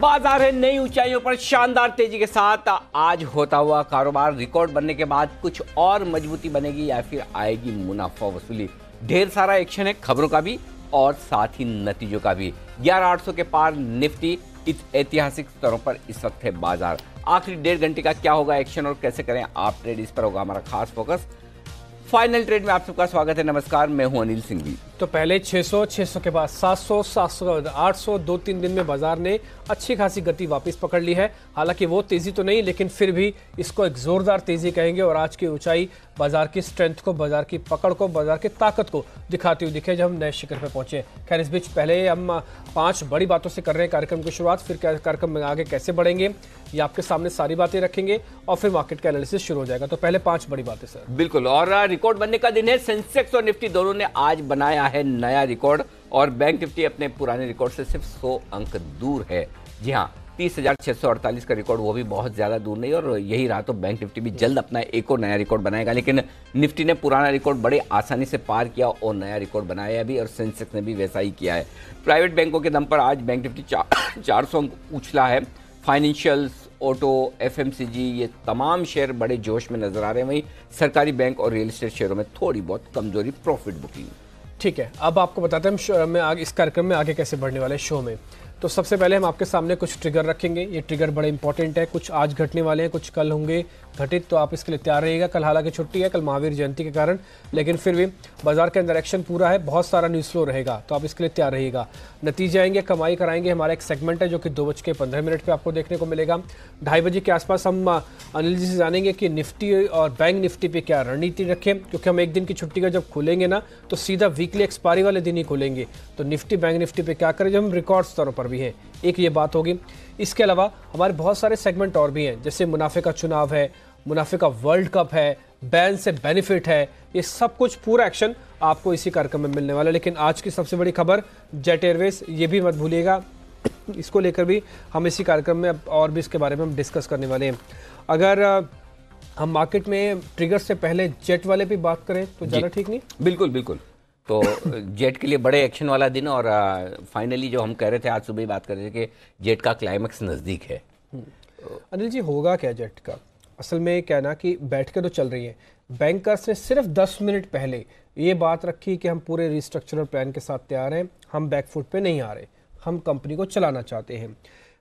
बाजार है नई ऊंचाइयों पर शानदार तेजी के साथ आज होता हुआ कारोबार रिकॉर्ड बनने के बाद कुछ और मजबूती बनेगी या फिर आएगी मुनाफा वसूली ढेर सारा एक्शन है खबरों का भी और साथ ही नतीजों का भी ग्यारह आठ सौ के पार निफ्टी इस ऐतिहासिक स्तरों पर इस वक्त है बाजार आखिरी डेढ़ घंटे का क्या होगा एक्शन और कैसे करें आप ट्रेड इस पर होगा हमारा खास फोकस फाइनल ट्रेड में आप सबका स्वागत है नमस्कार मैं हूं अनिल सिंह तो पहले 600 600 के बाद 700 700 800 दो तीन दिन में बाजार ने अच्छी खासी गति वापस पकड़ ली है हालांकि वो तेज़ी तो नहीं लेकिन फिर भी इसको एक ज़ोरदार तेज़ी कहेंगे और आज की ऊंचाई बाजार की स्ट्रेंथ को बाजार की पकड़ को बाजार की ताकत को दिखाती हुई दिखे जब हम नए शिखर पर पहुंचे खैर इस बीच पहले हम पांच बड़ी बातों से कर रहे हैं कार्यक्रम की शुरुआत फिर कार्यक्रम में आगे कैसे बढ़ेंगे ये आपके सामने सारी बातें रखेंगे और फिर मार्केट का एनालिसिस शुरू हो जाएगा तो पहले पांच बड़ी बातें सर बिल्कुल और रिकॉर्ड बनने का दिन है सेंसेक्स और निफ्टी दोनों ने आज बनाया है नया रिकॉर्ड और बैंक निफ्टी अपने पुराने रिकॉर्ड से सिर्फ सौ अंक दूर है जी हाँ तीस हजार छह सौ अड़तालीस का रिकॉर्ड वो भी बहुत ज़्यादा दूर नहीं और यही रहा तो बैंक निफ्टी भी जल्द अपना एक और नया रिकॉर्ड बनाएगा लेकिन निफ्टी ने पुराना रिकॉर्ड बड़े आसानी से पार किया और नया रिकॉर्ड बनाया भी और सेंसेक्स ने भी वैसा ही किया है प्राइवेट बैंकों के दम पर आज बैंक निफ्टी चार सौ अंक उछला है फाइनेंशियल्स ऑटो एफ ये तमाम शेयर बड़े जोश में नजर आ रहे हैं वहीं सरकारी बैंक और रियल स्टेट शेयरों में थोड़ी बहुत कमजोरी प्रॉफिट बुकिंग ठीक है अब आपको बताते हैं हम मैं आगे इस कार्यक्रम में आगे कैसे बढ़ने वाले शो में तो सबसे पहले हम आपके सामने कुछ ट्रिगर रखेंगे ये ट्रिगर बड़े इंपॉर्टेंट है कुछ आज घटने वाले हैं कुछ कल होंगे घटित तो आप इसके लिए तैयार रहिएगा कल हालांकि छुट्टी है कल महावीर जयंती के कारण लेकिन फिर भी बाजार के अंदर एक्शन पूरा है बहुत सारा न्यूज़ फ्लो रहेगा तो आप इसके लिए तैयार रहिएगा नतीजे आएंगे कमाई कराएंगे हमारा एक सेगमेंट है जो कि दो बज के पंद्रह मिनट पर आपको देखने को मिलेगा ढाई बजे के आसपास हम अनिल जी से जानेंगे कि निफ्टी और बैंक निफ्टी पर क्या रणनीति रखें क्योंकि हम एक दिन की छुट्टी का जब खोलेंगे ना तो सीधा वीकली एक्सपायरी वाले दिन ही खोलेंगे तो निफ्टी बैंक निफ्टी पर क्या करें जब हम रिकॉर्ड स्तरों पर भी हैं एक ये बात होगी इसके अलावा हमारे बहुत सारे सेगमेंट और भी हैं जैसे मुनाफे का चुनाव है मुनाफे का वर्ल्ड कप है बैन से बेनिफिट है ये सब कुछ पूरा एक्शन आपको इसी कार्यक्रम में मिलने वाला है लेकिन आज की सबसे बड़ी खबर जेट एयरवेज ये भी मत भूलिएगा इसको लेकर भी हम इसी कार्यक्रम में और भी इसके बारे में हम डिस्कस करने वाले हैं अगर हम मार्केट में ट्रिगर से पहले जेट वाले भी बात करें तो ज़्यादा ठीक नहीं बिल्कुल बिल्कुल तो जेट के लिए बड़े एक्शन वाला दिन और फाइनली जो हम कह रहे थे आज सुबह बात कर रहे थे कि जेट का क्लाइमैक्स नज़दीक है अनिल जी होगा क्या जेट का असल में कहना कि कि कर तो चल रही हैं बैंकर्स ने सिर्फ 10 मिनट पहले ये बात रखी कि हम पूरे रिस्ट्रक्चरल प्लान के साथ तैयार हैं हम बैकफुट पे नहीं आ रहे हम कंपनी को चलाना चाहते हैं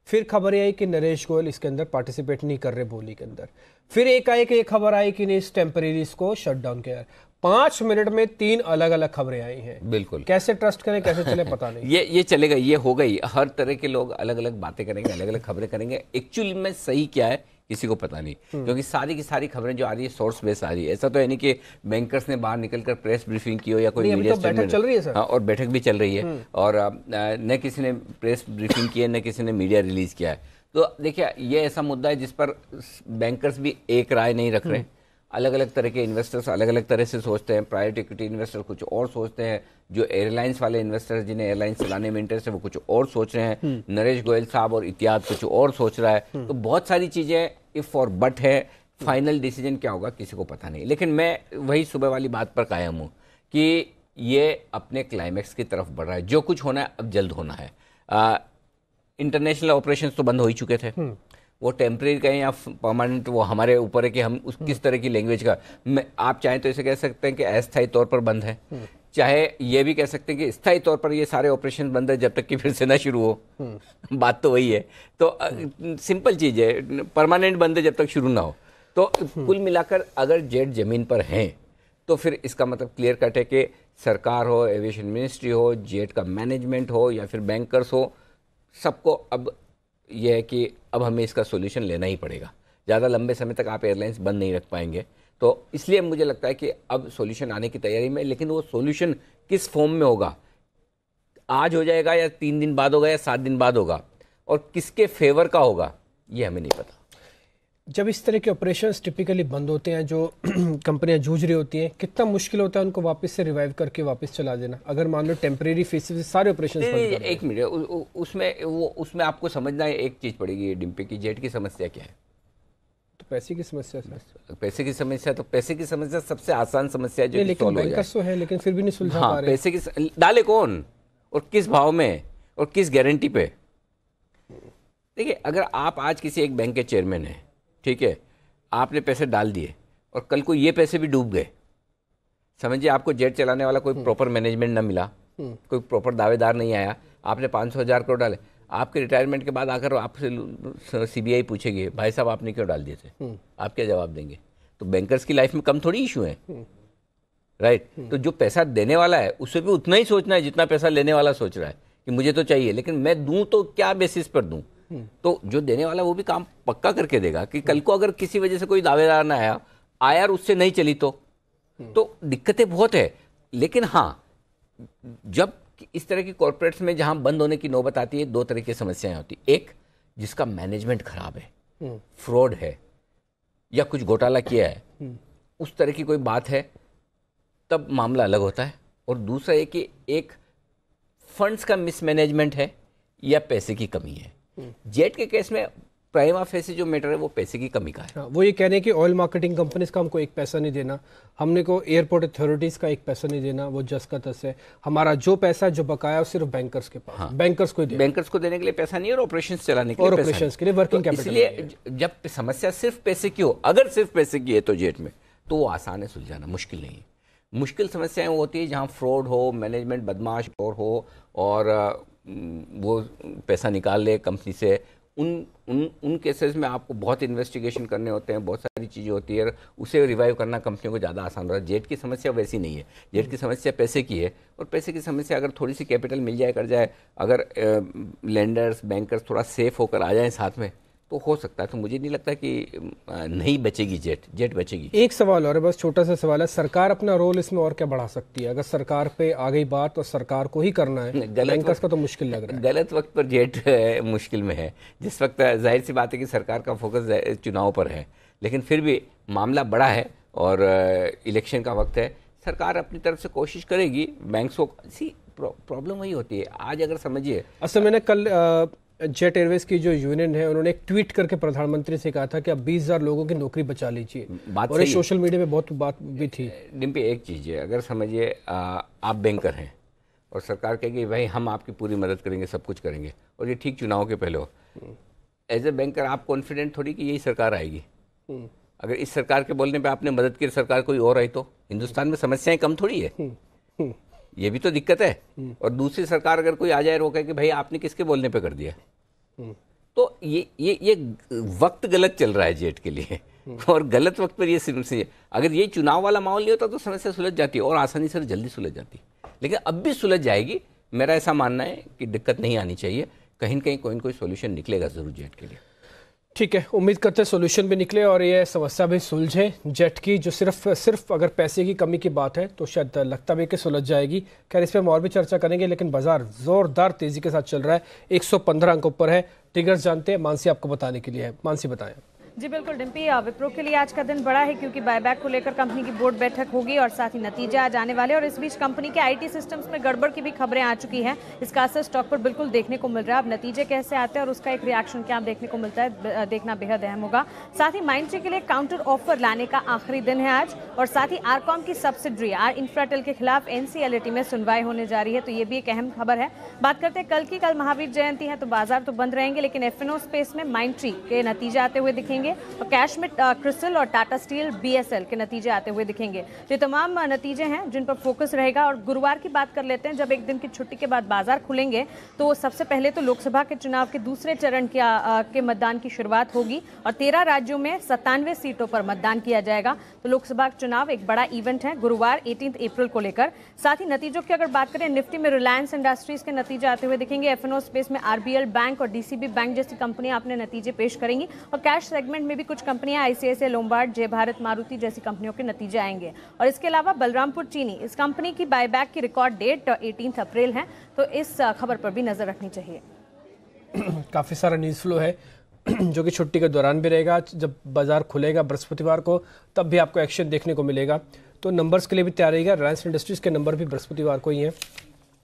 फिर खबर आई कि नरेश गोयल इसके अंदर पार्टिसिपेट नहीं कर रहे बोली के अंदर फिर एक आई कि ये खबर आई कि इस टेम्परेरी इसको शट डाउन किया पांच मिनट में तीन अलग अलग खबरें आई हैं बिल्कुल कैसे ट्रस्ट करें कैसे चले पता नहीं ये ये चलेगा ये हो गई हर तरह के लोग अलग अलग बातें करेंगे अलग अलग खबरें करेंगे एक्चुअली में सही क्या है किसी को पता नहीं हम्म। क्योंकि सारी की सारी खबरें जो आ रही है सोर्स बेस आ रही है ऐसा तो यानी कि बैंकर्स ने बाहर निकलकर प्रेस ब्रीफिंग की हो या कोई मीडिया तो बैठक चल रही है सर हाँ, और बैठक भी चल रही है हम्म। और न किसी ने प्रेस ब्रीफिंग की है न किसी ने मीडिया रिलीज किया है तो देखिए ये ऐसा मुद्दा है जिस पर बैंकर्स भी एक राय नहीं रख रहे हैं अलग अलग तरह के इन्वेस्टर्स अलग अलग तरह से सोचते हैं प्राइवेट इक्विटी इन्वेस्टर कुछ और सोचते हैं जो एयरलाइंस वाले इन्वेस्टर जिन्हें एयरलाइंस चलाने में इंटरेस्ट है वो कुछ और सोच रहे हैं हम्म। नरेश गोयल साहब और इतिहाद कुछ और सोच रहा है हम्म। तो बहुत सारी चीज़ें इफ़ और बट है फाइनल हम्म। डिसीजन क्या होगा किसी को पता नहीं लेकिन मैं वही सुबह वाली बात पर कायम हूँ कि ये अपने क्लाइमैक्स की तरफ बढ़ रहा है जो कुछ होना है अब जल्द होना है इंटरनेशनल ऑपरेशन तो बंद हो ही चुके थे वो टेम्प्रेरी का या परमानेंट वो हमारे ऊपर है कि हम उस किस तरह की लैंग्वेज का आप चाहें तो इसे कह सकते हैं कि अस्थायी तौर पर बंद है हम्म। चाहे ये भी कह सकते हैं कि स्थायी तौर पर ये सारे ऑपरेशन बंद है जब तक कि फिर से ना शुरू हो हम्म। बात तो वही है तो सिंपल चीज़ है परमानेंट बंद है जब तक शुरू ना हो तो हम्म। कुल मिलाकर अगर जेट ज़मीन पर हैं तो फिर इसका मतलब क्लियर कट है कि सरकार हो एविएशन मिनिस्ट्री हो जेट का मैनेजमेंट हो या फिर बैंकर्स हो सबको अब यह है कि अब हमें इसका सोल्यूशन लेना ही पड़ेगा ज़्यादा लंबे समय तक आप एयरलाइंस बंद नहीं रख पाएंगे तो इसलिए मुझे लगता है कि अब सोल्यूशन आने की तैयारी में लेकिन वो सोल्यूशन किस फॉर्म में होगा आज हो जाएगा या तीन दिन बाद होगा या सात दिन बाद होगा और किसके फेवर का होगा ये हमें नहीं पता जब इस तरह के ऑपरेशन टिपिकली बंद होते हैं जो कंपनियां जूझ रही होती हैं कितना मुश्किल होता है उनको वापस से रिवाइव करके वापस चला देना अगर मान लो टेम्परेरी फेस से सारे ऑपरेशन एक मिनट उसमें वो उसमें आपको समझना है एक चीज़ पड़ेगी डिम्पे की जेट की समस्या क्या है तो पैसे की समस्या सर पैसे की समस्या तो पैसे की समस्या सबसे आसान समस्या है जो लेकिन हो तो है लेकिन फिर भी नहीं सुलझा हाँ, पैसे की डाले कौन और किस भाव में और किस गारंटी पे देखिए अगर आप आज किसी एक बैंक के चेयरमैन हैं ठीक है आपने पैसे डाल दिए और कल को ये पैसे भी डूब गए समझिए आपको जेट चलाने वाला कोई प्रॉपर हम्म। मैनेजमेंट ना मिला हम्म। कोई प्रॉपर दावेदार नहीं आया आपने पाँच सौ हज़ार करोड़ डाले आपके रिटायरमेंट के बाद आकर आपसे सीबीआई पूछेगी भाई साहब आपने क्यों डाल दिए थे हम्म। आप क्या जवाब देंगे तो बैंकर्स की लाइफ में कम थोड़ी इशू है राइट तो जो पैसा देने वाला है उससे भी उतना ही सोचना है जितना पैसा लेने वाला सोच रहा है कि मुझे तो चाहिए लेकिन मैं दूं तो क्या बेसिस पर दूं तो जो देने वाला वो भी काम पक्का करके देगा कि कल को अगर किसी वजह से कोई दावेदार ना आया आया और उससे नहीं चली तो तो दिक्कतें बहुत है लेकिन हाँ जब इस तरह की कॉरपोरेट्स में जहां बंद होने की नौबत आती है दो तरह की समस्याएं होती एक जिसका मैनेजमेंट खराब है फ्रॉड हम्म। है या कुछ घोटाला किया है हम्म। उस तरह की कोई बात है तब मामला अलग होता है और दूसरा ये कि एक फंड्स का मिसमैनेजमेंट है या पैसे की कमी है जेट के केस में prime prima facie matter है वो पैसे की कमी का है हाँ, वो ये कह रहे हैं कि ऑयल मार्केटिंग कंपनीज का हमको एक पैसा नहीं देना हमने को एयरपोर्ट अथॉरिटीज का एक पैसा नहीं देना वो जस का तस है हमारा जो पैसा जो बकाया है सिर्फ बैंकर्स के पास हाँ, बैंकर्स को बैंकर्स को देने के लिए पैसा नहीं और ऑपरेशन चलाने के लिए ऑपरेशन के लिए वर्किंग तो कैपिटल जब समस्या सिर्फ पैसे की हो अगर सिर्फ पैसे की है तो जेट में तो वो आसान है सुलझाना मुश्किल नहीं है मुश्किल समस्याएं वो होती है जहाँ फ्रॉड हो मैनेजमेंट बदमाश और हो और वो पैसा निकाल ले कंपनी से उन उन उन केसेस में आपको बहुत इन्वेस्टिगेशन करने होते हैं बहुत सारी चीज़ें होती है उसे रिवाइव करना कंपनियों को ज़्यादा आसान होता रहा है जेट की समस्या वैसी नहीं है जेट की समस्या पैसे की है और पैसे की समस्या अगर थोड़ी सी कैपिटल मिल जाए कर जाए अगर लेंडर्स बैंकर्स थोड़ा सेफ होकर आ जाएँ साथ में तो हो सकता है तो मुझे नहीं लगता कि नहीं बचेगी जेट जेट बचेगी एक सवाल और बस छोटा सा सवाल है सरकार अपना रोल इसमें और क्या बढ़ा सकती है अगर सरकार पे आ गई बात और सरकार को ही करना है गलत वक्त, का तो मुश्किल लग रहा है गलत वक्त पर जेट मुश्किल में है जिस वक्त जाहिर सी बात है कि सरकार का फोकस चुनाव पर है लेकिन फिर भी मामला बड़ा है और इलेक्शन का वक्त है सरकार अपनी तरफ से कोशिश करेगी बैंक्स को सी प्रॉब्लम वही होती है आज अगर समझिए असल अच्छा, मैंने कल जेट एयरवेज की जो यूनियन है उन्होंने एक ट्वीट करके प्रधानमंत्री से कहा था कि आप 20,000 लोगों की नौकरी बचा लीजिए बात और सोशल मीडिया में बहुत बात भी थी डिम्पी एक चीज़ है अगर समझिए आप बैंकर हैं और सरकार कहेगी भाई हम आपकी पूरी मदद करेंगे सब कुछ करेंगे और ये ठीक चुनाव के पहले हो एज ए बैंकर आप कॉन्फिडेंट थोड़ी कि यही सरकार आएगी हम्म। अगर इस सरकार के बोलने पर आपने मदद की सरकार कोई और आई तो हिंदुस्तान में समस्याएं कम थोड़ी है हम्म। हम्म। ये भी तो दिक्कत है हम्म। और दूसरी सरकार अगर कोई आ जाए रोके कि भाई आपने किसके बोलने पे कर दिया हम्म। तो ये ये ये वक्त गलत चल रहा है जेट के लिए हम्म। और गलत वक्त पर यह समस्या अगर ये चुनाव वाला माहौल नहीं होता तो समस्या सुलझ जाती और आसानी से जल्दी सुलझ जाती लेकिन अब भी सुलझ जाएगी मेरा ऐसा मानना है कि दिक्कत नहीं आनी चाहिए कहीं कहीं कोई ना कोई सोल्यूशन निकलेगा जरूर जेट के लिए ठीक है उम्मीद करते हैं सोल्यूशन भी निकले और ये समस्या भी सुलझे जेट की जो सिर्फ सिर्फ अगर पैसे की कमी की बात है तो शायद लगता भी कि सुलझ जाएगी खैर इस पर हम और भी चर्चा करेंगे लेकिन बाजार जोरदार तेजी के साथ चल रहा है 115 अंक ऊपर है टिगर्स जानते हैं मानसी आपको बताने के लिए है मानसी बताएं जी बिल्कुल डिम्पी विप्रो के लिए आज का दिन बड़ा है क्योंकि बायबैक को लेकर कंपनी की बोर्ड बैठक होगी और साथ ही नतीजे आज आने वाले और इस बीच कंपनी के आईटी सिस्टम्स में गड़बड़ की भी खबरें आ चुकी हैं इसका असर स्टॉक पर बिल्कुल देखने को मिल रहा है अब नतीजे कैसे आते हैं और उसका एक रिएक्शन क्या देखने को मिलता है देखना बेहद अहम होगा साथ ही माइंड के लिए काउंटर ऑफर लाने का आखिरी दिन है आज और साथ ही आरकॉम की सब्सिडरी आर इंफ्राटेल के खिलाफ एन में सुनवाई होने जा रही है तो ये भी एक अहम खबर है बात करते हैं कल की कल महावीर जयंती है तो बाजार तो बंद रहेंगे लेकिन एफ स्पेस में माइंड के नतीजे आते हुए दिखेंगे दिखेंगे और कैश में क्रिस्टल और टाटा स्टील बीएसएल के नतीजे आते हुए दिखेंगे तो ये तमाम नतीजे हैं जिन पर फोकस रहेगा और गुरुवार की बात कर लेते हैं जब एक दिन की छुट्टी के बाद बाजार खुलेंगे तो सबसे पहले तो लोकसभा के चुनाव के दूसरे चरण के, के मतदान की शुरुआत होगी और तेरह राज्यों में सत्तानवे सीटों पर मतदान किया जाएगा तो लोकसभा चुनाव एक बड़ा इवेंट है गुरुवार एटीन अप्रैल को लेकर साथ ही नतीजों की अगर बात करें निफ्टी में रिलायंस इंडस्ट्रीज के नतीजे आते हुए दिखेंगे एफ स्पेस में आरबीएल बैंक और डीसीबी बैंक जैसी कंपनियां अपने नतीजे पेश करेंगी और कैश सेगमेंट सेगमेंट में भी कुछ कंपनियां आईसीआईसीआई लोमबार्ड जय भारत मारुति जैसी कंपनियों के नतीजे आएंगे और इसके अलावा बलरामपुर चीनी इस कंपनी की बायबैक की रिकॉर्ड डेट एटीन अप्रैल है तो इस uh, खबर पर भी नजर रखनी चाहिए काफ़ी सारा न्यूज़ फ्लो है जो कि छुट्टी के दौरान भी रहेगा जब बाजार खुलेगा बृहस्पतिवार को तब भी आपको एक्शन देखने को मिलेगा तो नंबर्स के लिए भी तैयार रहिएगा रिलायंस इंडस्ट्रीज़ के नंबर भी बृहस्पतिवार को ही हैं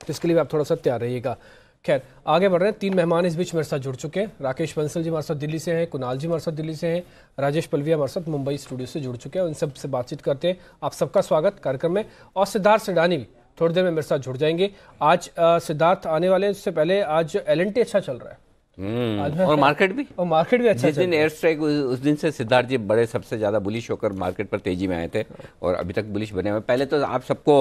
तो इसके लिए भी आप थोड़ा सा तैयार रहिएगा खैर आगे बढ़ रहे हैं तीन मेहमान इस बीच मेरे साथ जुड़ चुके हैं राकेश बंसल जी हमारे साथ दिल्ली से हैं कुणाल जी हमारे साथ दिल्ली से हैं राजेश पलविया हमारे साथ मुंबई स्टूडियो से जुड़ चुके हैं उन सब से बातचीत करते हैं आप सबका स्वागत कार्यक्रम में और सिद्धार्थ सिडानी भी थोड़ी देर में मेरे साथ जुड़ जाएंगे आज सिद्धार्थ आने वाले उससे पहले आज एल अच्छा चल रहा है हम्म। और मार्केट भी और मार्केट भी अच्छा जिस दिन एयर स्ट्राइक उस दिन से सिद्धार्थ जी बड़े सबसे ज़्यादा बुलिश होकर मार्केट पर तेजी में आए थे और अभी तक बुलिश बने हुए पहले तो आप सबको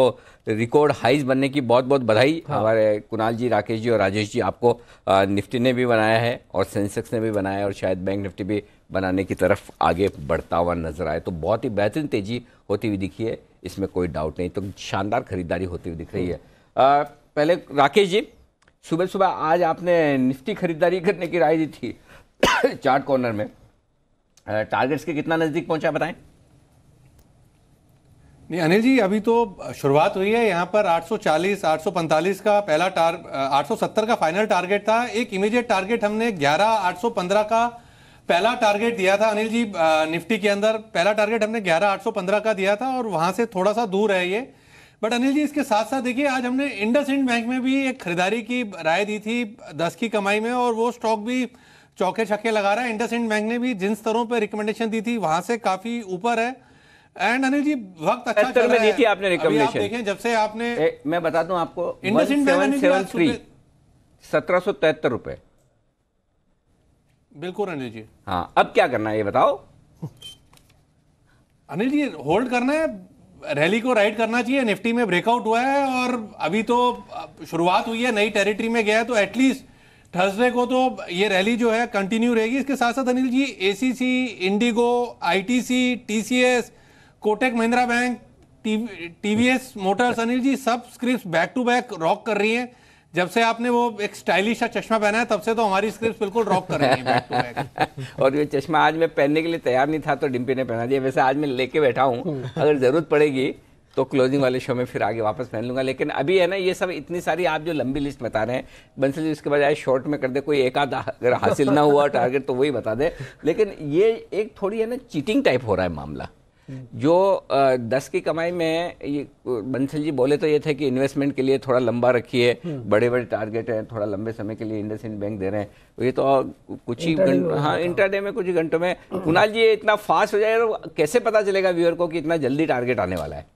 रिकॉर्ड हाइज बनने की बहुत बहुत बधाई हाँ। हमारे कुणाल जी राकेश जी और राजेश जी आपको निफ्टी ने भी बनाया है और सेंसेक्स ने भी बनाया है और शायद बैंक निफ्टी भी बनाने की तरफ आगे बढ़ता हुआ नजर आए तो बहुत ही बेहतरीन तेजी होती हुई दिखी है इसमें कोई डाउट नहीं तो शानदार खरीदारी होती हुई दिख रही है हम्म। पहले राकेश जी सुबह सुबह आज आपने निफ्टी खरीदारी करने की राय दी थी चार्ट कॉर्नर में टारगेट्स के कितना नज़दीक पहुंचा बताएं नहीं अनिल जी अभी तो शुरुआत हुई है यहाँ पर 840 845 का पहला टार 870 का फाइनल टारगेट था एक इमीडिएट टारगेट हमने 11 815 का पहला टारगेट दिया था अनिल जी निफ्टी के अंदर पहला टारगेट हमने 11 815 का दिया था और वहां से थोड़ा सा दूर है ये बट अनिल जी इसके साथ साथ देखिए आज हमने इंडस इंड बैंक में भी एक खरीदारी की राय दी थी दस की कमाई में और वो स्टॉक भी चौके छक्के लगा रहा है इंडस इंड बैंक ने भी जिन स्तरों पर रिकमेंडेशन दी थी वहां से काफी ऊपर है एंड अनिल जी वक्त अच्छा चल रहा है आपने रिकमेंडेशन आप देखें जब से आपने ए, मैं बता हूँ आपको इंडस इंड बैंक सत्रह सौ तिहत्तर रुपए बिल्कुल अनिल जी हाँ अब क्या करना है ये बताओ अनिल जी होल्ड करना है रैली को राइड करना चाहिए निफ्टी में ब्रेकआउट हुआ है और अभी तो शुरुआत हुई है नई टेरिटरी में गया है तो एटलीस्ट थर्सडे को तो ये रैली जो है कंटिन्यू रहेगी इसके साथ साथ अनिल जी ए IndiGo ITC TCS Kotak Mahindra bank TVS motors Anil ji सब script back to back rock कर रही हैं जब से आपने वो एक स्टाइलिश सा चश्मा पहना है तब से तो हमारी स्क्रिप्ट बिल्कुल ड्रॉप कर रही है और ये चश्मा आज मैं पहनने के लिए तैयार नहीं था तो डिम्पी ने पहना दिया वैसे आज मैं लेके बैठा हूँ हम्म। अगर ज़रूरत पड़ेगी तो क्लोजिंग वाले शो में फिर आगे वापस पहन लूंगा लेकिन अभी है ना ये सब इतनी सारी आप जो लंबी लिस्ट बता रहे हैं बंसल जी उसके बजाय शॉर्ट में कर दे कोई एक आधा अगर हासिल ना हुआ टारगेट तो वही बता दे लेकिन ये एक थोड़ी है ना चीटिंग टाइप हो रहा है मामला जो दस की कमाई में ये बंसल जी बोले तो ये थे कि इन्वेस्टमेंट के लिए थोड़ा लंबा रखिए बड़े बड़े टारगेट हैं थोड़ा लंबे समय के लिए इंडस इंड बैंक दे रहे हैं तो ये तो कुछ ही हाँ इंटरडे तो। में कुछ घंटों में कुणाल जी इतना फास्ट हो जाएगा कैसे पता चलेगा व्यूअर को कि इतना जल्दी टारगेट आने वाला है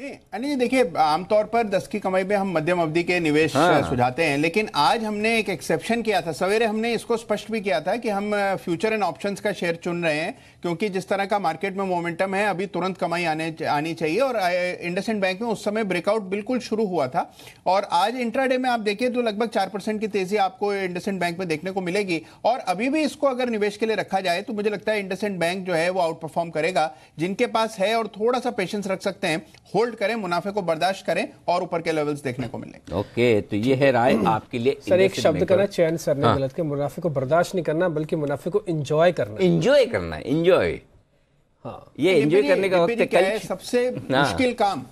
अनिल जी देखिए आमतौर पर दस की कमाई पे हम मध्यम अवधि के निवेश हाँ। सुझाते हैं लेकिन आज हमने एक एक्सेप्शन किया था सवेरे हमने इसको स्पष्ट भी किया था कि हम फ्यूचर एंड ऑप्शंस का शेयर चुन रहे हैं क्योंकि जिस तरह का मार्केट में मोमेंटम है अभी तुरंत कमाई आने आनी चाहिए और इंडसइंड बैंक में उस समय ब्रेकआउट बिल्कुल शुरू हुआ था और आज इंट्राडे में आप देखिए तो लगभग चार की तेजी आपको इंडसइंड बैंक में देखने को मिलेगी और अभी भी इसको अगर निवेश के लिए रखा जाए तो मुझे लगता है इंडसइंड बैंक जो है वो आउट परफॉर्म करेगा जिनके पास है और थोड़ा सा पेशेंस रख सकते हैं होल्ड करें मुनाफे को बर्दाश्त करें और ऊपर के लेवल्स देखने को मिले ओके तो ये है राय आपके लिए सर एक शब्द करना चयन सर ने हाँ। गलत के मुनाफे को बर्दाश्त नहीं करना बल्कि मुनाफे को इंजॉय करना इंजॉय करना इंजॉय हाँ। ये इंजॉय तो करने का वक्त क्या है सबसे हाँ। मुश्किल काम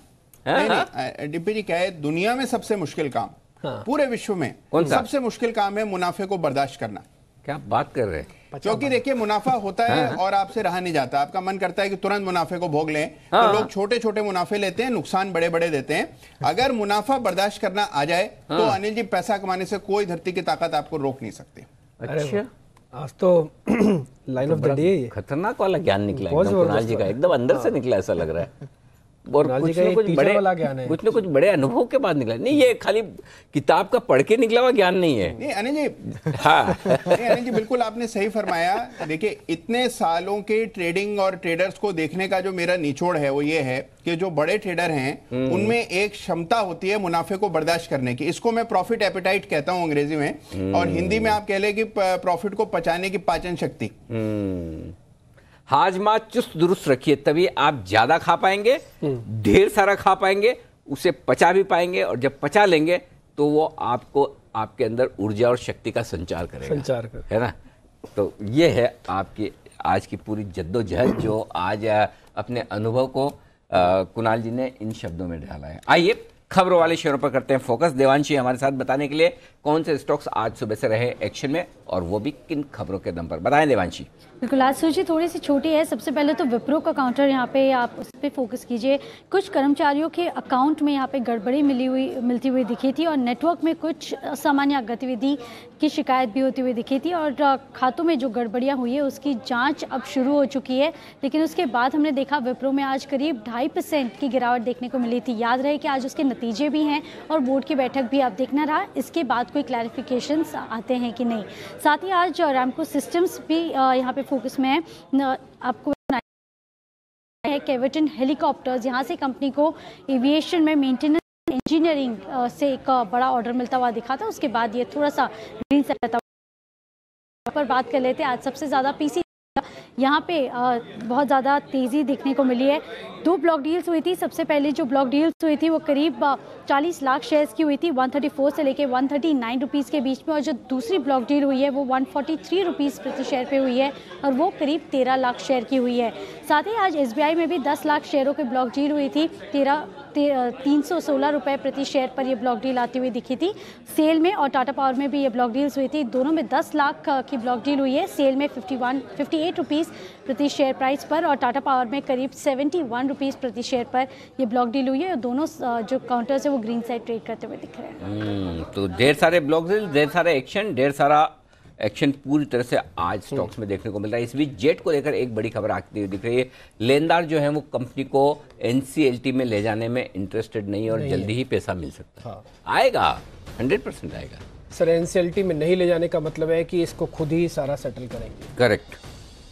डिप्टी जी क्या है दुनिया में सबसे मुश्किल काम पूरे विश्व में सबसे मुश्किल काम है मुनाफे को बर्दाश्त करना क्या बात कर रहे हैं क्योंकि देखिए मुनाफा होता है हाँ, हाँ? और आपसे रहा नहीं जाता आपका मन करता है कि तुरंत मुनाफे को भोग लें तो हाँ? तो लोग हाँ। छोटे छोटे मुनाफे लेते हैं नुकसान बड़े बड़े देते हैं अगर मुनाफा बर्दाश्त करना आ जाए हाँ? तो अनिल जी पैसा कमाने से कोई धरती की ताकत आपको रोक नहीं सकती अच्छा। आज तो लाइन ऑफ द डे खतरनाक वाला ज्ञान निकला है जी का एकदम अंदर से हाँ। निकला ऐसा लग रहा है और कुछ ना कुछ बड़े कुछ ना कुछ बड़े अनुभव के बाद निकला नहीं ये खाली किताब का पढ़ के निकला हुआ ज्ञान नहीं है नहीं अनिल जी हाँ अनिल जी बिल्कुल आपने सही फरमाया देखिए इतने सालों के ट्रेडिंग और ट्रेडर्स को देखने का जो मेरा निचोड़ है वो ये है कि जो बड़े ट्रेडर हैं हम्म। उनमें एक क्षमता होती है मुनाफे को बर्दाश्त करने की इसको मैं प्रॉफिट एपिटाइट कहता हूँ अंग्रेजी में और हम्म। हिंदी में आप कह लें कि प्रॉफिट को पचाने की पाचन शक्ति हम्म। हाजमा चुस्त दुरुस्त रखिए तभी आप ज़्यादा खा पाएंगे हम्म। ढेर सारा खा पाएंगे उसे पचा भी पाएंगे और जब पचा लेंगे तो वो आपको आपके अंदर ऊर्जा और शक्ति का संचार करेगा संचार कर है ना तो ये है आपकी आज की पूरी जद्दोजहद जो आज अपने अनुभव को कुणाल जी ने इन शब्दों में ढाला है आइए खबरों वाले शेयरों पर करते हैं फोकस देवांशी हमारे साथ बताने के लिए कौन से स्टॉक्स आज सुबह से रहे एक्शन में और वो भी किन खबरों के दम पर बताएं देवांशी बिल्कुल आज सूची थोड़ी सी छोटी है सबसे पहले तो विप्रो का काउंटर यहाँ पे आप उस पर फोकस कीजिए कुछ कर्मचारियों के अकाउंट में यहाँ पे गड़बड़ी मिली हुई मिलती हुई दिखी थी और नेटवर्क में कुछ सामान्य गतिविधि की शिकायत भी होती हुई दिखी थी और खातों में जो गड़बड़ियाँ हुई है उसकी जाँच अब शुरू हो चुकी है लेकिन उसके बाद हमने देखा विप्रो में आज करीब ढाई की गिरावट देखने को मिली थी याद रहे कि आज उसके नतीजे भी हैं और बोर्ड की बैठक भी आप देखना रहा इसके बाद कोई क्लैरिफिकेशन आते हैं कि नहीं साथ ही आज रैमको सिस्टम्स भी यहाँ पे फोकस में है आपको है कैवेटन हेलीकॉप्टर्स यहाँ से कंपनी को एविएशन में मेंटेनेंस इंजीनियरिंग से एक बड़ा ऑर्डर मिलता हुआ दिखा था उसके बाद ये थोड़ा सा ग्रीन पर बात कर लेते हैं आज सबसे ज़्यादा पीसी यहाँ पे बहुत ज़्यादा तेज़ी देखने को मिली है दो ब्लॉक डील्स हुई थी सबसे पहले जो ब्लॉक डील्स हुई थी वो करीब 40 लाख शेयर्स की हुई थी 134 से लेके 139 थर्टी के बीच में और जो दूसरी ब्लॉक डील हुई है वो 143 रुपीस प्रति शेयर पे हुई है और वो करीब 13 लाख शेयर की हुई है साथ ही आज एस में भी दस लाख शेयरों की ब्लॉक डील हुई थी तेरह तीन सौ सोलह रुपये प्रति शेयर पर यह ब्लॉक डील आती हुई दिखी थी सेल में और टाटा पावर में भी ये ब्लॉक डील्स हुई थी दोनों में दस लाख की ब्लॉक डील हुई है सेल में fifty one fifty eight rupees प्रति शेयर प्राइस पर और टाटा पावर में करीब सेवेंटी वन रुपीज़ प्रति शेयर पर यह ब्लॉक डील हुई है और दोनों जो काउंटर्स है वो ग्रीन साइड ट्रेड करते हुए दिख रहे हैं हम्म, तो ढेर सारे ब्लॉक डील ढेर सारे एक्शन ढेर सारा एक्शन पूरी तरह से आज हम्म। स्टॉक्स में देखने को मिल रहा है इस बीच जेट को लेकर एक बड़ी खबर आती हुई दिख रही है लेनदार जो है वो कंपनी को एनसीएलटी में ले जाने में इंटरेस्टेड नहीं और नहीं जल्दी ही पैसा मिल सकता हाँ। आएगा हंड्रेड परसेंट आएगा सर एनसीएलटी में नहीं ले जाने का मतलब है कि इसको खुद ही सारा सेटल करेंगे करेक्ट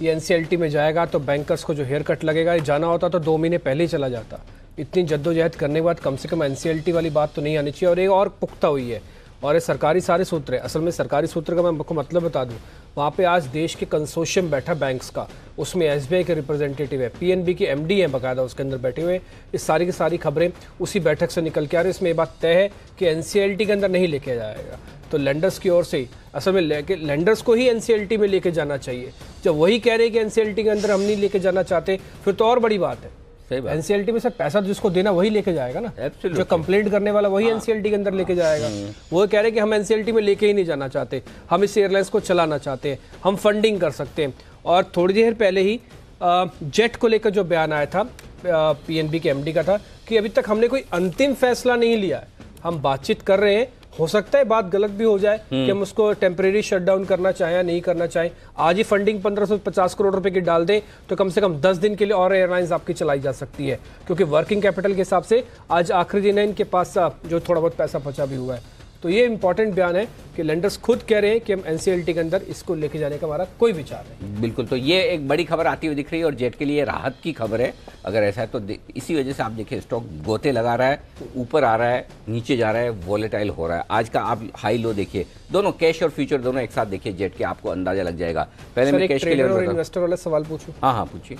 ये एनसीएलटी में जाएगा तो बैंकर्स को जो हेयर कट लगेगा जाना होता तो दो महीने पहले ही चला जाता इतनी जद्दोजहद करने के बाद कम से कम एनसीएलटी वाली बात तो नहीं आनी चाहिए और एक और पुख्ता हुई है और ये सरकारी सारे सूत्र है असल में सरकारी सूत्र का मैं आपको मतलब बता दूं वहाँ पे आज देश के कंसोशियम बैठा बैंक्स का उसमें एस के रिप्रेजेंटेटिव है पीएनबी के एम हैं बाकायदा उसके अंदर बैठे हुए इस सारी की सारी खबरें उसी बैठक से निकल के आ रही इसमें ये बात तय है कि एन के अंदर नहीं लेके जाएगा तो लेंडर्स की ओर से ही असल में लेके लेंडर्स को ही एन में लेके जाना चाहिए जब वही कह रहे हैं कि एन के अंदर हम नहीं लेके जाना चाहते फिर तो और बड़ी बात है एनसीएलटी में से पैसा जिसको देना वही लेके जाएगा ना Absolutely. जो कंप्लेंट करने वाला वही हाँ। एनसीएलटी के अंदर लेके जाएगा हम्म। वो कह रहे हैं कि हम एनसीएलटी में लेके ही नहीं जाना चाहते हम इस एयरलाइंस को चलाना चाहते हैं हम फंडिंग कर सकते हैं और थोड़ी देर पहले ही जेट को लेकर जो बयान आया था पीएनबी के एमडी का था कि अभी तक हमने कोई अंतिम फैसला नहीं लिया हम बातचीत कर रहे हैं हो सकता है बात गलत भी हो जाए हम्म। कि हम उसको टेम्परेरी शटडाउन करना चाहें या नहीं करना चाहें आज ही फंडिंग 1550 करोड़ रुपए की डाल दें तो कम से कम 10 दिन के लिए और एयरलाइंस आपकी चलाई जा सकती है क्योंकि वर्किंग कैपिटल के हिसाब से आज आखिरी दिन है इनके पास जो थोड़ा बहुत पैसा पहुंचा भी हुआ है तो ये इंपॉर्टेंट बयान है कि लेंडर्स खुद कह रहे हैं कि हम एनसीएलटी के अंदर इसको लेके जाने का हमारा कोई विचार नहीं बिल्कुल तो ये एक बड़ी खबर आती हुई दिख रही है और जेट के लिए राहत की खबर है अगर ऐसा है तो इसी वजह से आप देखिए स्टॉक गोते लगा रहा है तो ऊपर आ रहा है नीचे जा रहा है वॉलेटाइल हो रहा है आज का आप हाई लो देखिए दोनों कैश और फ्यूचर दोनों एक साथ देखिए जेट के आपको अंदाजा लग जाएगा पहले मैं कैश के लिए इन्वेस्टर वाला सवाल पूछू हाँ हाँ पूछिए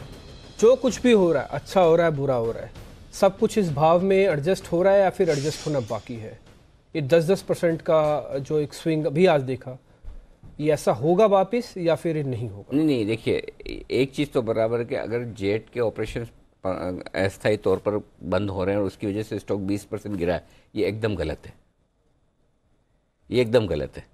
जो कुछ भी हो रहा है अच्छा हो रहा है बुरा हो रहा है सब कुछ इस भाव में एडजस्ट हो रहा है या फिर एडजस्ट होना बाकी है ये दस दस परसेंट का जो एक स्विंग अभी आज देखा ये ऐसा होगा वापस या फिर नहीं होगा नहीं नहीं देखिए एक चीज़ तो बराबर है कि अगर जेट के ऑपरेशन अस्थायी तौर पर बंद हो रहे हैं और उसकी वजह से स्टॉक 20 परसेंट गिरा है ये एकदम गलत है ये एकदम गलत है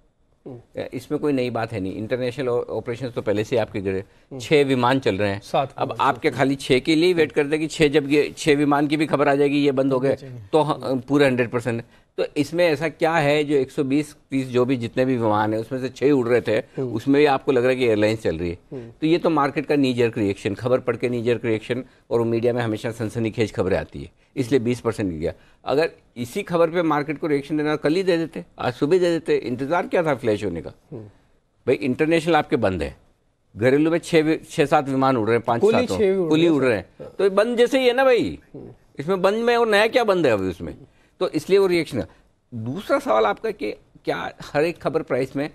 हम्म। इसमें कोई नई बात है नहीं इंटरनेशनल ऑपरेशन तो पहले से आपके गिरे हम्म। छः विमान चल रहे हैं अब आपके खाली छः के लिए वेट करते कि छः जब छः विमान की भी खबर आ जाएगी ये बंद हो गए तो पूरे हंड्रेड परसेंट तो इसमें ऐसा क्या है जो 120 30 जो भी जितने भी विमान है उसमें से छह उड़ रहे थे हम्म। उसमें भी आपको लग रहा है कि एयरलाइंस चल रही है हम्म। तो ये तो मार्केट का नीजर रिएक्शन खबर पढ़ के नीजर रिएक्शन और मीडिया में हमेशा सनसनीखेज खबरें आती है इसलिए 20 हम्म। परसेंट गिर गया अगर इसी खबर पे मार्केट को रिएक्शन देना कल ही दे देते आज सुबह दे देते इंतजार क्या था फ्लैश होने का भाई इंटरनेशनल आपके बंद है घरेलू में छह छह सात विमान उड़ रहे हैं पांच सात उड़ रहे हैं तो बंद जैसे ही है ना भाई इसमें बंद में और नया क्या बंद है अभी उसमें तो इसलिए वो रिएक्शन दूसरा सवाल आपका कि क्या हर एक खबर प्राइस में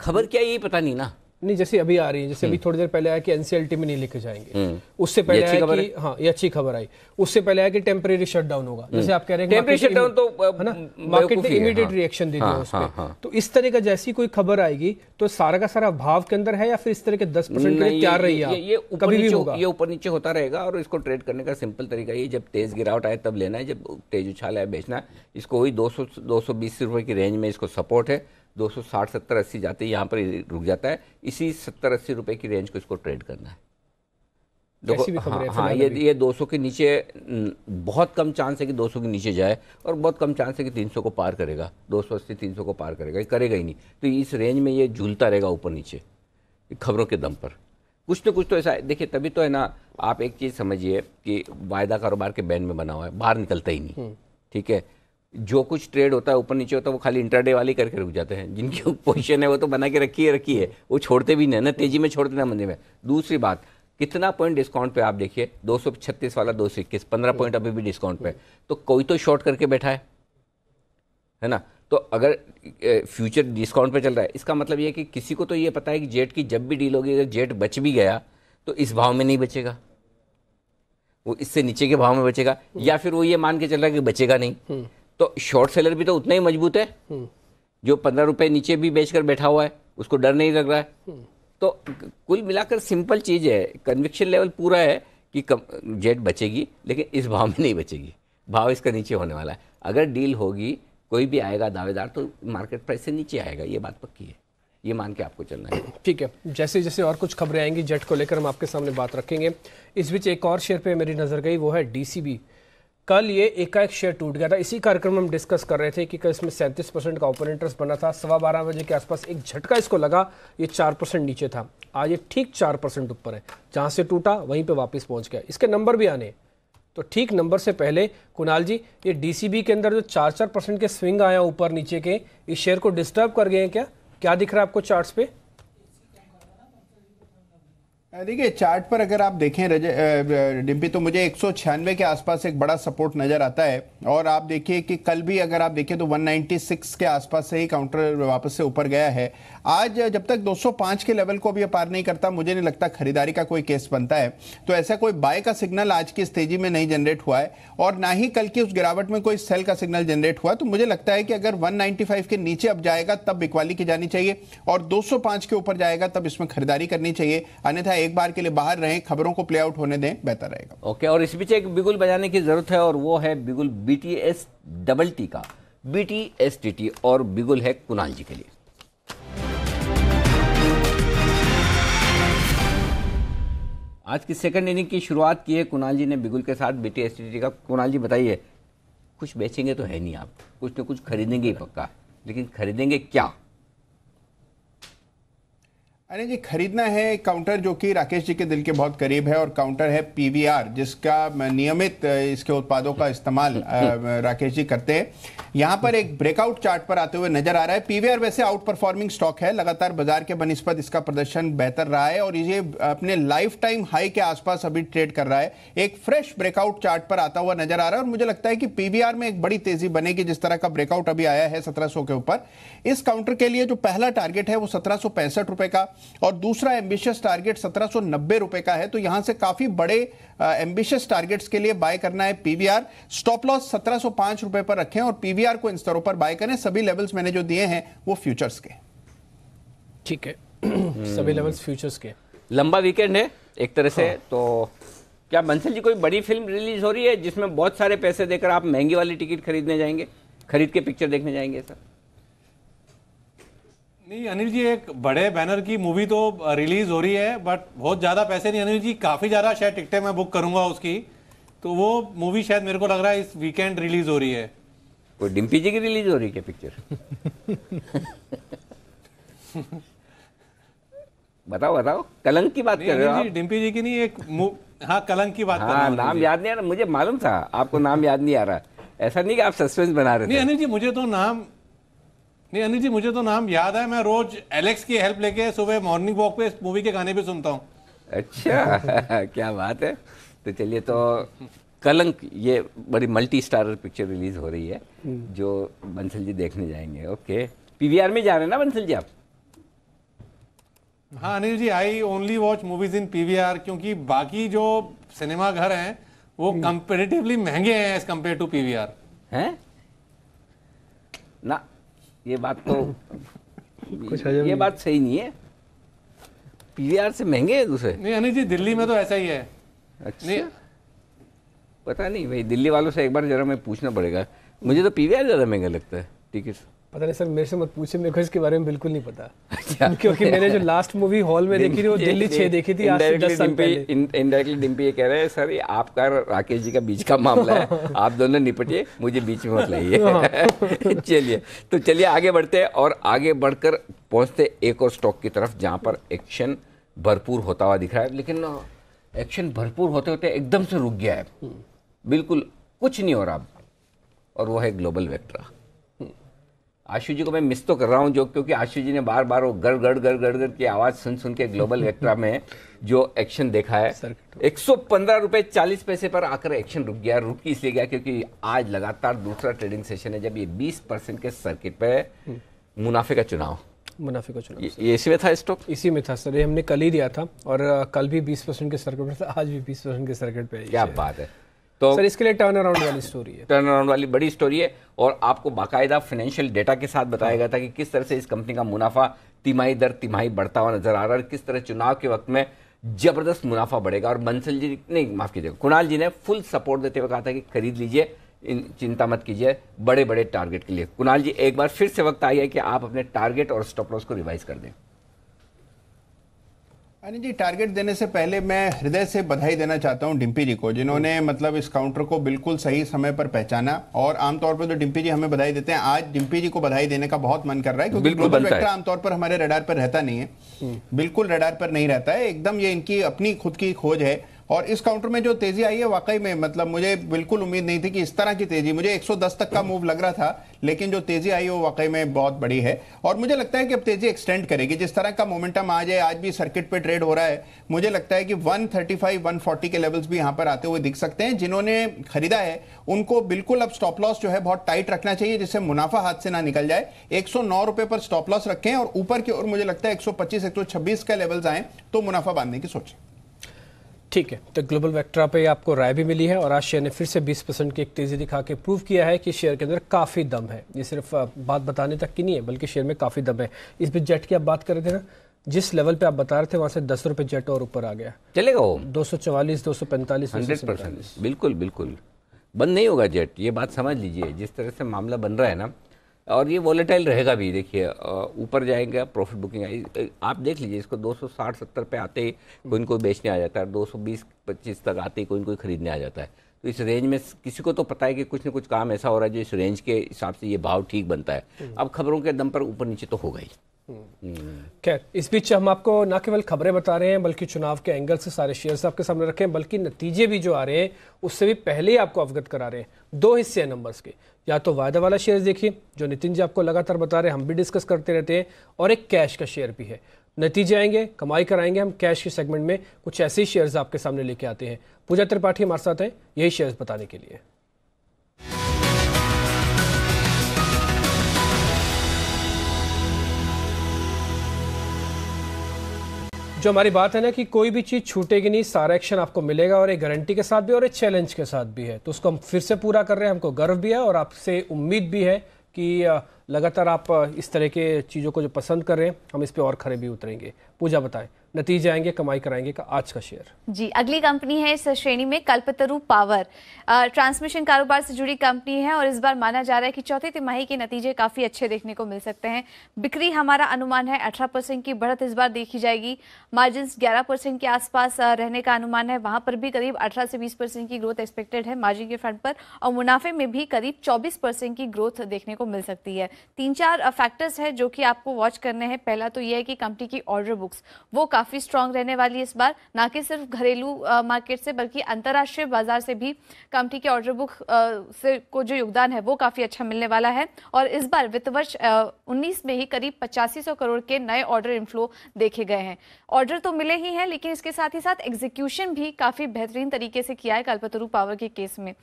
खबर क्या ये पता नहीं ना नहीं जैसे अभी आ रही है जैसे अभी हम्म। थोड़ी देर पहले आया कि एनसीएलटी में नहीं लेके जाएंगे हम्म। उससे पहले आया कि हाँ ये अच्छी खबर आई उससे पहले आया कि टेम्परेरी शटडाउन होगा हम्म। जैसे आप कह रहे हैं शटडाउन तो है ना मार्केट ने इमीडिएट रिएक्शन दे दिया हाँ, उसमें हाँ, हाँ। तो इस तरह का जैसी कोई खबर आएगी तो सारा का सारा भाव के अंदर है या फिर इस तरह के दस परसेंट तैयार रही है ये कभी भी होगा ये ऊपर नीचे होता रहेगा और इसको ट्रेड करने का सिंपल तरीका ये जब तेज गिरावट आए तब लेना है जब तेज उछाल आए बेचना है इसको वही दो सौ रुपए की रेंज में इसको सपोर्ट है दो सौ साठ सत्तर अस्सी जाते हैं यहाँ पर रुक जाता है इसी सत्तर अस्सी रुपये की रेंज को इसको ट्रेड करना है देखो हाँ हाँ ये ये सौ के नीचे बहुत कम चांस है कि दो सौ के नीचे जाए और बहुत कम चांस है कि तीन सौ को पार करेगा दो सौ अस्सी तीन सौ को पार करेगा ये करेगा ही नहीं तो इस रेंज में ये झूलता रहेगा ऊपर नीचे खबरों के दम पर कुछ ना तो, कुछ तो ऐसा देखिए तभी तो है ना आप एक चीज़ समझिए कि वायदा कारोबार के बैन में बना हुआ है बाहर निकलता ही नहीं हम्म। ठीक है जो कुछ ट्रेड होता है ऊपर नीचे होता है वो खाली इंटरडे वाली करके रुक जाते हैं जिनकी पोजीशन है वो तो बना के रखी है रखी है वो छोड़ते भी नहीं ना तेजी में छोड़ते ना मंदी में दूसरी बात कितना पॉइंट डिस्काउंट पे आप देखिए दो वाला दो सौ इक्कीस पंद्रह पॉइंट अभी भी डिस्काउंट पे तो कोई तो शॉर्ट करके बैठा है है ना तो अगर फ्यूचर डिस्काउंट पे चल रहा है इसका मतलब ये कि किसी को तो ये पता है कि जेट की जब भी डील होगी अगर जेट बच भी गया तो इस भाव में नहीं बचेगा वो इससे नीचे के भाव में बचेगा या फिर वो ये मान के चल रहा है कि बचेगा नहीं हम्म। तो शॉर्ट सेलर भी तो उतना ही मजबूत है हम्म। जो पंद्रह रुपये नीचे भी बेच कर बैठा हुआ है उसको डर नहीं लग रहा है हम्म। तो कुल मिलाकर सिंपल चीज़ है कन्विक्शन लेवल पूरा है कि जेट बचेगी लेकिन इस भाव में नहीं बचेगी भाव इसका नीचे होने वाला है अगर डील होगी कोई भी आएगा दावेदार तो मार्केट प्राइस से नीचे आएगा ये बात पक्की है ये मान के आपको चलना है ठीक है जैसे जैसे और कुछ खबरें आएंगी जेट को लेकर हम आपके सामने बात रखेंगे इस बीच एक और शेयर पे मेरी नज़र गई वो है डीसीबी कल ये एकाएक शेयर टूट गया था इसी कार्यक्रम में हम डिस्कस कर रहे थे कि कल इसमें सैंतीस परसेंट का ओपन इंटरेस्ट बना था सवा बारह बजे के आसपास एक झटका इसको लगा ये चार परसेंट नीचे था आज ये ठीक चार परसेंट ऊपर है जहाँ से टूटा वहीं पर वापस पहुंच गया इसके नंबर भी आने तो ठीक नंबर से पहले कुणाल जी ये डी के अंदर जो चार चार परसेंट के स्विंग आया ऊपर नीचे के इस शेयर को डिस्टर्ब कर गए हैं क्या क्या दिख रहा है आपको चार्ट पे देखिए चार्ट पर अगर आप देखें डिम्पी तो मुझे एक के आसपास एक बड़ा सपोर्ट नज़र आता है और आप देखिए कि कल भी अगर आप देखें तो 196 के आसपास से ही काउंटर वापस से ऊपर गया है आज जब तक 205 के लेवल को भी पार नहीं करता मुझे नहीं लगता खरीदारी का कोई केस बनता है तो ऐसा कोई बाय का सिग्नल आज की तेजी में नहीं जनरेट हुआ है और ना ही कल की उस गिरावट में कोई सेल का सिग्नल जनरेट हुआ तो मुझे लगता है कि अगर 195 के नीचे अब जाएगा तब बिकवाली की जानी चाहिए और 205 के ऊपर जाएगा तब इसमें खरीदारी करनी चाहिए अन्यथा एक बार के लिए बाहर रहें खबरों को प्ले आउट होने दें बेहतर रहेगा ओके और इस बीच एक बिगुल बजाने की जरूरत है और वो है बिगुल बी डबल टी का बी और बिगुल है कुणाल जी के लिए आज की सेकंड इनिंग की शुरुआत की है कुणाल जी ने बिगुल के साथ बी टी का कुणाल जी बताइए कुछ बेचेंगे तो है नहीं आप कुछ ना कुछ खरीदेंगे ही पक्का लेकिन खरीदेंगे क्या अरे जी खरीदना है एक काउंटर जो कि राकेश जी के दिल के बहुत करीब है और काउंटर है पीवीआर जिसका नियमित इसके उत्पादों का इस्तेमाल राकेश जी करते हैं यहाँ पर एक ब्रेकआउट चार्ट पर आते हुए नजर आ रहा है पीवीआर वैसे आउट परफॉर्मिंग स्टॉक है लगातार बाजार के बनस्पत इसका प्रदर्शन बेहतर रहा है और ये अपने लाइफ टाइम हाई के आसपास अभी ट्रेड कर रहा है एक फ्रेश ब्रेकआउट चार्ट पर आता हुआ नजर आ रहा है और मुझे लगता है कि पीवीआर में एक बड़ी तेजी बनेगी जिस तरह का ब्रेकआउट अभी आया है सत्रह के ऊपर इस काउंटर के लिए जो पहला टारगेट है वो सत्रह का और दूसरा एम्बिशियस टारगेट सत्रह सौ का है तो यहां से काफी बड़े एम्बिशियस टारगेट्स के लिए बाय करना है पीवीआर स्टॉप लॉस सत्रह रुपए पर रखें और पीवीआर को इन स्तरों पर बाय करें सभी लेवल्स मैंने जो दिए हैं वो फ्यूचर्स के ठीक है सभी लेवल्स हम्म। फ्यूचर्स के लंबा वीकेंड है एक तरह से हाँ। तो क्या बंसल जी कोई बड़ी फिल्म रिलीज हो रही है जिसमें बहुत सारे पैसे देकर आप महंगी वाली टिकट खरीदने जाएंगे खरीद के पिक्चर देखने जाएंगे सर नहीं अनिल जी एक बड़े बैनर की मूवी तो रिलीज हो रही है बट बहुत ज़्यादा पैसे नहीं अनिल जी काफ़ी ज़्यादा शायद टिकटें मैं बुक करूंगा उसकी तो वो मूवी शायद मेरे को लग रहा है इस वीकेंड रिलीज हो रही है वो डिम्पी जी की रिलीज हो रही है पिक्चर बताओ बताओ कलंक की बात कर रहे हो डिम्पी जी की नहीं एक हाँ कलंक की बात हाँ, नाम याद नहीं आ रहा मुझे मालूम था आपको नाम याद नहीं आ रहा ऐसा नहीं कि आप सस्पेंस बना रहे नहीं अनिल जी मुझे तो नाम नहीं अनिल जी मुझे तो नाम याद है मैं रोज एलेक्स की हेल्प लेके सुबह मॉर्निंग वॉक पे मूवी के गाने भी सुनता हूँ अच्छा क्या बात है तो चलिए तो कलंक ये बड़ी मल्टी स्टारर पिक्चर रिलीज हो रही है जो बंसल जी देखने जाएंगे ओके पीवीआर में जा रहे हैं ना बंसल जी आप हाँ Anil ji I only watch movies in PVR क्योंकि बाकी जो सिनेमा घर हैं वो कंपेरेटिवली हम्म। महंगे हैं एज कम्पेयर टू पीवीआर हैं ना ये बात तो कुछ ये बात सही नहीं है पीवीआर से महंगे है दूसरे नहीं अनिल जी दिल्ली में तो ऐसा ही है अच्छा नहीं? पता नहीं भाई दिल्ली वालों से एक बार जरा मैं पूछना पड़ेगा मुझे तो पीवीआर ज़्यादा महंगा लगता है टिकट पता नहीं सर मेरे से मत पूछे मेरे को इसके बारे में बिल्कुल नहीं पता अच्छा। क्योंकि मैंने जो लास्ट मूवी हॉल में देखी थी वो दिल्ली छः देखी थी इनडायरेक्टली डिम्पी ये कह रहे हैं सर ये आपका राकेश जी का बीच का मामला है आप दोनों निपटिए मुझे बीच में मत लाइए हाँ। चलिए तो चलिए आगे बढ़ते हैं और आगे बढ़कर पहुंचते एक और स्टॉक की तरफ जहाँ पर एक्शन भरपूर होता हुआ दिख रहा है लेकिन एक्शन भरपूर होते होते एकदम से रुक गया है हम्म। बिल्कुल कुछ नहीं हो रहा और वो है ग्लोबल वेक्ट्रा आशु जी को मैं मिस तो कर रहा हूँ जो क्योंकि आशु जी ने बार बार वो गड़ गड़ गड़ गड़ गड़ की आवाज़ सुन सुन के ग्लोबल एक्ट्रा में जो एक्शन देखा है तो- एक सौ पंद्रह रुपये चालीस पैसे पर आकर एक्शन रुक गया रुक इसलिए गया क्योंकि आज लगातार दूसरा ट्रेडिंग सेशन है जब ये बीस परसेंट के सर्किट पे हम्म। मुनाफे का चुनाव मुनाफे का चुनाव ये, ये इसी में था स्टॉक इसी में था सर ये हमने कल ही दिया था और कल भी बीस परसेंट के सर्किट पर था आज भी बीस परसेंट के सर्किट पर क्या बात है तो सर इसके लिए टर्न अराउंड वाली स्टोरी है टर्न अराउंड वाली बड़ी स्टोरी है और आपको बाकायदा फाइनेंशियल डेटा के साथ बताया गया था कि किस तरह से इस कंपनी का मुनाफा तिमाही दर तिमाही बढ़ता हुआ नजर आ रहा है और किस तरह चुनाव के वक्त में जबरदस्त मुनाफा बढ़ेगा और बंसल जी नहीं माफ़ कीजिएगा कुणाल जी ने फुल सपोर्ट देते हुए कहा था कि खरीद लीजिए इन चिंता मत कीजिए बड़े बड़े टारगेट के लिए कुणाल जी एक बार फिर से वक्त आई है कि आप अपने टारगेट और स्टॉप लॉस को रिवाइज कर दें अनिल जी टारगेट देने से पहले मैं हृदय से बधाई देना चाहता हूं डिम्पी जी को जिन्होंने हम्म। मतलब इस काउंटर को बिल्कुल सही समय पर पहचाना और आमतौर पर जो डिम्पी जी हमें बधाई देते हैं आज डिम्पी जी को बधाई देने का बहुत मन कर रहा है क्योंकि ग्लोबल वेक्टर आमतौर पर हमारे रडार पर रहता नहीं है हम्म। बिल्कुल रडार पर नहीं रहता है एकदम ये इनकी अपनी खुद की खोज है और इस काउंटर में जो तेजी आई है वाकई में मतलब मुझे बिल्कुल उम्मीद नहीं थी कि इस तरह की तेजी मुझे 110 तक का मूव लग रहा था लेकिन जो तेजी आई वो वाकई में बहुत बड़ी है और मुझे लगता है कि अब तेजी एक्सटेंड करेगी जिस तरह का मोमेंटम आज है आज भी सर्किट पे ट्रेड हो रहा है मुझे लगता है कि 135 140 के लेवल्स भी यहाँ पर आते हुए दिख सकते हैं जिन्होंने खरीदा है उनको बिल्कुल अब स्टॉप लॉस जो है बहुत टाइट रखना चाहिए जिससे मुनाफा हाथ से ना निकल जाए एक रुपए पर स्टॉप लॉस रखें और ऊपर की ओर मुझे लगता है एक सौ पच्चीस का लेवल्स आए तो मुनाफा बांधने की सोचें ठीक है तो ग्लोबल वैक्ट्रा पे आपको राय भी मिली है और आज शेयर ने फिर से 20 परसेंट की एक तेज़ी दिखा के प्रूव किया है कि शेयर के अंदर काफ़ी दम है ये सिर्फ बात बताने तक की नहीं है बल्कि शेयर में काफ़ी दम है इस बीच जेट की आप बात कर रहे थे ना जिस लेवल पे आप बता रहे थे वहां से दस रुपए जेट और ऊपर आ गया चलेगा वो दो सौ चवालीस दो सौ पैंतालीस हंड्रेड परसेंट बिल्कुल बिल्कुल बंद नहीं होगा जेट ये बात समझ लीजिए जिस तरह से मामला बन रहा है ना और ये वॉलेटाइल रहेगा भी देखिए ऊपर जाएगा प्रॉफिट बुकिंग आई आप देख लीजिए इसको 260 70 पे आते ही कोई कोई बेचने आ जाता है 220 25 तक आते ही कोई कोई खरीदने आ जाता है तो इस रेंज में किसी को तो पता है कि कुछ ना कुछ काम ऐसा हो रहा है जो इस रेंज के हिसाब से ये भाव ठीक बनता है हम्म। अब खबरों के दम पर ऊपर नीचे तो होगा ही हम्म। हम्म। खैर इस बीच हम आपको ना केवल खबरें बता रहे हैं बल्कि चुनाव के एंगल से सारे शेयर्स आपके सामने रखे हैं बल्कि नतीजे भी जो आ रहे हैं उससे भी पहले ही आपको अवगत करा रहे हैं दो हिस्से हैं नंबर्स के या तो वायदा वाला शेयर देखिए जो नितिन जी आपको लगातार बता रहे हैं हम भी डिस्कस करते रहते हैं और एक कैश का शेयर भी है नतीजे आएंगे कमाई कराएंगे हम कैश के सेगमेंट में कुछ ऐसे ही शेयर्स आपके सामने लेके आते हैं पूजा त्रिपाठी हमारे साथ हैं यही शेयर्स बताने के लिए जो हमारी बात है ना कि कोई भी चीज़ छूटेगी नहीं सारा एक्शन आपको मिलेगा और एक गारंटी के साथ भी और एक चैलेंज के साथ भी है तो उसको हम फिर से पूरा कर रहे हैं हमको गर्व भी है और आपसे उम्मीद भी है कि लगातार आप इस तरह के चीज़ों को जो पसंद कर रहे हैं हम इस पर और खड़े भी उतरेंगे पूजा बताए नतीजे आएंगे कमाई कराएंगे का आज का शेयर जी अगली कंपनी है इस श्रेणी में कल्पतरु पावर ट्रांसमिशन कारोबार से जुड़ी कंपनी है और इस बार माना जा रहा है कि चौथी तिमाही के नतीजे काफी अच्छे देखने को मिल सकते हैं बिक्री हमारा अनुमान है अठारह परसेंट की बढ़त इस बार देखी जाएगी मार्जिन ग्यारह परसेंट के आसपास रहने का अनुमान है वहां पर भी करीब अठारह से बीस परसेंट की ग्रोथ एक्सपेक्टेड है मार्जिन के फ्रंट पर और मुनाफे में भी करीब चौबीस परसेंट की ग्रोथ देखने को मिल सकती है तीन चार फैक्टर्स है जो कि आपको वॉच करने हैं पहला तो यह है कि कंपनी की ऑर्डर बुक बुक्स वो काफ़ी स्ट्रांग रहने वाली है इस बार ना कि सिर्फ घरेलू मार्केट से बल्कि अंतर्राष्ट्रीय बाजार से भी कंपनी के ऑर्डर बुक से को जो योगदान है वो काफ़ी अच्छा मिलने वाला है और इस बार वित्त वर्ष उन्नीस में ही करीब पचासी करोड़ के नए ऑर्डर इनफ्लो देखे गए हैं ऑर्डर तो मिले ही हैं लेकिन इसके साथ ही साथ एग्जीक्यूशन भी काफ़ी बेहतरीन तरीके से किया है कल्पतरु पावर के केस में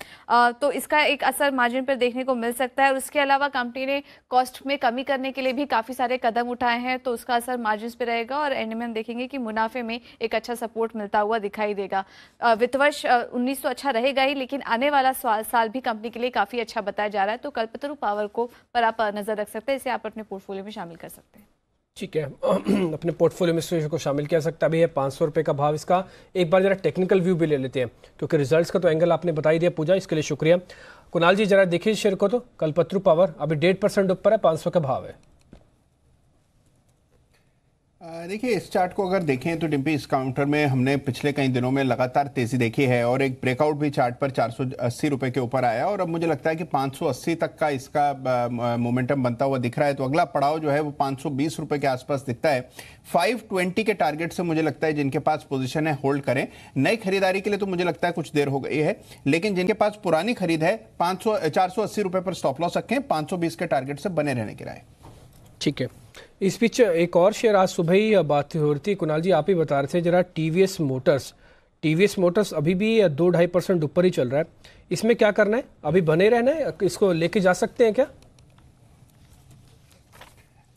तो इसका एक असर मार्जिन पर देखने को मिल सकता है और उसके अलावा कंपनी ने कॉस्ट में कमी करने के लिए भी काफ़ी सारे कदम उठाए हैं तो उसका असर मार्जिन पर रहेगा और एंड में हम देखेंगे कि मुनाफे में एक अच्छा सपोर्ट मिलता हुआ दिखाई देगा वित्त वर्ष उन्नीस तो अच्छा रहेगा ही लेकिन आने वाला साल भी कंपनी के लिए काफ़ी अच्छा बताया जा रहा है तो कल्पतरु पावर को पर आप नज़र रख सकते हैं इसे आप अपने पोर्टफोलियो में शामिल कर सकते हैं ठीक है अपने पोर्टफोलियो में इस को शामिल किया सकता अभी है पाँच सौ रुपये का भाव इसका एक बार जरा टेक्निकल व्यू भी ले लेते हैं क्योंकि रिजल्ट्स का तो एंगल आपने बताई दिया पूजा इसके लिए शुक्रिया कुणाल जी जरा देखिए शेयर को तो कलपत्रु पावर अभी डेढ़ परसेंट ऊपर है पाँच सौ का भाव है देखिए इस चार्ट को अगर देखें तो डिम्पी इस काउंटर में हमने पिछले कई दिनों में लगातार तेज़ी देखी है और एक ब्रेकआउट भी चार्ट पर चार रुपए के ऊपर आया और अब मुझे लगता है कि 580 तक का इसका मोमेंटम बनता हुआ दिख रहा है तो अगला पड़ाव जो है वो 520 रुपए के आसपास दिखता है 520 के टारगेट से मुझे लगता है जिनके पास पोजिशन है होल्ड करें नई खरीदारी के लिए तो मुझे लगता है कुछ देर हो गई है लेकिन जिनके पास पुरानी खरीद है पाँच सौ पर स्टॉप लॉस रखें पाँच के टारगेट से बने रहने की राय ठीक है इस बीच एक और शेयर आज सुबह ही बात हो रही थी कुणाल जी आप ही बता रहे थे जरा टीवीएस मोटर्स टीवीएस मोटर्स अभी भी दो ढाई परसेंट ऊपर ही चल रहा है इसमें क्या करना है अभी बने रहना है इसको लेके जा सकते हैं क्या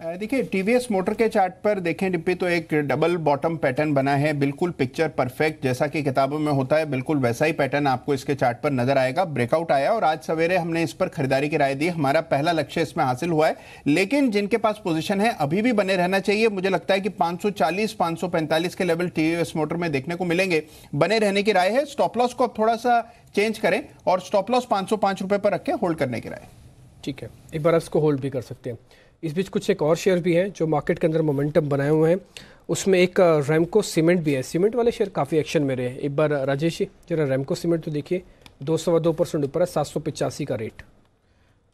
देखिए टीवीएस मोटर के चार्ट पर देखें डिप्पी तो एक डबल बॉटम पैटर्न बना है बिल्कुल पिक्चर परफेक्ट जैसा कि किताबों में होता है बिल्कुल वैसा ही पैटर्न आपको इसके चार्ट पर नजर आएगा ब्रेकआउट आया और आज सवेरे हमने इस पर खरीदारी की राय दी हमारा पहला लक्ष्य इसमें हासिल हुआ है लेकिन जिनके पास पोजिशन है अभी भी बने रहना चाहिए मुझे लगता है कि 540 सौ के लेवल टीवीएस मोटर में देखने को मिलेंगे बने रहने की राय है स्टॉप लॉस को अब थोड़ा सा चेंज करें और स्टॉप लॉस पाँच सौ पर रखें होल्ड करने की राय ठीक है एक बार इसको होल्ड भी कर सकते हैं इस बीच कुछ एक और शेयर भी हैं जो मार्केट के अंदर मोमेंटम बनाए हुए हैं उसमें एक रैमको सीमेंट भी है सीमेंट वाले शेयर काफ़ी एक्शन में रहे हैं एक बार राजेश जी जरा रैमको सीमेंट तो देखिए दो सवा दो परसेंट ऊपर है सात सौ पिचासी का रेट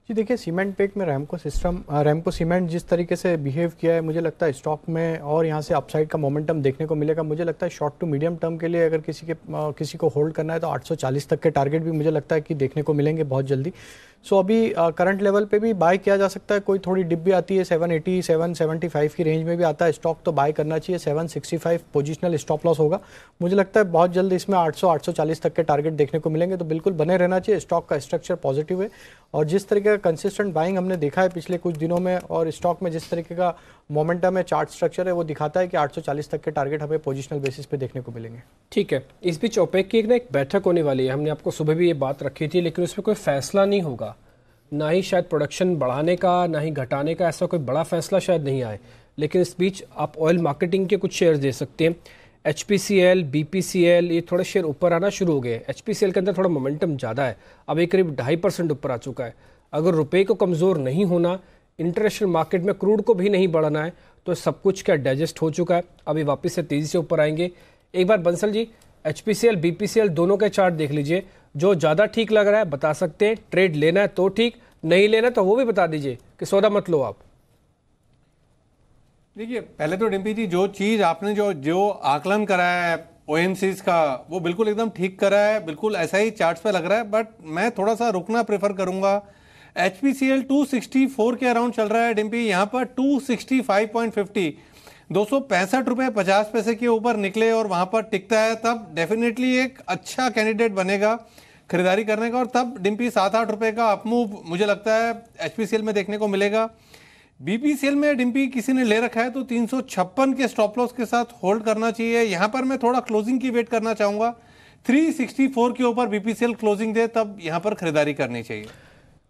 जी देखिए सीमेंट पेक में रैमको सिस्टम रैमको सीमेंट जिस तरीके से बिहेव किया है मुझे लगता है स्टॉक में और यहाँ से अपसाइड का मोमेंटम देखने को मिलेगा मुझे लगता है शॉर्ट टू मीडियम टर्म के लिए अगर किसी के किसी को होल्ड करना है तो 840 तक के टारगेट भी मुझे लगता है कि देखने को मिलेंगे बहुत जल्दी सो अभी करंट लेवल पे भी बाय किया जा सकता है कोई थोड़ी डिप भी आती है seven seven eighty seventy five की रेंज में भी आता है स्टॉक तो बाय करना चाहिए seven sixty five positional stop loss होगा मुझे लगता है बहुत जल्द इसमें आठ आठ सौ सौ चालीस तक के टारगेट देखने को मिलेंगे तो बिल्कुल बने रहना चाहिए स्टॉक का स्ट्रक्चर पॉजिटिव है और जिस तरीके का कंसिस्टेंट बाइंग हमने देखा है पिछले कुछ दिनों में और स्टॉक में जिस तरीके का मोमेंटम है चार्ट स्ट्रक्चर है वो दिखाता है कि 840 तक के टारगेट हमें पोजिशनल बेसिस पे देखने को मिलेंगे ठीक है इस बीच ओपेक की एक ना एक बैठक होने वाली है हमने आपको सुबह भी ये बात रखी थी लेकिन उसमें कोई फैसला नहीं होगा ना ही शायद प्रोडक्शन बढ़ाने का ना ही घटाने का ऐसा कोई बड़ा फैसला शायद नहीं आए लेकिन इस बीच आप ऑयल मार्केटिंग के कुछ शेयर दे सकते हैं H P C L B P C L ये थोड़े शेयर ऊपर आना शुरू हो गए एच पी सी एल के अंदर थोड़ा मोमेंटम ज़्यादा है अब ये करीब ढाई परसेंट ऊपर आ चुका है अगर रुपये को कमज़ोर नहीं होना इंटरनेशनल मार्केट में क्रूड को भी नहीं बढ़ाना है तो सब कुछ क्या डाइजेस्ट हो चुका है अभी वापस से तेज़ी से ऊपर आएंगे एक बार Bansal ji H P C L B P C L दोनों के चार्ट देख लीजिए जो ज़्यादा ठीक लग रहा है बता सकते हैं ट्रेड लेना है तो ठीक नहीं लेना तो वो भी बता दीजिए कि सौदा मत लो आप देखिए पहले तो डिम्पी जी जो चीज़ आपने जो जो आकलन कराया है ओ का वो बिल्कुल एकदम ठीक करा है बिल्कुल ऐसा ही चार्ट्स पे लग रहा है बट मैं थोड़ा सा रुकना प्रेफर करूंगा H P C L two sixty four के अराउंड चल रहा है डिम्पी यहाँ पर two sixty five point fifty दो सौ पैंसठ रुपये पचास पैसे के ऊपर निकले और वहाँ पर टिकता है तब डेफिनेटली एक अच्छा कैंडिडेट बनेगा खरीदारी करने का और तब डिम्पी सात आठ रुपये का अपमूव मुझे लगता है एच में देखने को मिलेगा बीपीसीएल में डिम्पी किसी ने ले रखा है तो तीन के स्टॉप लॉस के साथ होल्ड करना चाहिए यहाँ पर मैं थोड़ा क्लोजिंग की वेट करना चाहूँगा 364 के ऊपर बीपीसीएल क्लोजिंग दे तब यहाँ पर खरीदारी करनी चाहिए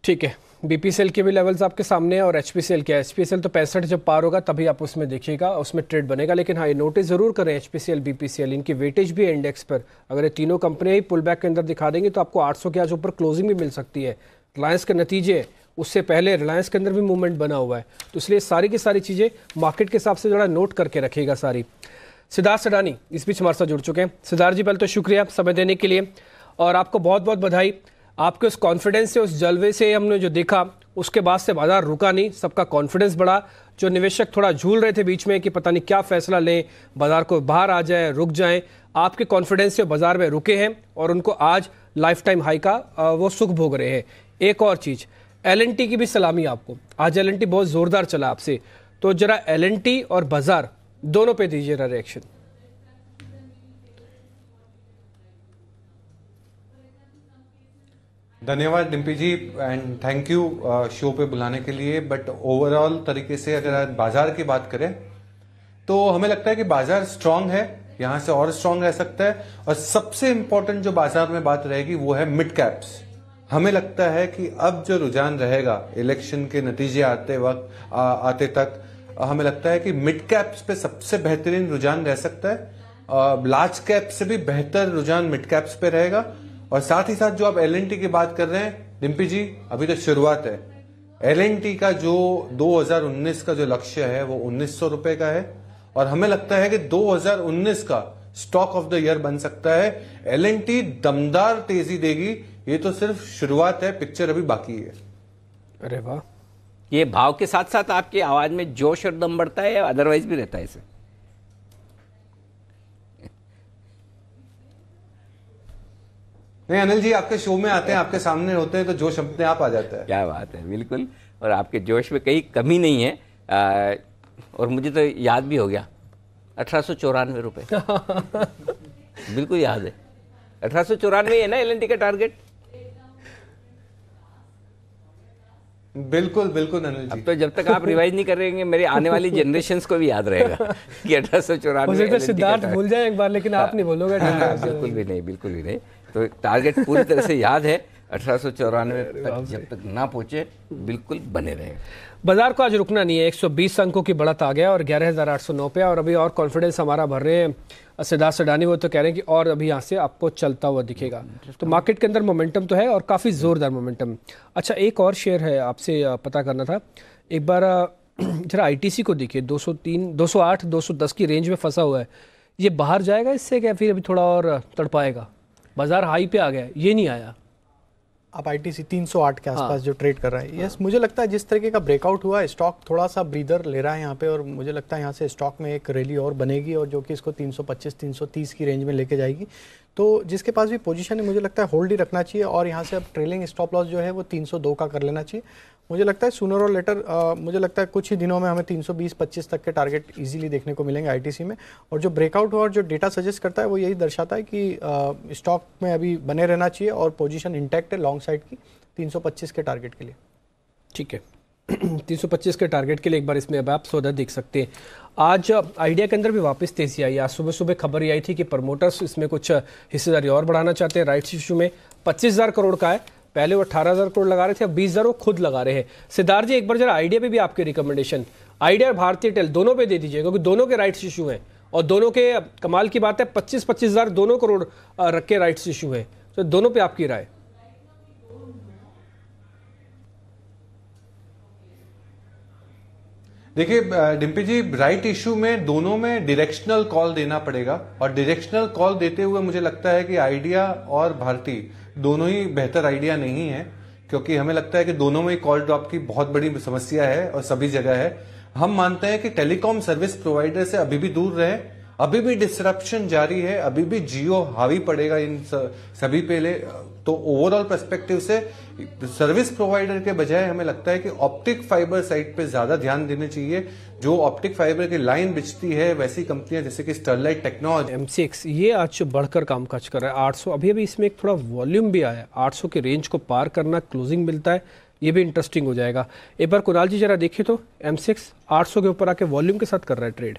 ठीक है बीपीसीएल के भी लेवल्स आपके सामने हैं और एच पी के एच पी तो पैंसठ जब पार होगा तभी आप उसमें देखिएगा उसमें ट्रेड बनेगा लेकिन हाँ ये नोटिस ज़रूर करें एच पी बी इनकी वेटेज भी है इंडेक्स पर अगर ये तीनों कंपनियां ही पुल बैक के अंदर दिखा देंगी तो आपको सौ के आज ऊपर क्लोजिंग भी मिल सकती है रिलायंस के नतीजे उससे पहले रिलायंस के अंदर भी मूवमेंट बना हुआ है तो इसलिए सारी की सारी चीज़ें मार्केट के हिसाब से जरा नोट करके रखिएगा सारी सिद्धार्थ सडानी इस बीच हमारे साथ जुड़ चुके हैं सिद्धार्थ जी पहले तो शुक्रिया समय देने के लिए और आपको बहुत बहुत बधाई आपके उस कॉन्फिडेंस से उस जलवे से हमने जो देखा उसके बाद से बाजार रुका नहीं सबका कॉन्फिडेंस बढ़ा जो निवेशक थोड़ा झूल रहे थे बीच में कि पता नहीं क्या फैसला लें बाजार को बाहर आ जाए रुक जाए आपके कॉन्फिडेंस से बाजार में रुके हैं और उनको आज लाइफ टाइम हाई का वो सुख भोग रहे हैं एक और चीज़ एल की भी सलामी आपको आज एल बहुत ज़ोरदार चला आपसे तो ज़रा एल और बाज़ार दोनों पे दीजिए रिएक्शन धन्यवाद Dimpy ji and thank you show पे बुलाने के लिए बट ओवरऑल तरीके से अगर आज बाजार की बात करें तो हमें लगता है कि बाजार स्ट्रांग है यहां से और स्ट्रांग रह सकता है और सबसे इंपॉर्टेंट जो बाजार में बात रहेगी वो है मिड कैप्स हमें लगता है कि अब जो रुझान रहेगा इलेक्शन के नतीजे आते वक्त आते तक हमें लगता है कि मिड कैप्स पे सबसे बेहतरीन रुझान रह सकता है लार्ज कैप से भी बेहतर रुझान मिड कैप्स पे रहेगा और साथ ही साथ जो आप एल की बात कर रहे हैं डिम्पी जी अभी तो शुरुआत है एल का जो 2019 का जो लक्ष्य है वो उन्नीस रुपए का है और हमें लगता है कि 2019 का स्टॉक ऑफ द ईयर बन सकता है एल दमदार तेजी देगी ये तो सिर्फ शुरुआत है पिक्चर अभी बाकी है अरे वाह ये भाव के साथ साथ आपकी आवाज में जोश और दम बढ़ता है या अदरवाइज भी रहता है इसे नहीं अनिल जी आपके शो में आते हैं आपके सामने होते हैं तो जोश अपने आप आ जाता है क्या बात है बिल्कुल और आपके जोश में कहीं कमी नहीं है आ, और मुझे तो याद भी हो गया अठारह सौ चौरानवे रुपये बिल्कुल याद है अठारह सौ चौरानवे है ना एल का टारगेट बिल्कुल बिल्कुल अनिल जी अब तो जब तक आप रिवाइज नहीं करेंगे मेरे आने वाली जनरेशन को भी याद रहेगा कि अठारह सौ चौरानवे तो सिद्धार्थ भूल जाए एक बार लेकिन आप नहीं हाँ, बोलोगे हाँ, बिल्कुल भी नहीं बिल्कुल भी नहीं तो टारगेट पूरी तरह से याद है अठारह तक जब तक ना पहुंचे बिल्कुल बने रहे बाजार को आज रुकना नहीं है 120 अंकों की बढ़त आ गया और 11,809 पे और अभी और कॉन्फिडेंस हमारा भर रहे हैं सिद्धार्थ सडानी वो तो कह रहे हैं कि और अभी यहाँ से आपको चलता हुआ दिखेगा तो मार्केट के अंदर मोमेंटम तो है और काफ़ी ज़ोरदार मोमेंटम अच्छा एक और शेयर है आपसे पता करना था एक बार जरा आई को देखिए 203 208 210 की रेंज में फंसा हुआ है ये बाहर जाएगा इससे क्या फिर अभी थोड़ा और तड़पाएगा बाजार हाई पे आ गया ये नहीं आया आप आई टी सी तीन सौ आठ के आसपास हाँ। जो ट्रेड कर रहा है यस हाँ। यस मुझे लगता है जिस तरीके का ब्रेकआउट हुआ स्टॉक थोड़ा सा ब्रीदर ले रहा है यहाँ पे और मुझे लगता है यहाँ से स्टॉक में एक रैली और बनेगी और जो कि इसको 325 330 की रेंज में लेके जाएगी तो जिसके पास भी पोजीशन है मुझे लगता है होल्ड ही रखना चाहिए और यहाँ से अब ट्रेलिंग स्टॉप लॉस जो है वो 302 का कर लेना चाहिए मुझे लगता है सुनर और लेटर आ, मुझे लगता है कुछ ही दिनों में हमें 320-25 तक के टारगेट इजीली देखने को मिलेंगे आईटीसी में और जो ब्रेकआउट हुआ और जो डेटा सजेस्ट करता है वो यही दर्शाता है कि स्टॉक में अभी बने रहना चाहिए और पोजिशन इंटैक्ट है लॉन्ग साइड की तीन के टारगेट के लिए ठीक है 325 के टारगेट के लिए एक बार इसमें अब आप सौदा देख सकते हैं आज आइडिया के अंदर भी वापस तेजी आई आज सुबह सुबह खबर ये आई थी कि प्रमोटर्स इसमें कुछ हिस्सेदारी और बढ़ाना चाहते हैं राइट्स इशू में 25000 करोड़ का है पहले वो 18000 करोड़ लगा रहे थे अब 20000 वो खुद लगा रहे हैं सिद्धार्थ जी एक बार जरा आइडिया पे भी आपकी रिकमेंडेशन आइडिया और भारतीय टेल दोनों पे दे दीजिए क्योंकि दोनों के राइट्स इशू हैं और दोनों के कमाल की बात है पच्चीस पच्चीस दोनों करोड़ रख के राइट्स इशू है तो दोनों पर आपकी राय देखिए डिम्पी जी राइट इशू में दोनों में डायरेक्शनल कॉल देना पड़ेगा और डायरेक्शनल कॉल देते हुए मुझे लगता है कि आइडिया और भारती दोनों ही बेहतर आइडिया नहीं है क्योंकि हमें लगता है कि दोनों में कॉल ड्रॉप की बहुत बड़ी समस्या है और सभी जगह है हम मानते हैं कि टेलीकॉम सर्विस प्रोवाइडर से अभी भी दूर रहे अभी भी डिस्ट्रप्शन जारी है अभी भी जियो हावी पड़ेगा इन सभी पे तो ओवरऑल पर्सपेक्टिव से सर्विस प्रोवाइडर के बजाय हमें लगता है कि ऑप्टिक फाइबर साइट पे ज्यादा ध्यान देना चाहिए जो ऑप्टिक फाइबर की लाइन बिछती है वैसी कंपनियां जैसे कि स्टरलाइट टेक्नोलॉजी एम ये आज बढ़कर काम काज कर रहा है आठ अभी अभी इसमें एक थोड़ा वॉल्यूम भी आया आठ की रेंज को पार करना क्लोजिंग मिलता है ये भी इंटरेस्टिंग हो जाएगा एक बार कुणाल जी जरा देखिए तो एम सिक्स के ऊपर आके वॉल्यूम के साथ कर रहा है ट्रेड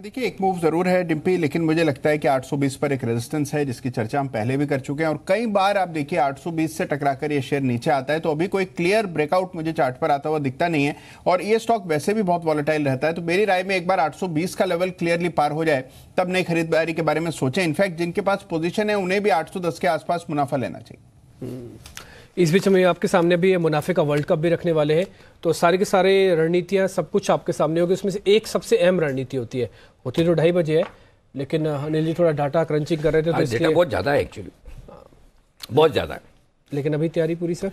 देखिए एक मूव ज़रूर है डिम्पी लेकिन मुझे लगता है कि 820 पर एक रेजिस्टेंस है जिसकी चर्चा हम पहले भी कर चुके हैं और कई बार आप देखिए 820 से टकरा कर ये शेयर नीचे आता है तो अभी कोई क्लियर ब्रेकआउट मुझे चार्ट पर आता हुआ दिखता नहीं है और ये स्टॉक वैसे भी बहुत वॉलेटाइल रहता है तो मेरी राय में एक बार आठ का लेवल क्लियरली पार हो जाए तब नई खरीदारी के बारे में सोचें इनफैक्ट जिनके पास पोजिशन है उन्हें भी आठ के आसपास मुनाफा लेना चाहिए हम्म। इस बीच में आपके सामने भी मुनाफे का वर्ल्ड कप भी रखने वाले हैं तो सारे के सारे रणनीतियाँ सब कुछ आपके सामने होगी उसमें से एक सबसे अहम रणनीति होती है होती तो ढाई बजे है लेकिन अनिल जी थोड़ा डाटा क्रंचिंग कर रहे थे तो हाँ, इसलिए बहुत ज़्यादा है एक्चुअली बहुत ज़्यादा है लेकिन अभी तैयारी पूरी सर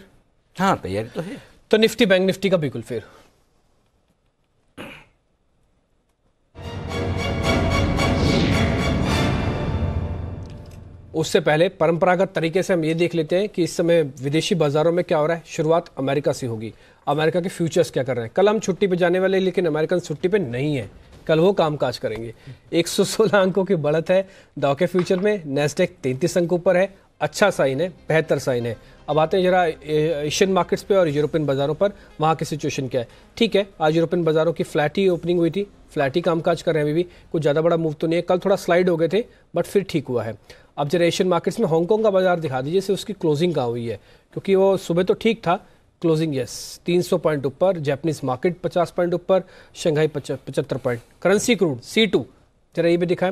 हाँ तैयारी तो है तो निफ्टी बैंक निफ्टी का बिल्कुल फिर उससे पहले परंपरागत तरीके से हम ये देख लेते हैं कि इस समय विदेशी बाजारों में क्या हो रहा है शुरुआत अमेरिका से होगी अमेरिका के फ्यूचर्स क्या कर रहे हैं कल हम छुट्टी पे जाने वाले लेकिन अमेरिकन छुट्टी पे नहीं है कल वो काम काज करेंगे 116 अंकों की बढ़त है दाव के फ्यूचर में नेस्टेक तैंतीस अंक ऊपर है अच्छा साइन है बेहतर साइन है अब आते हैं जरा एशियन मार्केट्स पे और यूरोपियन बाज़ारों पर वहाँ की सिचुएशन क्या है ठीक है आज यूरोपियन बाज़ारों की फ्लैट ही ओपनिंग हुई थी फ्लैट ही कामकाज कर रहे हैं अभी भी कुछ ज़्यादा बड़ा मूव तो नहीं है कल थोड़ा स्लाइड हो गए थे बट फिर ठीक हुआ है अब जरा एशियन मार्केट्स में हांगकॉन्ग का बाजार दिखा दीजिए से उसकी क्लोजिंग कहाँ हुई है क्योंकि वो सुबह तो ठीक था क्लोजिंग यस 300 पॉइंट ऊपर जैपनीज मार्केट 50 पॉइंट ऊपर शंघाई पचहत्तर पॉइंट करेंसी क्रूड सी टू जरा ये भी दिखाएं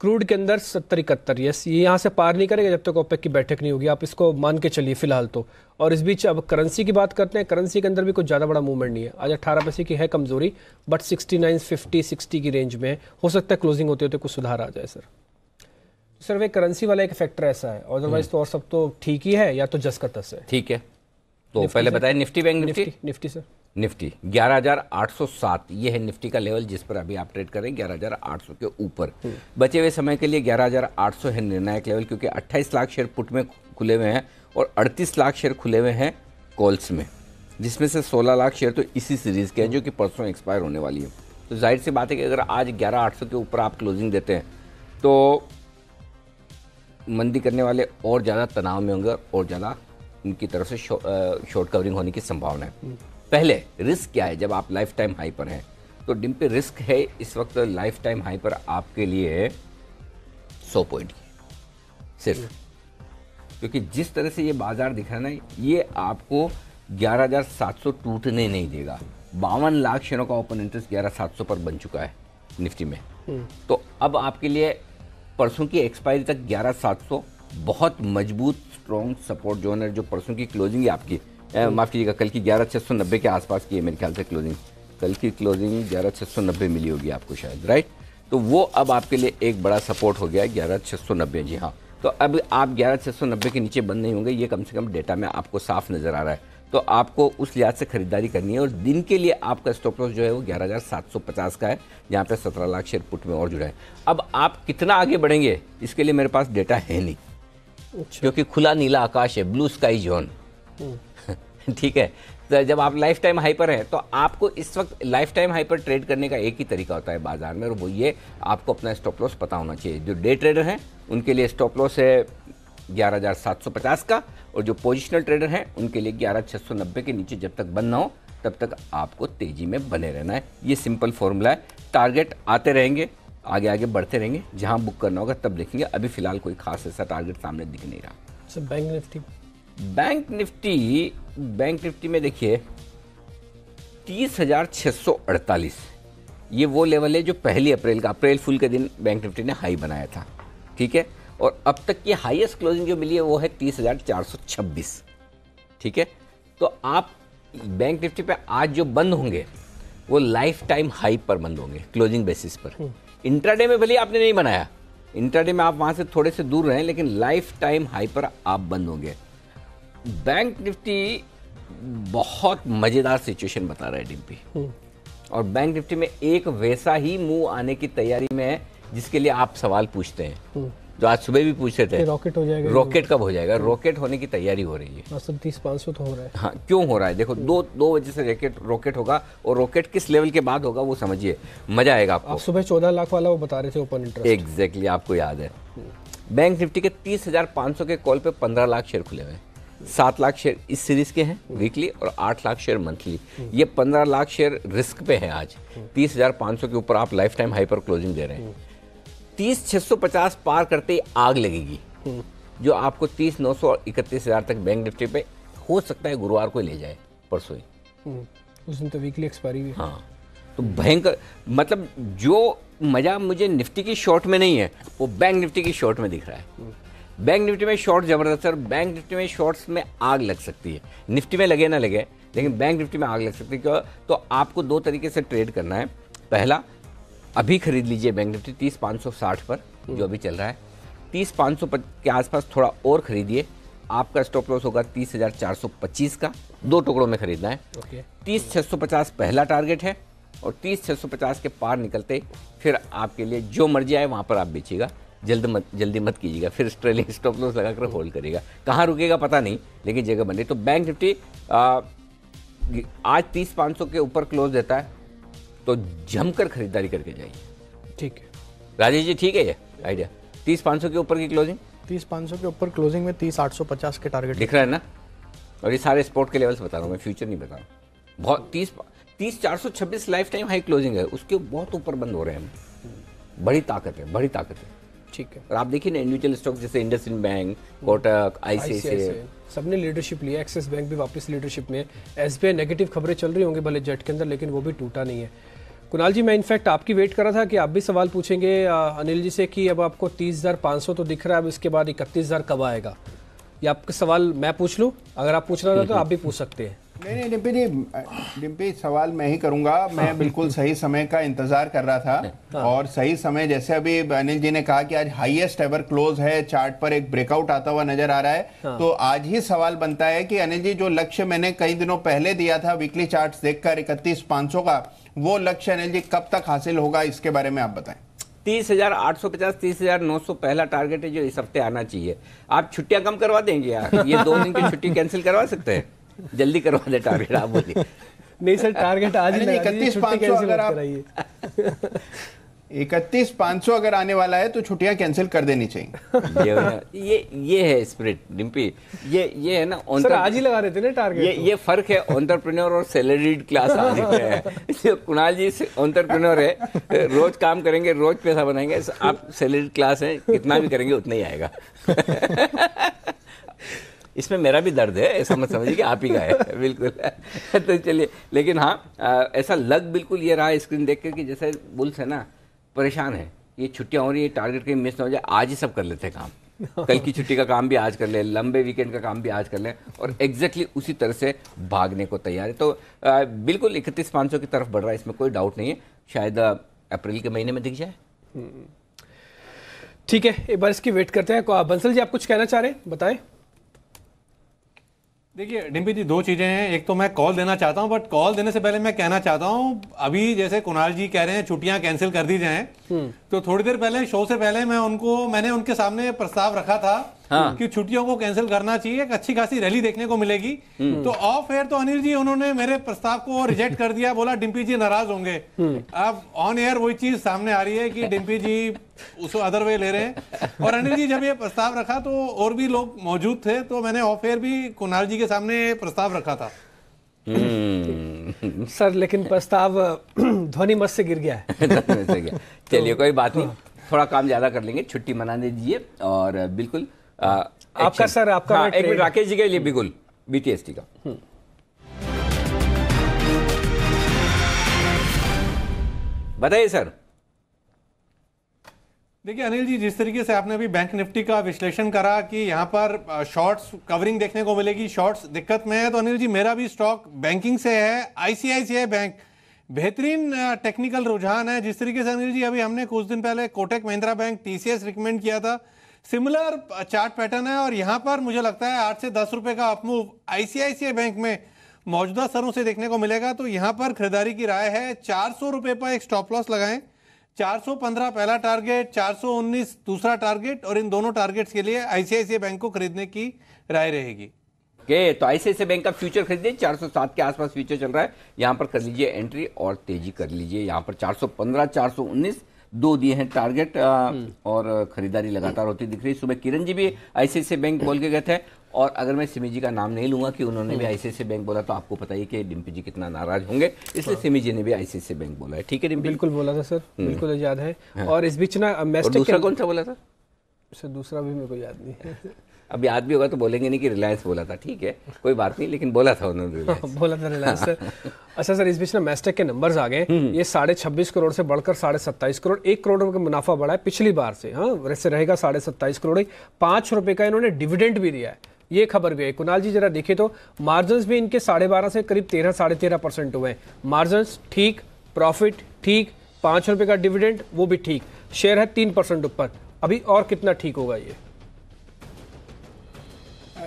क्रूड के अंदर सत्तर इकहत्तर यस ये यहाँ से पार नहीं करेगा जब तक तो ओपेक की बैठक नहीं होगी आप इसको मान के चलिए फिलहाल तो और इस बीच अब करेंसी की बात करते हैं करेंसी के अंदर भी कुछ ज़्यादा बड़ा मूवमेंट नहीं है आज अट्ठारह पैसे की है कमजोरी but sixty nine fifty sixty की रेंज में है हो सकता है क्लोजिंग होते होते कुछ सुधार आ जाए सर सिर्फ एक करेंसी वाला एक फैक्टर ऐसा है अदरवाइज हम्म। तो और सब तो ठीक ही है या तो जस का तस है ठीक है तो पहले बताया निफ्टी बैंक निफ्टी निफ्टी सर निफ्टी 11,807 ये है निफ्टी का लेवल जिस पर अभी आप ट्रेड करें 11,800 के ऊपर हम्म। बचे हुए समय के लिए 11,800 है निर्णायक लेवल क्योंकि 28 लाख शेयर पुट में खुले हुए हैं और 38 लाख शेयर खुले हुए हैं कॉल्स में जिसमें से 16 लाख शेयर तो इसी सीरीज़ के हैं जो कि परसों एक्सपायर होने वाली है तो जाहिर सी बात है कि अगर आज ग्यारह के ऊपर आप क्लोजिंग देते हैं तो मंदी करने वाले और ज़्यादा तनाव में होंगे और ज़्यादा उनकी तरफ से शॉर्ट कवरिंग होने की संभावना है हम्म। पहले रिस्क क्या है जब आप लाइफ टाइम हाई पर हैं तो डिम्पे रिस्क है इस वक्त लाइफ टाइम हाई पर आपके लिए सौ पॉइंट की सिर्फ हम्म। क्योंकि जिस तरह से ये बाजार रहा है ये आपको 11,700 टूटने नहीं देगा बावन लाख शेयरों का ओपन इंटरेस्ट ग्यारह सात सौ पर बन चुका है निफ्टी में हम्म। तो अब आपके लिए परसों की एक्सपायरी तक ग्यारह सात सौ बहुत मजबूत स्ट्रॉन्ग सपोर्ट जोन है जो परसों की क्लोजिंग है आपकी माफ़ कीजिएगा कल की ग्यारह छः सौ नब्बे के आसपास की है मेरे ख्याल से क्लोजिंग कल की क्लोजिंग ग्यारह छः सौ नब्बे मिली होगी आपको शायद राइट तो वो अब आपके लिए एक बड़ा सपोर्ट हो गया ग्यारह छः सौ नब्बे जी हाँ तो अब आप ग्यारह छः सौ नब्बे के नीचे बंद नहीं होंगे ये कम से कम डेटा में आपको साफ नज़र आ रहा है तो आपको उस लिहाज से खरीदारी करनी है और दिन के लिए आपका स्टॉप लॉस जो है वो ग्यारह हज़ार सात सौ पचास का है जहाँ पे सत्रह लाख शेयर पुट में और जुड़ा है अब आप कितना आगे बढ़ेंगे इसके लिए मेरे पास डेटा है नहीं अच्छा। क्योंकि खुला नीला आकाश है ब्लू स्काई जोन ठीक है तो जब आप लाइफ टाइम हाई पर हैं तो आपको इस वक्त लाइफ टाइम हाई पर ट्रेड करने का एक ही तरीका होता है बाजार में और वो ये आपको अपना स्टॉप लॉस पता होना चाहिए जो डे ट्रेडर हैं उनके लिए स्टॉप लॉस है 11,750 का और जो पोजिशनल ट्रेडर हैं उनके लिए 11,690 के नीचे जब तक बंद ना हो तब तक आपको तेज़ी में बने रहना है ये सिंपल फॉर्मूला है टारगेट आते रहेंगे आगे आगे बढ़ते रहेंगे जहां बुक करना होगा तब देखेंगे अभी फिलहाल कोई खास ऐसा टारगेट सामने दिख नहीं रहा sir bank Nifty bank Nifty bank Nifty में देखिए तीस हज़ार सौ अड़तालीस ये वो लेवल है जो पहली अप्रैल का अप्रैल फुल के दिन बैंक निफ्टी ने हाई बनाया था ठीक है और अब तक की हाईएस्ट क्लोजिंग जो मिली है वो है तीस हज़ार चार सौ छब्बीस ठीक है तो आप बैंक निफ्टी पे आज जो बंद होंगे वो लाइफ टाइम हाई पर बंद होंगे क्लोजिंग बेसिस पर इंट्राडे हम्म। में भले आपने नहीं बनाया इंट्राडे में आप वहाँ से थोड़े से दूर रहें लेकिन लाइफ टाइम हाई पर आप बंद होंगे बैंक निफ्टी बहुत मज़ेदार सिचुएशन बता रहा है डिम्पी हम्म। और बैंक निफ्टी में एक वैसा ही मुंह आने की तैयारी में है जिसके लिए आप सवाल पूछते हैं हम्म। जो तो आज सुबह भी पूछ रहे थे रॉकेट हो जाएगा रॉकेट कब हो जाएगा रॉकेट हाँ। होने की तैयारी हो रही है तो तीस पांच सौ तो हो रहा है हाँ क्यों हो रहा है देखो दो दो वजह से रॉकेट रॉकेट होगा और रॉकेट किस लेवल के बाद होगा वो समझिए मजा आएगा आपको सुबह चौदह लाख वाला वो बता रहे थे ओपन इंटरेस्ट एग्जैक्टली आपको याद है बैंक निफ्टी के तीस हजार पाँच सौ के कॉल पे पंद्रह लाख शेयर खुले हुए हैं सात लाख शेयर इस सीरीज के हैं वीकली और आठ लाख शेयर मंथली ये पंद्रह लाख शेयर रिस्क पे हैं आज तीस हजार पांच सौ के ऊपर आप लाइफ टाइम हाई पर क्लोजिंग दे रहे हैं तीस छह सौ पचास पार करते आग लगेगी हम्म। जो आपको तीस नौ सौ इकतीस हज़ार तक बैंक निफ्टी पे हो सकता है गुरुवार को ले जाए परसों ही हम्म। उस दिन तो वीकली एक्सपायरी भी हाँ तो भयंकर मतलब जो मज़ा मुझे निफ्टी की शॉर्ट में नहीं है वो बैंक निफ्टी की शॉर्ट में दिख रहा है हम्म। बैंक निफ्टी में शॉर्ट ज़बरदस्त है बैंक निफ्टी में शॉर्ट्स में आग लग सकती है निफ्टी में लगे ना लगे लेकिन बैंक निफ्टी में आग लग सकती है तो आपको दो तरीके से ट्रेड करना है पहला अभी खरीद लीजिए बैंक निफ्टी तीस पाँच सौ साठ पर हम्म। जो अभी चल रहा है तीस पाँच सौ के आसपास थोड़ा और खरीदिए आपका स्टॉप लॉस होगा तीस हज़ार चार सौ पच्चीस का दो टुकड़ों में खरीदना है तीस छः सौ पचास पहला टारगेट है और तीस छः सौ पचास के पार निकलते फिर आपके लिए जो मर्जी आए वहाँ पर आप बेचिएगा जल्द मत जल्दी मत कीजिएगा फिर ट्रेलिंग स्टॉप लॉस लगाकर होल्ड करेगा कहाँ रुकेगा पता नहीं लेकिन जगह बन रही तो बैंक निफ्टी आज तीस पाँच सौ के ऊपर क्लोज देता है तो जमकर खरीदारी करके जाइए ठीक है राजेश जी ठीक है ये आइडिया तीस पाँच सौ के ऊपर की क्लोजिंग तीस पाँच सौ के ऊपर क्लोजिंग में तीस आठ सौ पचास के टारगेट दिख रहा है ना और ये सारे स्पोर्ट के लेवल्स बता रहा हूँ मैं फ्यूचर नहीं बता रहा बहुत तीस तीस चार सौ छब्बीस लाइफ टाइम हाई क्लोजिंग है उसके बहुत ऊपर बंद हो रहे हैं बड़ी ताकत है बड़ी ताकत है ठीक है और आप देखिए ना इंडिविजुअल स्टॉक जैसे IndusInd bank Kotak ICICI सबने लीडरशिप लिया एक्सिस बैंक भी वापस लीडरशिप में एस नेगेटिव खबरें चल रही होंगी भले जेट के अंदर लेकिन वो भी टूटा नहीं है कुणाल जी मैं इनफैक्ट आपकी वेट कर रहा था कि आप भी सवाल पूछेंगे अनिल जी से कि अब आपको तीस हज़ार पाँच सौ तो दिख रहा है अब इसके बाद इकतीस हज़ार कब आएगा ये आपका सवाल मैं पूछ लूँ अगर आप पूछना चाहते तो आप भी पूछ सकते हैं नहीं नहीं डिम्पी जी डिम्पी सवाल मैं ही करूंगा मैं हाँ। बिल्कुल सही समय का इंतजार कर रहा था हाँ। और सही समय जैसे अभी अनिल जी ने कहा कि आज हाईएस्ट एवर क्लोज है चार्ट पर एक ब्रेकआउट आता हुआ नजर आ रहा है हाँ। तो आज ही सवाल बनता है कि अनिल जी जो लक्ष्य मैंने कई दिनों पहले दिया था वीकली चार्ट देखकर इकतीस पांच का वो लक्ष्य अनिल जी कब तक हासिल होगा इसके बारे में आप बताएं तीस हजार आठ सौ पचास तीस हजार नौ सौ पहला टारगेट है जो इस हफ्ते आना चाहिए आप छुट्टियां कम करवा देंगे यार ये दो दिन की छुट्टी कैंसिल करवा सकते हैं जल्दी करवा दे टारगेट आप बोलिए नहीं सर टारगेट आज इकतीस पाँच अगर आप इकतीस पांच सौ अगर आने वाला है तो छुट्टियां कैंसिल कर देनी चाहिए ये ये ये है स्प्रिट डिम्पी ये ये है ना सर आज ही लगा रहे थे ना टारगेट ये ये फर्क है ऑन्टरप्रेन्योर और सैलरीड क्लास आने है कुणाल जी ऑन्टरप्रेन्योर है रोज काम करेंगे रोज पैसा बनाएंगे आप सैलरीड क्लास है कितना भी करेंगे उतना ही आएगा इसमें मेरा भी दर्द है ऐसा मत समझिए कि आप ही का है बिल्कुल तो चलिए लेकिन हाँ ऐसा लग बिल्कुल ये रहा स्क्रीन देख कर कि जैसे बुल्स है ना परेशान है ये छुट्टियाँ हो रही है टारगेट कहीं मिस ना हो जाए आज ही सब कर लेते हैं काम कल की छुट्टी का काम भी आज कर लें लंबे वीकेंड का काम भी आज कर लें और एग्जैक्टली exactly उसी तरह से भागने को तैयार है तो आ, बिल्कुल इकतीस पाँच सौ की तरफ बढ़ रहा है इसमें कोई डाउट नहीं है शायद अप्रैल के महीने में दिख जाए हम्म। ठीक है एक बार इसकी वेट करते हैं बंसल जी आप कुछ कहना चाह रहे हैं बताएं देखिए डिम्पी जी दो चीज़ें हैं एक तो मैं कॉल देना चाहता हूं बट कॉल देने से पहले मैं कहना चाहता हूं अभी जैसे कुणाल जी कह रहे हैं छुट्टियां कैंसिल कर दी जाएं हम्म। तो थोड़ी देर पहले शो से पहले मैं उनको मैंने उनके सामने प्रस्ताव रखा था हाँ। कि छुट्टियों को कैंसिल करना चाहिए एक अच्छी खासी रैली देखने को मिलेगी हम्म। तो ऑफ एयर तो अनिल जी उन्होंने मेरे प्रस्ताव को रिजेक्ट कर दिया बोला डिम्पी जी नाराज होंगे हम्म। अब ऑन एयर वही चीज सामने आ रही है कि डिम्पी जी उसको अदर वे ले रहे हैं और अनिल जी जब ये प्रस्ताव रखा तो और भी लोग मौजूद थे तो मैंने ऑफ एयर भी कुणाल जी के सामने प्रस्ताव रखा था हम्म। सर लेकिन प्रस्ताव ध्वनि मत से गिर गया है तो चलिए कोई बात नहीं हाँ। थोड़ा काम ज़्यादा कर लेंगे छुट्टी मना दीजिए और बिल्कुल Uh, आपका सर आपका हाँ, एक राकेश जी के लिए हम्म। बिगुल बीटीएसटी का हम्म। बताइए सर देखिए अनिल जी जिस तरीके से आपने अभी बैंक निफ्टी का विश्लेषण करा कि यहाँ पर शॉर्ट्स कवरिंग देखने को मिलेगी शॉर्ट्स दिक्कत में है तो अनिल जी मेरा भी स्टॉक बैंकिंग से है आईसीआईसीआई बैंक बेहतरीन टेक्निकल रुझान है जिस तरीके से अनिल जी अभी हमने कुछ दिन पहले Kotak Mahindra bank TCS recommend किया था सिमिलर चार्ट पैटर्न है और यहाँ पर मुझे लगता है आठ से दस रुपए का अपमूव आईसीआईसीआई बैंक में मौजूदा सरों से देखने को मिलेगा तो यहाँ पर खरीदारी की राय है चार सौ रुपये पर एक स्टॉप लॉस लगाएं 415 पहला टारगेट 419 दूसरा टारगेट और इन दोनों टारगेट्स के लिए आईसीआईसीआई बैंक को खरीदने की राय रहेगी के तो आईसीआईसी बैंक का फ्यूचर खरीदिए 407 के आसपास फ्यूचर चल रहा है यहाँ पर कर लीजिए एंट्री और तेजी कर लीजिए यहाँ पर 415 419 दो दिए हैं टारगेट हम्म। और खरीदारी लगातार होती दिख रही सुबह किरण जी भी आईसीआईसी बैंक हम्म। बोल के गए थे और अगर मैं सिमी जी का नाम नहीं लूंगा कि उन्होंने भी आईसीआईसी हम्म। बैंक बोला तो आपको पता ही कि डिम्पी जी कितना नाराज होंगे इसलिए हाँ। सिमी जी ने भी आईसीआईसी बैंक बोला है ठीक है डिम्पी बिल्कुल बोला था सर बिल्कुल याद है हाँ। और इस बीच ना दूसरा कौन सा बोला था सर दूसरा भी मेरे को याद नहीं है अब याद भी होगा तो बोलेंगे नहीं कि रिलायंस बोला था ठीक है कोई बात नहीं लेकिन बोला था उन्होंने हाँ, बोला था रिलायंस अच्छा सर इस बीच में मैस्टेक के नंबर्स आ गए हम्म। ये साढ़े छब्बीस करोड़ से बढ़कर साढ़े सत्ताईस करोड़ एक करोड़ रुपये का मुनाफा बढ़ा है पिछली बार से हाँ वैसे रहेगा साढ़े सत्ताईस करोड़ पांच पाँच रुपये का इन्होंने डिविडेंड भी दिया है ये खबर भी है कुणाल जी जरा देखिए तो मार्जिन भी इनके साढ़े बारह से करीब तेरह साढ़े तेरह परसेंट हुए हैं मार्जिन ठीक प्रॉफिट ठीक पाँच रुपए का डिविडेंड वो भी ठीक शेयर है तीन परसेंट ऊपर अभी और कितना ठीक होगा ये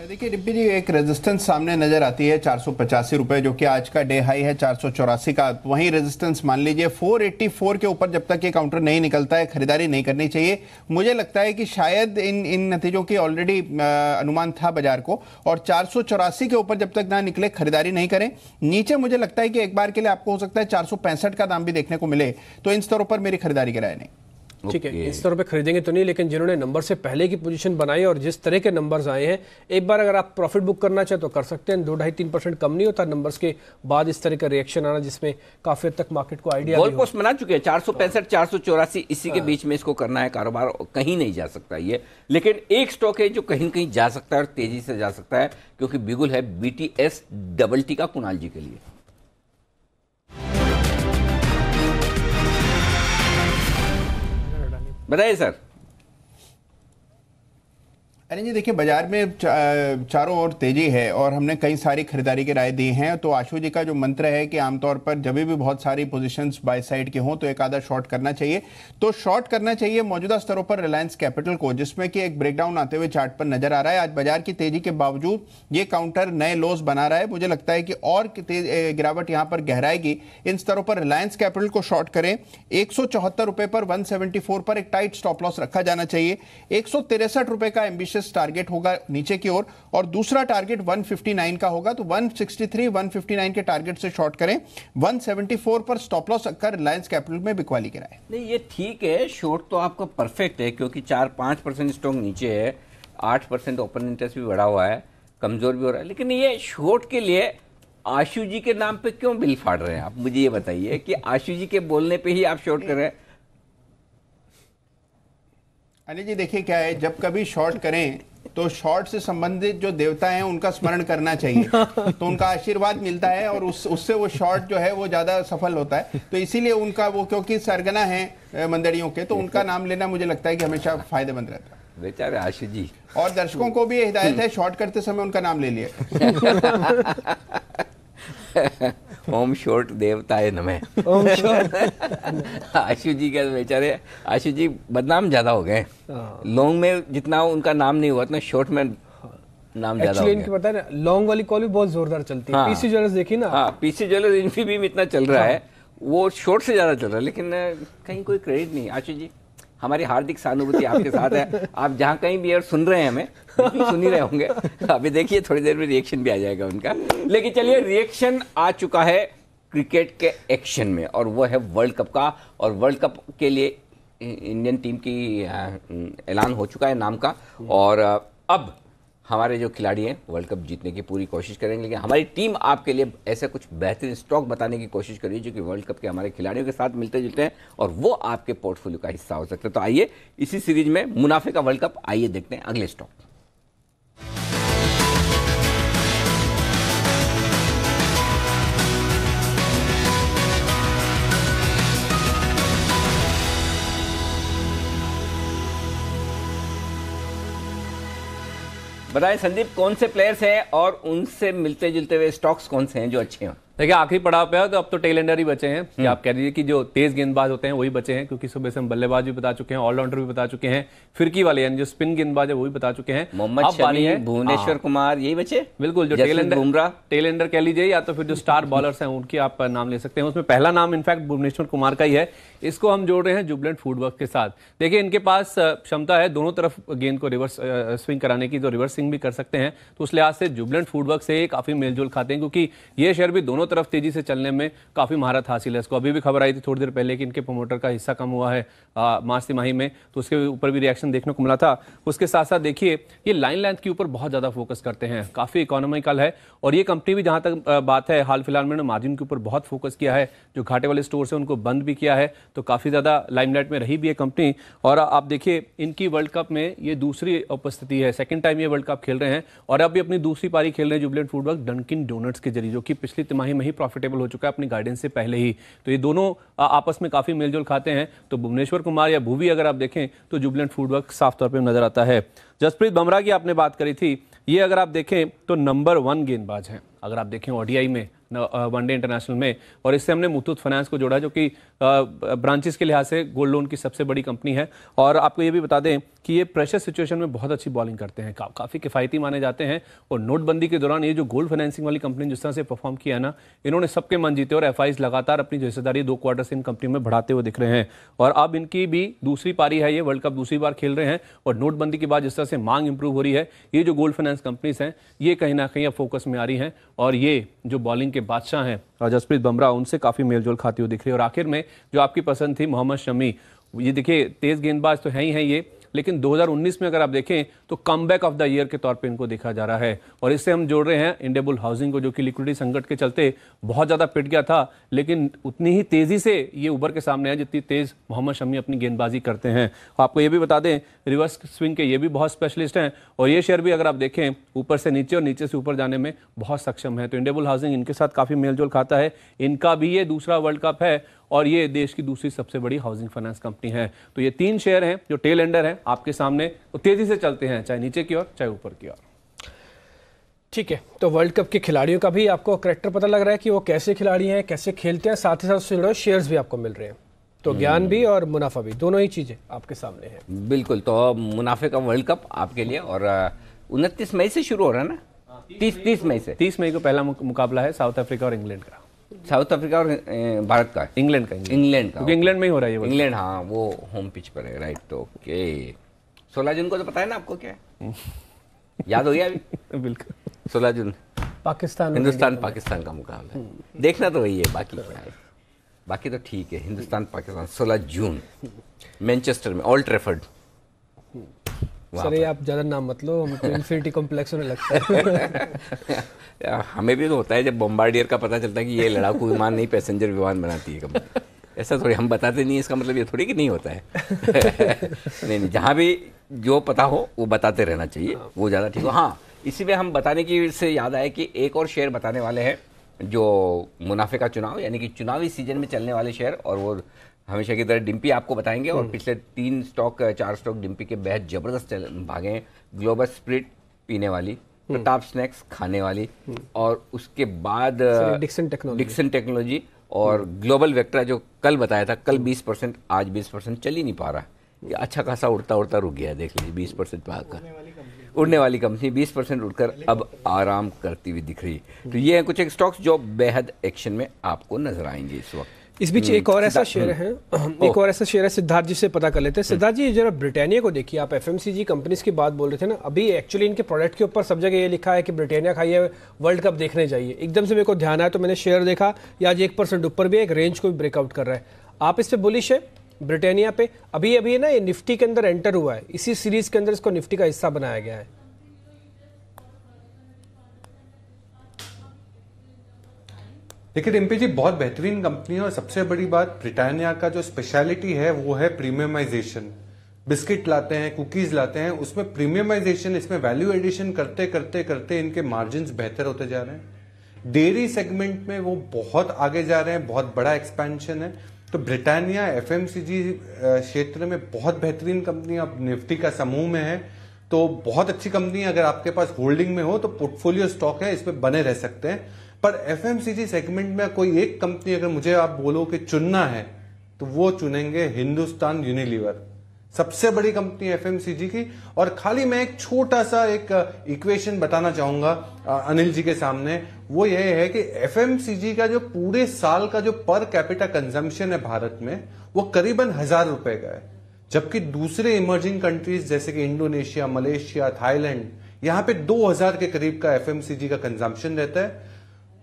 देखिए डिप्पी जी एक रेजिस्टेंस सामने नजर आती है चार सौ पचासी रुपए जो कि आज का डे हाई है चार सौ चौरासी का वहीं रेजिस्टेंस मान लीजिए फोर एट्टी फोर के ऊपर जब तक ये काउंटर नहीं निकलता है खरीदारी नहीं करनी चाहिए मुझे लगता है कि शायद इन इन नतीजों की ऑलरेडी अनुमान था बाजार को और चार सौ चौरासी के ऊपर जब तक ना निकले खरीदारी नहीं करें नीचे मुझे लगता है कि एक बार के लिए आपको हो सकता है चार सौ पैंसठ का दाम भी देखने को मिले तो इन स्तरों पर मेरी खरीदारी कराए नहीं ठीक है इस तरह पे खरीदेंगे तो नहीं लेकिन जिन्होंने नंबर से पहले की पोजीशन बनाई और जिस तरह के नंबर्स आए हैं एक बार अगर आप प्रॉफिट बुक करना चाहे तो कर सकते हैं दो ढाई तीन परसेंट कम नहीं होता नंबर्स के बाद इस तरह का रिएक्शन आना जिसमें काफी तक मार्केट को आइडिया गोल पोस्ट बना चुके हैं चार सौ पैंसठ चार सौ चौरासी इसी के हाँ। बीच में इसको करना है कारोबार कहीं नहीं जा सकता ये लेकिन एक स्टॉक है जो कहीं कहीं जा सकता है और तेजी से जा सकता है क्योंकि बिगुल है बी डबल टी का कुणाल जी के लिए बताइए सर अरे जी देखिए बाजार में चारों ओर तेजी है और हमने कई सारी खरीदारी की राय दी हैं तो आशु जी का जो मंत्र है कि आमतौर पर जब भी बहुत सारी पोजीशंस बाय साइड के हों तो एक आधा शॉर्ट करना चाहिए तो शॉर्ट करना चाहिए मौजूदा स्तरों पर रिलायंस कैपिटल को जिसमें कि एक ब्रेकडाउन आते हुए चार्ट पर नजर आ रहा है आज बाजार की तेजी के बावजूद ये काउंटर नए लोस बना रहा है मुझे लगता है कि और गिरावट यहाँ पर गहराएगी इन स्तरों पर रिलायंस कैपिटल को शॉर्ट करें एक पर वन पर एक टाइट स्टॉप लॉस रखा जाना चाहिए एक रुपए का एम्बिशियस प्रीवियस टारगेट होगा नीचे की ओर और, और दूसरा टारगेट 159 का होगा तो 163 159 के टारगेट से शॉर्ट करें 174 पर स्टॉप लॉस कर रिलायंस कैपिटल में बिकवाली कराएं नहीं ये ठीक है शॉर्ट तो आपका परफेक्ट है क्योंकि चार पाँच परसेंट स्टॉक नीचे है आठ परसेंट ओपन इंटरेस्ट भी बढ़ा हुआ है कमज़ोर भी हो रहा है लेकिन ये शॉर्ट के लिए आशु जी के नाम पे क्यों बिल फाड़ रहे हैं आप मुझे ये बताइए कि आशु जी के बोलने पे ही आप शॉर्ट कर रहे हैं अनिल जी देखिए क्या है जब कभी शॉर्ट करें तो शॉर्ट से संबंधित जो देवता हैं उनका स्मरण करना चाहिए तो उनका आशीर्वाद मिलता है और उस उससे वो शॉर्ट जो है वो ज़्यादा सफल होता है तो इसीलिए उनका वो क्योंकि सरगना है मंदड़ियों के तो उनका नाम लेना मुझे लगता है कि हमेशा फायदेमंद रहता है बेचारे आशीष जी और दर्शकों को भी हिदायत है शॉर्ट करते समय उनका नाम ले लिया ओम शोर्ट देवताए नमः आशु जी के बेचारे आशु जी बदनाम ज़्यादा हो गए लॉन्ग हाँ। में जितना उनका नाम नहीं हुआ उतना शॉर्ट में हाँ। नाम ज्यादा इनकी पता है लॉन्ग वाली कॉल भी बहुत जोरदार चलती है पीसी हाँ। ज्वेलर्स देखी ना हाँ पीसी ज्वेलर्स इन्फी भी इतना चल रहा है वो शॉर्ट से ज्यादा चल रहा है लेकिन कहीं कोई क्रेडिट नहीं आशु जी हमारी हार्दिक सहानुभूति आपके साथ है आप जहाँ कहीं भी और सुन रहे हैं हमें सुन ही रहे होंगे अभी देखिए थोड़ी देर में रिएक्शन भी आ जाएगा उनका लेकिन चलिए रिएक्शन आ चुका है क्रिकेट के एक्शन में और वो है वर्ल्ड कप का और वर्ल्ड कप के लिए इंडियन टीम की ऐलान हो चुका है नाम का और अब हमारे जो खिलाड़ी हैं वर्ल्ड कप जीतने की पूरी कोशिश करेंगे लेकिन हमारी टीम आपके लिए ऐसा कुछ बेहतरीन स्टॉक बताने की कोशिश कर रही है जो कि वर्ल्ड कप के हमारे खिलाड़ियों के साथ मिलते जुलते हैं और वो आपके पोर्टफोलियो का हिस्सा हो सकता है तो आइए इसी सीरीज में मुनाफे का वर्ल्ड कप आइए देखते हैं अगले स्टॉक बताएं संदीप कौन से प्लेयर्स हैं और उनसे मिलते जुलते हुए स्टॉक्स कौन से हैं जो अच्छे हैं देखिए आखिरी पड़ाव पे तो अब तो टेल एंडर ही बचे हैं कि हम्म। आप कह दीजिए कि जो तेज गेंदबाज होते हैं वही बचे हैं क्योंकि सुबह से हम बल्लेबाज भी बता चुके हैं ऑलराउंडर भी बता चुके हैं फिरकी वाले यानी जो स्पिन गेंदबाज है वो भी बता चुके हैं मोहम्मद शमी भुवनेश्वर हाँ। कुमार यही बचे बिल्कुल जो tail ender Bumrah tail ender कह लीजिए या तो फिर जो स्टार बॉलर है उनके आप नाम ले सकते हैं उसमें पहला नाम इनफैक्ट भुवनेश्वर कुमार का ही है इसको हम जोड़ रहे हैं जुबलेंट फूडवर्क के साथ देखिए इनके पास क्षमता है दोनों तरफ गेंद को रिवर्स स्विंग कराने की जो तो रिवर्सिंग भी कर सकते हैं तो उस लिहाज से जुबलेंट फूडवर्क से काफी मेलजोल खाते हैं क्योंकि ये शेयर भी दोनों दोनों तरफ तेजी से चलने में काफ़ी महारत हासिल है इसको अभी भी खबर आई थी थोड़ी देर पहले कि इनके प्रमोटर का हिस्सा कम हुआ है मार्च तिमाही में तो उसके ऊपर भी रिएक्शन देखने को मिला था उसके साथ साथ देखिए ये लाइन लेंथ के ऊपर बहुत ज़्यादा फोकस करते हैं काफ़ी इकोनॉमिकल है और ये कंपनी भी जहां तक बात है हाल फिलहाल में मार्जिन के ऊपर बहुत फोकस किया है जो घाटे वाले स्टोर है उनको बंद भी किया है तो काफ़ी ज़्यादा लाइमलाइट में रही भी है कंपनी और आप देखिए इनकी वर्ल्ड कप में ये दूसरी उपस्थिति है सेकंड टाइम ये वर्ल्ड कप खेल रहे हैं और अब ये अपनी दूसरी पारी खेल रहे हैं जुबलेट फूडवर्क डनकिन डोनट्स के जरिए जो कि पिछली तिमाही में ही प्रॉफिटेबल हो चुका है अपनी गाइडेंस से पहले ही तो ये दोनों आपस में काफ़ी मेलजोल खाते हैं तो भुवनेश्वर कुमार या भूवी अगर आप देखें तो जुबलेंट फूडवर्क साफ तौर पर नजर आता है जसप्रीत बमरा की आपने बात करी थी ये अगर आप देखें तो नंबर वन गेंदबाज हैं अगर आप देखें ओडीआई में वनडे इंटरनेशनल में और इससे हमने मुथूत फाइनेंस को जोड़ा जो कि ब्रांचेस के लिहाज से गोल्ड लोन की सबसे बड़ी कंपनी है और आपको ये भी बता दें कि ये प्रेशर सिचुएशन में बहुत अच्छी बॉलिंग करते हैं का, काफ़ी किफ़ायती माने जाते हैं और नोटबंदी के दौरान ये जो गोल्ड फाइनेंसिंग वाली कंपनी जिस तरह से परफॉर्म किया है ना इन्होंने सबके मन जीते और एफ लगातार अपनी जो हिस्सेदारी दो क्वार्टर से इन कंपनी में बढ़ाते हुए दिख रहे हैं और अब इनकी भी दूसरी पारी है ये वर्ल्ड कप दूसरी बार खेल रहे हैं और नोटबंदी के बाद जिस तरह से मांग इंप्रूव हो रही है ये जो गोल्ड फाइनेंस कंपनीज हैं ये कहीं ना कहीं अब फोकस में आ रही हैं और ये जो बॉलिंग के बादशाह हैं जसप्रीत बुमराह उनसे काफ़ी मेलजोल खाती हुई दिख रही है और आखिर में जो आपकी पसंद थी मोहम्मद शमी ये देखिए तेज़ गेंदबाज तो हैं ही हैं ये लेकिन 2019 में अगर आप देखें तो कम ऑफ द ईयर के तौर पर इनको देखा जा रहा है और इससे हम जोड़ रहे हैं इंडेबल हाउसिंग को जो कि लिक्विडिटी संकट के चलते बहुत ज़्यादा पिट गया था लेकिन उतनी ही तेज़ी से ये उबर के सामने आए जितनी तेज़ मोहम्मद शमी अपनी गेंदबाजी करते हैं आपको ये भी बता दें रिवर्स स्विंग के ये भी बहुत स्पेशलिस्ट हैं और ये शेयर भी अगर आप देखें ऊपर से नीचे और नीचे से ऊपर जाने में बहुत सक्षम है तो इंडेबुल हाउसिंग इनके साथ काफ़ी मेलजोल खाता है इनका भी ये दूसरा वर्ल्ड कप है और ये देश की दूसरी सबसे बड़ी हाउसिंग फाइनेंस कंपनी है तो ये तीन शेयर हैं जो टेल एंडर हैं आपके सामने तो तेजी से चलते हैं चाहे नीचे की ओर चाहे ऊपर की ओर ठीक है तो वर्ल्ड कप के खिलाड़ियों का भी आपको करेक्टर पता लग रहा है कि वो कैसे खिलाड़ी हैं कैसे खेलते हैं साथ ही साथ उससे जुड़े शेयर्स भी आपको मिल रहे हैं तो हम्म। ज्ञान भी और मुनाफा भी दोनों ही चीज़ें आपके सामने हैं बिल्कुल तो मुनाफे का वर्ल्ड कप आपके लिए और उनतीस मई से शुरू हो रहा है ना हाँ, तीस तीस मई से तीस मई को पहला मुकाबला है साउथ अफ्रीका और इंग्लैंड का साउथ अफ्रीका और भारत का इंग्लैंड का इंग्लैंड का इंग्लैंड में ही हो रहा है ये इंग्लैंड हाँ वो होम पिच पर है राइट तो ओके सोलह जून को तो पता है ना आपको क्या याद हो गया अभी बिल्कुल सोलह जून पाकिस्तान हिंदुस्तान पाकिस्तान का मुकाबला देखना तो वही है बाकी क्या है बाकी तो ठीक है हिंदुस्तान पाकिस्तान सोलह जून मैनचेस्टर में ओल्ड ट्रेफर्ड सर ये आप ज़्यादा नाम मत लो हमको इन्फिनिटी कॉम्प्लेक्स होने लगता है हमें भी तो होता है जब बॉम्बार्डियर का पता चलता है कि ये लड़ाकू विमान नहीं पैसेंजर विमान बनाती है कंपनी ऐसा थोड़ी हम बताते नहीं इसका मतलब ये थोड़ी कि नहीं होता है नहीं नहीं जहाँ भी जो पता हो वो बताते रहना चाहिए हाँ। वो ज़्यादा ठीक हो हाँ इसी में हम बताने की से याद आए कि एक और शेयर बताने वाले हैं जो मुनाफे का चुनाव यानी कि चुनावी सीजन में चलने वाले शेयर और वो हमेशा की तरह डिम्पी आपको बताएंगे और हम्म। पिछले तीन स्टॉक चार स्टॉक डिम्पी के बेहद जबरदस्त भागे हैं ग्लोबल स्प्रिट पीने वाली हम्म। प्रताप स्नैक्स खाने वाली हम्म। और उसके बाद डिक्सन टेक्नोलॉजी डिक्सन टेक्नोलॉजी और ग्लोबल वेक्ट्रा जो कल बताया था कल 20 परसेंट आज 20 परसेंट चल ही नहीं पा रहा ये अच्छा खासा उड़ता उड़ता रुक गया देख लीजिए 20 परसेंट भाग कर उड़ने वाली कंपनी 20 परसेंट उड़कर अब आराम करती हुई दिख रही है तो ये हैं कुछ एक स्टॉक्स जो बेहद एक्शन में आपको नजर आएंगे इस वक्त इस बीच हम्म, एक और ऐसा शेयर है हम्म, एक और ऐसा शेयर है सिद्धार्थ जी से पता कर लेते हैं हम्म। सिद्धार्थ जी जरा ब्रिटानिया को देखिए आप एफ कंपनीज की बात बोल रहे थे ना अभी एक्चुअली इनके प्रोडक्ट के ऊपर सब जगह ये लिखा है कि ब्रिटानिया खाइए वर्ल्ड कप देखने जाइए एकदम से मेरे को ध्यान आया तो मैंने शेयर देखा या आज एक परसेंट ऊपर भी एक रेंज को भी ब्रेकआउट कर रहा है आप इस पर बुलिश है ब्रिटानिया पे अभी अभी ना ये निफ्टी के अंदर एंटर हुआ है इसी सीरीज के अंदर इसको निफ्टी का हिस्सा बनाया गया है लेकिन एमपी जी बहुत बेहतरीन कंपनी है और सबसे बड़ी बात ब्रिटानिया का जो स्पेशलिटी है वो है प्रीमियमाइजेशन बिस्किट लाते हैं कुकीज लाते हैं उसमें प्रीमियमाइजेशन इसमें वैल्यू एडिशन करते करते करते इनके मार्जिन बेहतर होते जा रहे हैं डेयरी सेगमेंट में वो बहुत आगे जा रहे हैं बहुत बड़ा एक्सपेंशन है तो ब्रिटानिया एफ क्षेत्र में बहुत बेहतरीन कंपनी अब निफ्टी का समूह में है तो बहुत अच्छी कंपनी है अगर आपके पास होल्डिंग में हो तो पोर्टफोलियो स्टॉक है इसमें बने रह सकते हैं पर एफ सेगमेंट में कोई एक कंपनी अगर मुझे आप बोलो कि चुनना है तो वो चुनेंगे हिंदुस्तान यूनिलीवर सबसे बड़ी कंपनी एफ की और खाली मैं एक छोटा सा एक इक्वेशन uh, बताना चाहूंगा uh, अनिल जी के सामने वो यह है कि एफ का जो पूरे साल का जो पर कैपिटा कंजम्पशन है भारत में वो करीबन हजार रुपए का है जबकि दूसरे इमर्जिंग कंट्रीज जैसे कि इंडोनेशिया मलेशिया थाईलैंड यहां पे 2000 के करीब का एफ का कंजम्पशन रहता है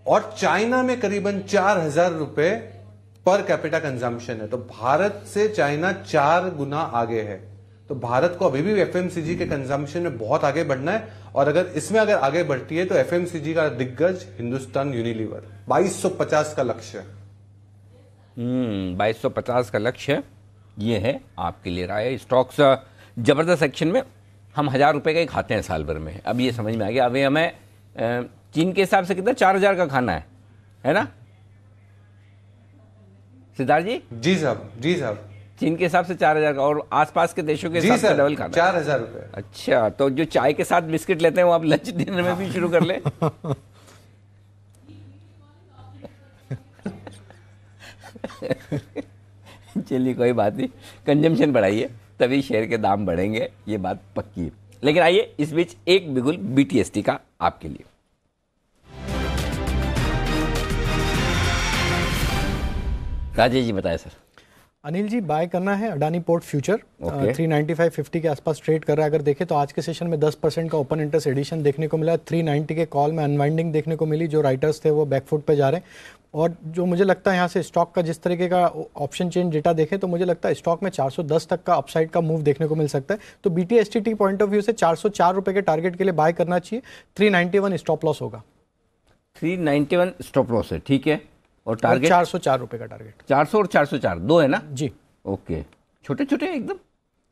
और चाइना में करीबन चार हजार रुपए पर कैपिटा कंजम्पशन है तो भारत से चाइना चार गुना आगे है तो भारत को अभी भी एफ के कंजम्पशन में बहुत आगे बढ़ना है और अगर इसमें अगर आगे बढ़ती है तो एफ का दिग्गज हिंदुस्तान यूनिलीवर 2250 का लक्ष्य हम्म, बाईस सौ पचास का लक्ष्य ये है आपके लिए राय स्टॉक्स जबरदस्त एक्शन में हम हज़ार रुपए का ही खाते हैं साल भर में अब ये समझ में आ गया अभी हमें चीन के हिसाब से कितना चार हजार का खाना है है ना सिद्धार्थ जी जी साहब जी साहब चीन के हिसाब से चार हजार का और आसपास के देशों के हिसाब से डबल खाना चार हजार रुपए अच्छा तो जो चाय के साथ बिस्किट लेते हैं वो आप लंच डिनर में भी शुरू कर ले चलिए कोई बात नहीं कंजम्पशन बढ़ाइए तभी शेयर के दाम बढ़ेंगे ये बात पक्की है लेकिन आइए इस बीच एक बिगुल बीटीएसटी का आपके लिए राजेश जी बताए सर अनिल जी बाय करना है Adani port future three ninety five fifty के आसपास ट्रेड कर रहा है अगर देखें तो आज के सेशन में दस परसेंट का ओपन इंटरेस्ट एडिशन देखने को मिला थ्री नाइन्टी के कॉल में अनवाइंडिंग देखने को मिली जो राइटर्स थे वो बैकफुट पे जा रहे हैं और जो मुझे लगता है यहाँ से स्टॉक का जिस तरीके का ऑप्शन चेंज डेटा देखें तो मुझे लगता है स्टॉक में 410 तक का अपसाइड का मूव देखने को मिल सकता है तो B T point of view से चार सौ के टारगेट के लिए बाय करना चाहिए 391 स्टॉप लॉस होगा 391 स्टॉप लॉस है ठीक है और टारगेट चार सौ चार रुपये का टारगेट चार सौ और चार सौ चार दो है ना जी ओके छोटे छोटे एकदम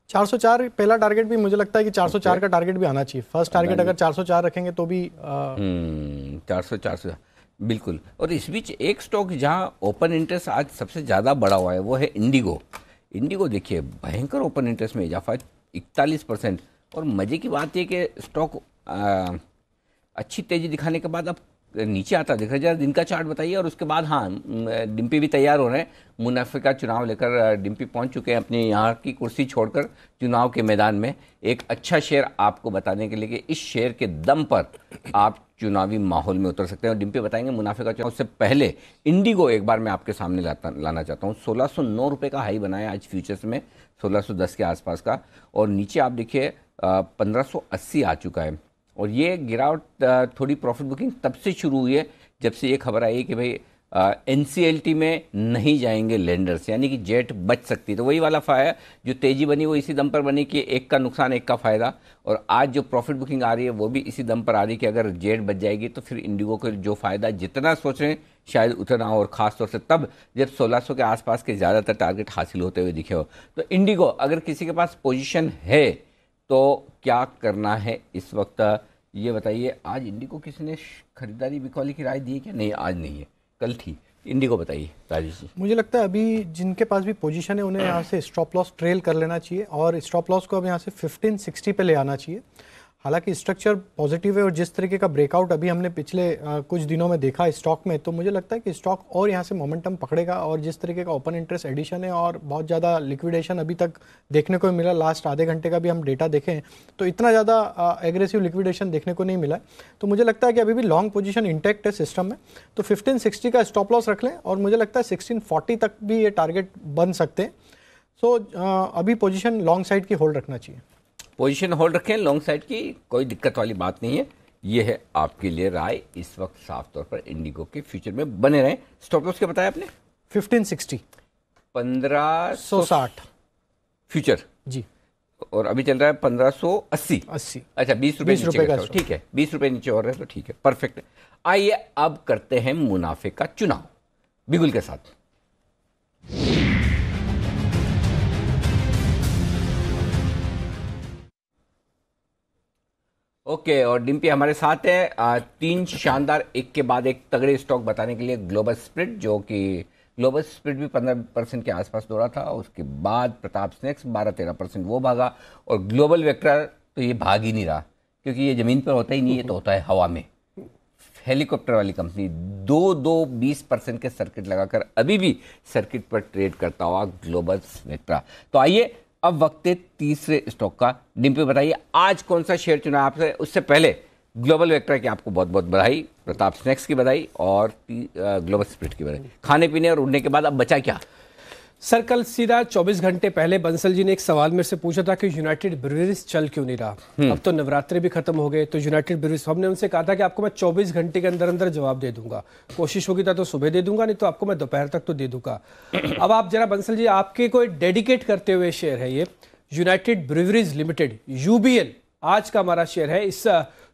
चार सौ चार पहला टारगेट भी मुझे लगता है कि चार सौ चार का टारगेट भी आना चाहिए फर्स्ट टारगेट अगर चार सौ चार रखेंगे तो भी हम्म, चार सौ चार सौ बिल्कुल और इस बीच एक स्टॉक जहाँ ओपन इंटरेस्ट आज सबसे ज़्यादा बढ़ा हुआ है वो है इंडिगो इंडिगो देखिए भयंकर ओपन इंटरेस्ट में इजाफा इकतालीस परसेंट और मज़े की बात यह कि स्टॉक अच्छी तेज़ी दिखाने के बाद अब नीचे आता देखा जाए दिन का चार्ट बताइए और उसके बाद हाँ डिम्पी भी तैयार हो रहे हैं मुनाफे का चुनाव लेकर डिम्पी पहुंच चुके हैं अपने यहाँ की कुर्सी छोड़कर चुनाव के मैदान में एक अच्छा शेयर आपको बताने के लिए कि इस शेयर के दम पर आप चुनावी माहौल में उतर सकते हैं और डिम्पी बताएंगे मुनाफे का चुनाव उससे पहले इंडिगो एक बार मैं आपके सामने लाता लाना चाहता हूँ सोलह सौ नौ रुपये का हाई बनाया आज फ्यूचर्स में सोलह सौ दस के आसपास का और नीचे आप देखिए पंद्रह सौ अस्सी आ चुका है और ये गिरावट थोड़ी प्रॉफिट बुकिंग तब से शुरू हुई है जब से ये खबर आई कि भाई एन में नहीं जाएंगे लेंडर्स यानी कि जेट बच सकती तो वही वाला फायदा जो तेज़ी बनी वो इसी दम पर बनी कि एक का नुकसान एक का फ़ायदा और आज जो प्रॉफिट बुकिंग आ रही है वो भी इसी दम पर आ रही है कि अगर जेट बच जाएगी तो फिर इंडिगो को जो फ़ायदा जितना सोच रहे हैं शायद उतना हो और ख़ासतौर से तब जब 1600 के आसपास के ज़्यादातर टारगेट हासिल होते हुए दिखे हो तो इंडिगो अगर किसी के पास पोजिशन है तो क्या करना है इस वक्त ये बताइए आज इंडिको किसी ने खरीदारी बिकवाली की राय दी है क्या नहीं आज नहीं है कल थी इंडिको बताइए राजेश जी मुझे लगता है अभी जिनके पास भी पोजीशन है उन्हें यहाँ से स्टॉप लॉस ट्रेल कर लेना चाहिए और स्टॉप लॉस को अब यहाँ से फिफ्टीन सिक्सटी पे ले आना चाहिए हालांकि स्ट्रक्चर पॉजिटिव है और जिस तरीके का ब्रेकआउट अभी हमने पिछले आ, कुछ दिनों में देखा स्टॉक में तो मुझे लगता है कि स्टॉक और यहाँ से मोमेंटम पकड़ेगा और जिस तरीके का ओपन इंटरेस्ट एडिशन है और बहुत ज़्यादा लिक्विडेशन अभी तक देखने को मिला लास्ट आधे घंटे का भी हम डेटा देखें तो इतना ज़्यादा एग्रेसिव लिक्विडेशन देखने को नहीं मिला तो मुझे लगता है कि अभी भी लॉन्ग पोजिशन इंटैक्ट है सिस्टम में तो फिफ्टीन का स्टॉप लॉस रख लें और मुझे लगता है सिक्सटीन तक भी ये टारगेट बन सकते हैं सो अभी पोजिशन लॉन्ग साइड की होल्ड रखना चाहिए पोजीशन होल्ड रखें लॉन्ग साइड की कोई दिक्कत वाली बात नहीं है ये है आपके लिए राय इस वक्त साफ तौर पर इंडिगो के फ्यूचर में बने रहें स्टॉप लॉस क्या बताया आपने 1560 पंद्रह फ्यूचर जी और अभी चल रहा है पंद्रह सौ अस्सी अस्सी अच्छा बीस रुपए ठीक है बीस रुपए नीचे और रहे तो ठीक है परफेक्ट आइए अब करते हैं मुनाफे का चुनाव बिगुल के साथ ओके और डिम्पी हमारे साथ है तीन शानदार एक के बाद एक तगड़े स्टॉक बताने के लिए ग्लोबल स्प्रिट जो कि ग्लोबल स्प्रिट भी पंद्रह परसेंट के आसपास दौड़ा था उसके बाद प्रताप स्नेक्स बारह तेरह परसेंट वो भागा और ग्लोबल वेक्टर तो ये भाग ही नहीं रहा क्योंकि ये ज़मीन पर होता ही नहीं है तो होता है हवा में हेलीकॉप्टर वाली कंपनी दो दो बीस परसेंट के सर्किट लगाकर अभी भी सर्किट पर ट्रेड करता हुआ ग्लोबल वेक्ट्रा तो आइए अब वक्त है तीसरे स्टॉक का डिम्पी बताइए आज कौन सा शेयर चुना आपसे उससे पहले ग्लोबल वेक्टर की आपको बहुत बहुत बधाई प्रताप स्नैक्स की बधाई और ग्लोबल स्प्रिट की बधाई खाने पीने और उड़ने के बाद अब बचा क्या सर कल सीधा 24 घंटे पहले बंसल जी ने एक सवाल मेरे से पूछा था कि यूनाइटेड ब्रिवरीज चल क्यों नहीं रहा हम्म। अब तो नवरात्रि भी खत्म हो गए तो यूनाइटेड ब्रिवरीज हमने उनसे कहा था कि आपको मैं 24 घंटे के अंदर अंदर जवाब दे दूंगा कोशिश होगी था तो, तो सुबह दे दूंगा नहीं तो आपको मैं दोपहर तक तो दे दूंगा अब आप जरा बंसल जी आपके कोई डेडिकेट करते हुए शेयर है ये यूनाइटेड ब्रिवरीज लिमिटेड यूबीएल आज का हमारा शेयर है इस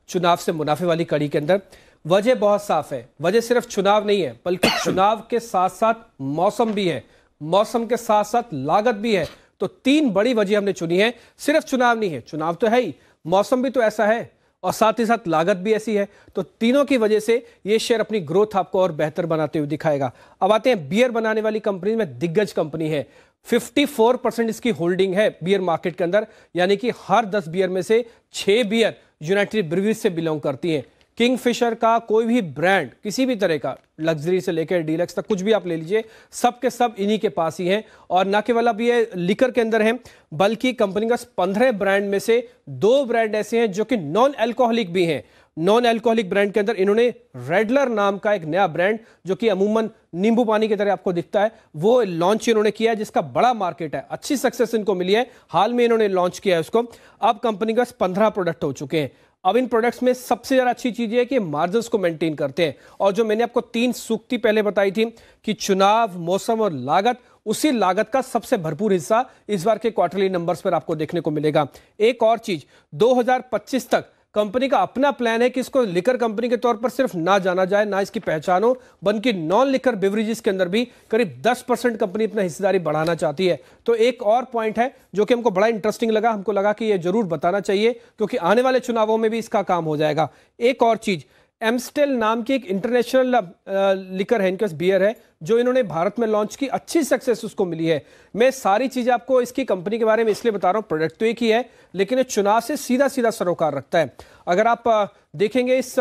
चुनाव से मुनाफे वाली कड़ी के अंदर वजह बहुत साफ है वजह सिर्फ चुनाव नहीं है बल्कि चुनाव के साथ साथ मौसम भी है मौसम के साथ साथ लागत भी है तो तीन बड़ी वजह हमने चुनी है सिर्फ चुनाव नहीं है चुनाव तो है ही मौसम भी तो ऐसा है और साथ ही साथ लागत भी ऐसी है तो तीनों की वजह से ये शेयर अपनी ग्रोथ आपको और बेहतर बनाते हुए दिखाएगा अब आते हैं बियर बनाने वाली कंपनी में दिग्गज कंपनी है 54 परसेंट इसकी होल्डिंग है बियर मार्केट के अंदर यानी कि हर 10 बियर में से 6 बियर यूनाइटेड ब्रिवीज से बिलोंग करती हैं किंगफिशर का कोई भी ब्रांड किसी भी तरह का लग्जरी से लेकर डीलक्स तक कुछ भी आप ले लीजिए सब के सब इन्हीं के पास ही हैं और ना केवल अब ये लिकर के अंदर हैं बल्कि कंपनी का पंद्रह ब्रांड में से दो ब्रांड ऐसे हैं जो कि नॉन एल्कोहलिक भी हैं नॉन एल्कोहलिक ब्रांड के अंदर इन्होंने रेडलर नाम का एक नया ब्रांड जो कि अमूमन नींबू पानी की तरह आपको दिखता है वो लॉन्च इन्होंने किया है जिसका बड़ा मार्केट है अच्छी सक्सेस इनको मिली है हाल में इन्होंने लॉन्च किया है उसको अब कंपनी का पंद्रह प्रोडक्ट हो चुके हैं अब इन प्रोडक्ट्स में सबसे ज़्यादा अच्छी चीज़ ये है कि मार्जिन को मेंटेन करते हैं और जो मैंने आपको तीन सूक्ति पहले बताई थी कि चुनाव मौसम और लागत उसी लागत का सबसे भरपूर हिस्सा इस बार के क्वार्टरली नंबर्स पर आपको देखने को मिलेगा एक और चीज़ 2025 तक कंपनी का अपना प्लान है कि इसको लिकर कंपनी के तौर पर सिर्फ ना जाना जाए ना इसकी पहचान हो बल्कि नॉन लिकर बेवरेजेस के अंदर भी करीब 10 परसेंट कंपनी अपना हिस्सेदारी बढ़ाना चाहती है तो एक और पॉइंट है जो कि हमको बड़ा इंटरेस्टिंग लगा हमको लगा कि यह जरूर बताना चाहिए क्योंकि आने वाले चुनावों में भी इसका काम हो जाएगा एक और चीज़ एमस्टेल नाम की एक इंटरनेशनल लिकर है इनके पास बियर है जो इन्होंने भारत में लॉन्च की अच्छी सक्सेस उसको मिली है मैं सारी चीज़ें आपको इसकी कंपनी के बारे में इसलिए बता रहा हूँ प्रोडक्ट तो एक ही है लेकिन ये चुनाव से सीधा सीधा सरोकार रखता है अगर आप देखेंगे इस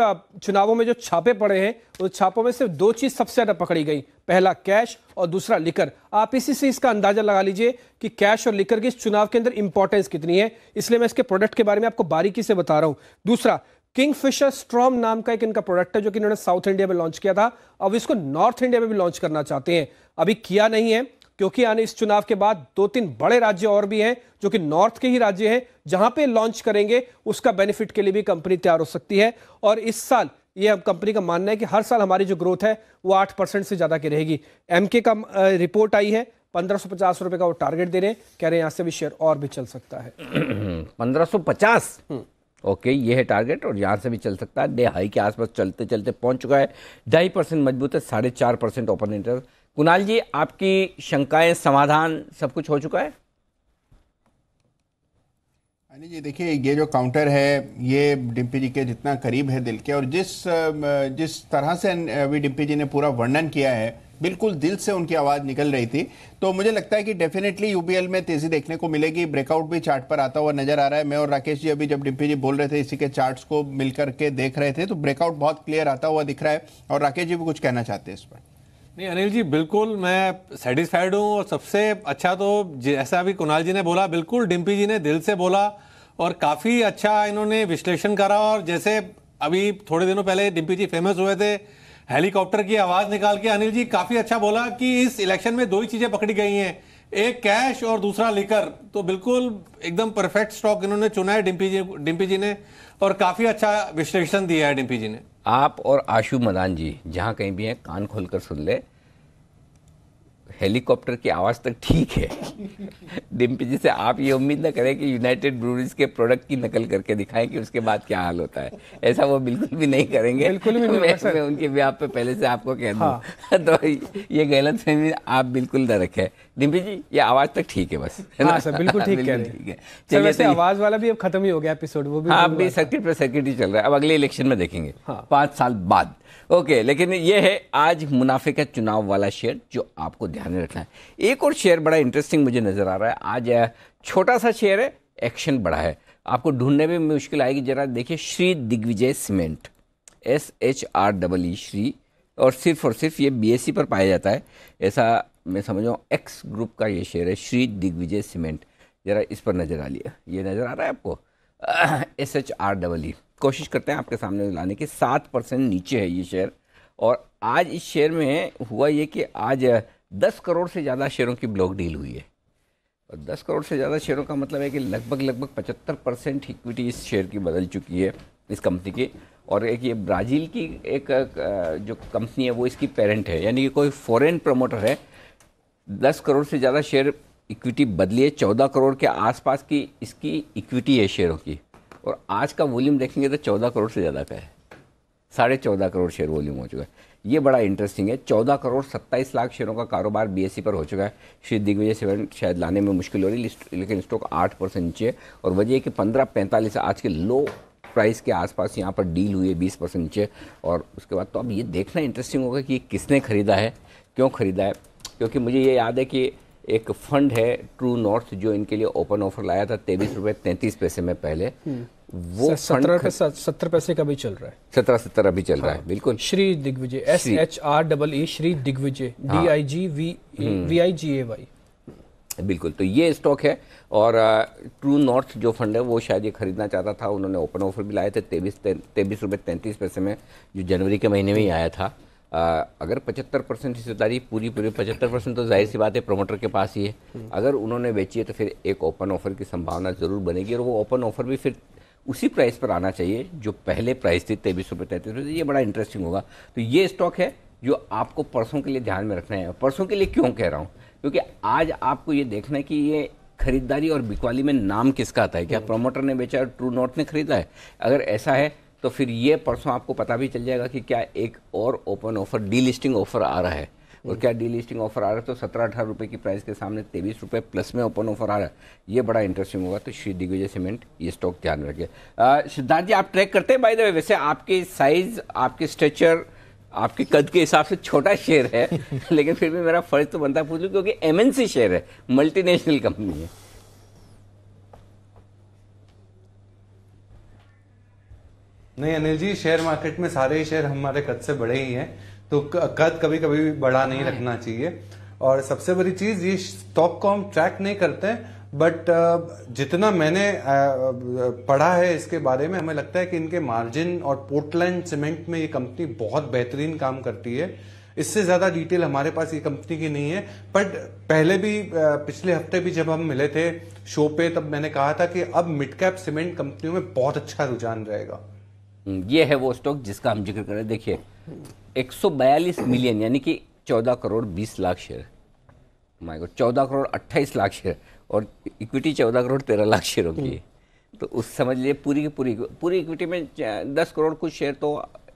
चुनावों में जो छापे पड़े हैं उन छापों में सिर्फ दो चीज़ सबसे ज़्यादा पकड़ी गई पहला कैश और दूसरा लिकर आप इसी से इसका अंदाजा लगा लीजिए कि कैश और लिकर की इस चुनाव के अंदर इंपॉर्टेंस कितनी है इसलिए मैं इसके प्रोडक्ट के बारे में आपको बारीकी से बता रहा हूँ दूसरा किंगफिशर स्ट्रॉम नाम का एक इनका प्रोडक्ट है जो कि इन्होंने साउथ इंडिया में लॉन्च किया था अब इसको नॉर्थ इंडिया में भी लॉन्च करना चाहते हैं अभी किया नहीं है क्योंकि आने इस चुनाव के बाद दो तीन बड़े राज्य और भी हैं जो कि नॉर्थ के ही राज्य हैं जहां पे लॉन्च करेंगे उसका बेनिफिट के लिए भी कंपनी तैयार हो सकती है और इस साल ये कंपनी का मानना है कि हर साल हमारी जो ग्रोथ है वो आठ परसेंट से ज़्यादा की रहेगी एम का रिपोर्ट आई है पंद्रह सौ पचास का वो टारगेट दे रहे हैं कह रहे हैं यहाँ से भी शेयर और भी चल सकता है पंद्रह सौ पचास हम्म। ओके ये है टारगेट और यहाँ से भी चल सकता है डे हाई के आसपास चलते चलते पहुँच चुका है ढाई परसेंट मजबूत है साढ़े चार percent open interest Kunal ji आपकी शंकाएं समाधान सब कुछ हो चुका है अनिल जी देखिए ये जो काउंटर है ये डिम्पी जी के जितना करीब है दिल के और जिस जिस तरह से अभी डिम्पी जी ने पूरा वर्णन किया है बिल्कुल दिल से उनकी आवाज़ निकल रही थी तो मुझे लगता है कि डेफिनेटली यूपीएल में तेज़ी देखने को मिलेगी ब्रेकआउट भी चार्ट पर आता हुआ नजर आ रहा है मैं और राकेश जी अभी जब डिम्पी जी बोल रहे थे इसी के चार्ट्स को मिलकर के देख रहे थे तो ब्रेकआउट बहुत क्लियर आता हुआ दिख रहा है और राकेश जी भी कुछ कहना चाहते हैं इस पर नहीं अनिल जी बिल्कुल मैं सेटिस्फाइड हूँ और सबसे अच्छा तो जैसा अभी कुणाल जी ने बोला बिल्कुल डिम्पी जी ने दिल से बोला और काफ़ी अच्छा इन्होंने विश्लेषण करा और जैसे अभी थोड़े दिनों पहले डिम्पी जी फेमस हुए थे हेलीकॉप्टर की आवाज निकाल के अनिल जी काफी अच्छा बोला कि इस इलेक्शन में दो ही चीजें पकड़ी गई हैं एक कैश और दूसरा लेकर तो बिल्कुल एकदम परफेक्ट स्टॉक इन्होंने चुना है डिम्पी जी डिम्पी जी ने और काफी अच्छा विश्लेषण दिया है डिम्पी जी ने आप और आशु मदान जी जहां कहीं भी हैं कान खोलकर सुन ले हेलीकॉप्टर की आवाज़ तक ठीक है डिम्पी जी से आप ये उम्मीद ना करें कि यूनाइटेड ब्रूरीज के प्रोडक्ट की नकल करके दिखाएं कि उसके बाद क्या हाल होता है ऐसा वो बिल्कुल भी नहीं करेंगे बिल्कुल भी नहीं मैं, मैं उनके भी आप पे पहले से आपको कह दूँ हाँ। तो ये गलत फहमी आप बिल्कुल न रखें डिम्पी जी ये आवाज़ तक ठीक है बस हाँ सर बिल्कुल ठीक है चलिए वैसे आवाज़ वाला भी अब खत्म ही हो गया एपिसोड वो भी आप भी सर्किट पर सर्किट ही चल रहा है अब अगले इलेक्शन में देखेंगे हाँ। पाँच साल बाद ओके लेकिन ये है आज मुनाफे का चुनाव वाला शेयर जो आपको ध्यान में रखना है एक और शेयर बड़ा इंटरेस्टिंग मुझे नज़र आ रहा है आज छोटा सा शेयर है एक्शन बड़ा है आपको ढूंढने में मुश्किल आएगी जरा देखिए Shree Digvijay cement S H R double E Shree और सिर्फ और सिर्फ ये बीएससी पर पाया जाता है ऐसा मैं रहा एक्स ग्रुप का ये शेयर है श्री दिग्विजय सीमेंट ज़रा इस पर नज़र आ लिया ये नज़र आ रहा है आपको S H R double E कोशिश करते हैं आपके सामने लाने की सात परसेंट नीचे है ये शेयर और आज इस शेयर में हुआ ये कि आज दस करोड़ से ज़्यादा शेयरों की ब्लॉक डील हुई है और दस करोड़ से ज़्यादा शेयरों का मतलब है कि लगभग लगभग पचहत्तर परसेंट इक्विटी इस शेयर की बदल चुकी है इस कंपनी की और एक ये ब्राज़ील की एक जो कंपनी है वो इसकी पेरेंट है यानी कि कोई फॉरेन प्रमोटर है दस करोड़ से ज़्यादा शेयर इक्विटी बदली है चौदह करोड़ के आसपास की इसकी इक्विटी है शेयरों की और आज का वॉल्यूम देखेंगे तो चौदह करोड़ से ज़्यादा का है साढ़े चौदह करोड़ शेयर वॉल्यूम हो चुका है ये बड़ा इंटरेस्टिंग है चौदह करोड़ सत्ताईस लाख शेयरों का कारोबार बी e पर हो चुका है श्री दिग्विजय सेवन शायद लाने में मुश्किल हो रही है लेकिन स्टॉक आठ परसेंट नीचे और वजह है कि पंद्रह पैंतालीस आज के लो प्राइस के आसपास यहाँ पर डील हुई है बीस परसेंट नीचे और उसके बाद तो अब ये देखना इंटरेस्टिंग होगा कि किसने खरीदा है क्यों खरीदा है क्योंकि मुझे ये याद है कि एक फंड है ट्रू नॉर्थ जो इनके लिए ओपन ऑफर लाया था तेईस रुपये तैंतीस पैसे में पहले हम्म। वो सत्रह पे सत्तर पैसे का भी चल रहा है सत्रह सत्तर अभी चल हाँ, रहा है बिल्कुल Shree Digvijay S H R double E Shree Digvijay D I G V V I G A Y बिल्कुल तो ये स्टॉक है और ट्रू नॉर्थ जो फंड है वो शायद ये खरीदना चाहता था उन्होंने ओपन ऑफर भी लाए थे तेईस तेईस रुपये तैंतीस पैसे में जो जनवरी के महीने में ही आया था आ, अगर पचहत्तर परसेंट हिस्सेदारी पूरी पूरी पचहत्तर परसेंट तो जाहिर सी बात है प्रमोटर के पास ही है हम्म। अगर उन्होंने बेची है तो फिर एक ओपन ऑफर की संभावना ज़रूर बनेगी और वो ओपन ऑफर भी फिर उसी प्राइस पर आना चाहिए जो पहले प्राइस थी तेईस रुपये तैंतीस रुपये ये बड़ा इंटरेस्टिंग होगा तो ये स्टॉक है जो आपको परसों के लिए ध्यान में रखना है परसों के लिए क्यों कह रहा हूँ क्योंकि आज आपको ये देखना है कि ये खरीदारी और बिकवाली में नाम किसका आता है क्या प्रोमोटर हम्म। ने बेचा और ट्रू नॉर्थ ने खरीदा है अगर ऐसा है तो फिर ये परसों आपको पता भी चल जाएगा कि क्या एक और ओपन ऑफर डीलिस्टिंग ऑफर आ रहा है और क्या डी लिस्टिंग ऑफर आ रहा है तो सत्रह अठारह रुपये की प्राइस के सामने तेईस रुपये प्लस में ओपन ऑफर आ रहा है ये बड़ा इंटरेस्टिंग होगा तो श्री दिग्विजय सीमेंट ये स्टॉक ध्यान रखे सिद्धार्थ जी आप ट्रैक करते हैं बाई दे वैसे आपके साइज आपके स्ट्रेचर आपके कद के हिसाब से छोटा शेयर है लेकिन फिर भी मेरा फर्ज तो बनता पूछ लू क्योंकि एमएनसी शेयर है मल्टीनेशनल कंपनी है नहीं अनिल जी शेयर मार्केट में सारे ही शेयर हमारे कद से बड़े ही हैं तो कद कभी कभी बड़ा नहीं रखना चाहिए और सबसे बड़ी चीज ये स्टॉक को हम ट्रैक नहीं करते हैं बट जितना मैंने पढ़ा है इसके बारे में हमें लगता है कि इनके मार्जिन और पोर्टलैंड सीमेंट में ये कंपनी बहुत बेहतरीन काम करती है इससे ज़्यादा डिटेल हमारे पास ये कंपनी की नहीं है बट पहले भी पिछले हफ्ते भी जब हम मिले थे शो पे तब मैंने कहा था कि अब मिड कैप सीमेंट कंपनियों में बहुत अच्छा रुझान रहेगा ये है वो स्टॉक जिसका हम जिक्र करें देखिए 142 मिलियन यानी कि 14 crore 20 lakh share my god 14 crore 28 lakh share और इक्विटी 14 करोड़ 13 लाख शेयर होगी है हम्म। तो उस समझ लिए पूरी की पूरी पूरी इक्विटी में दस करोड़ कुछ शेयर तो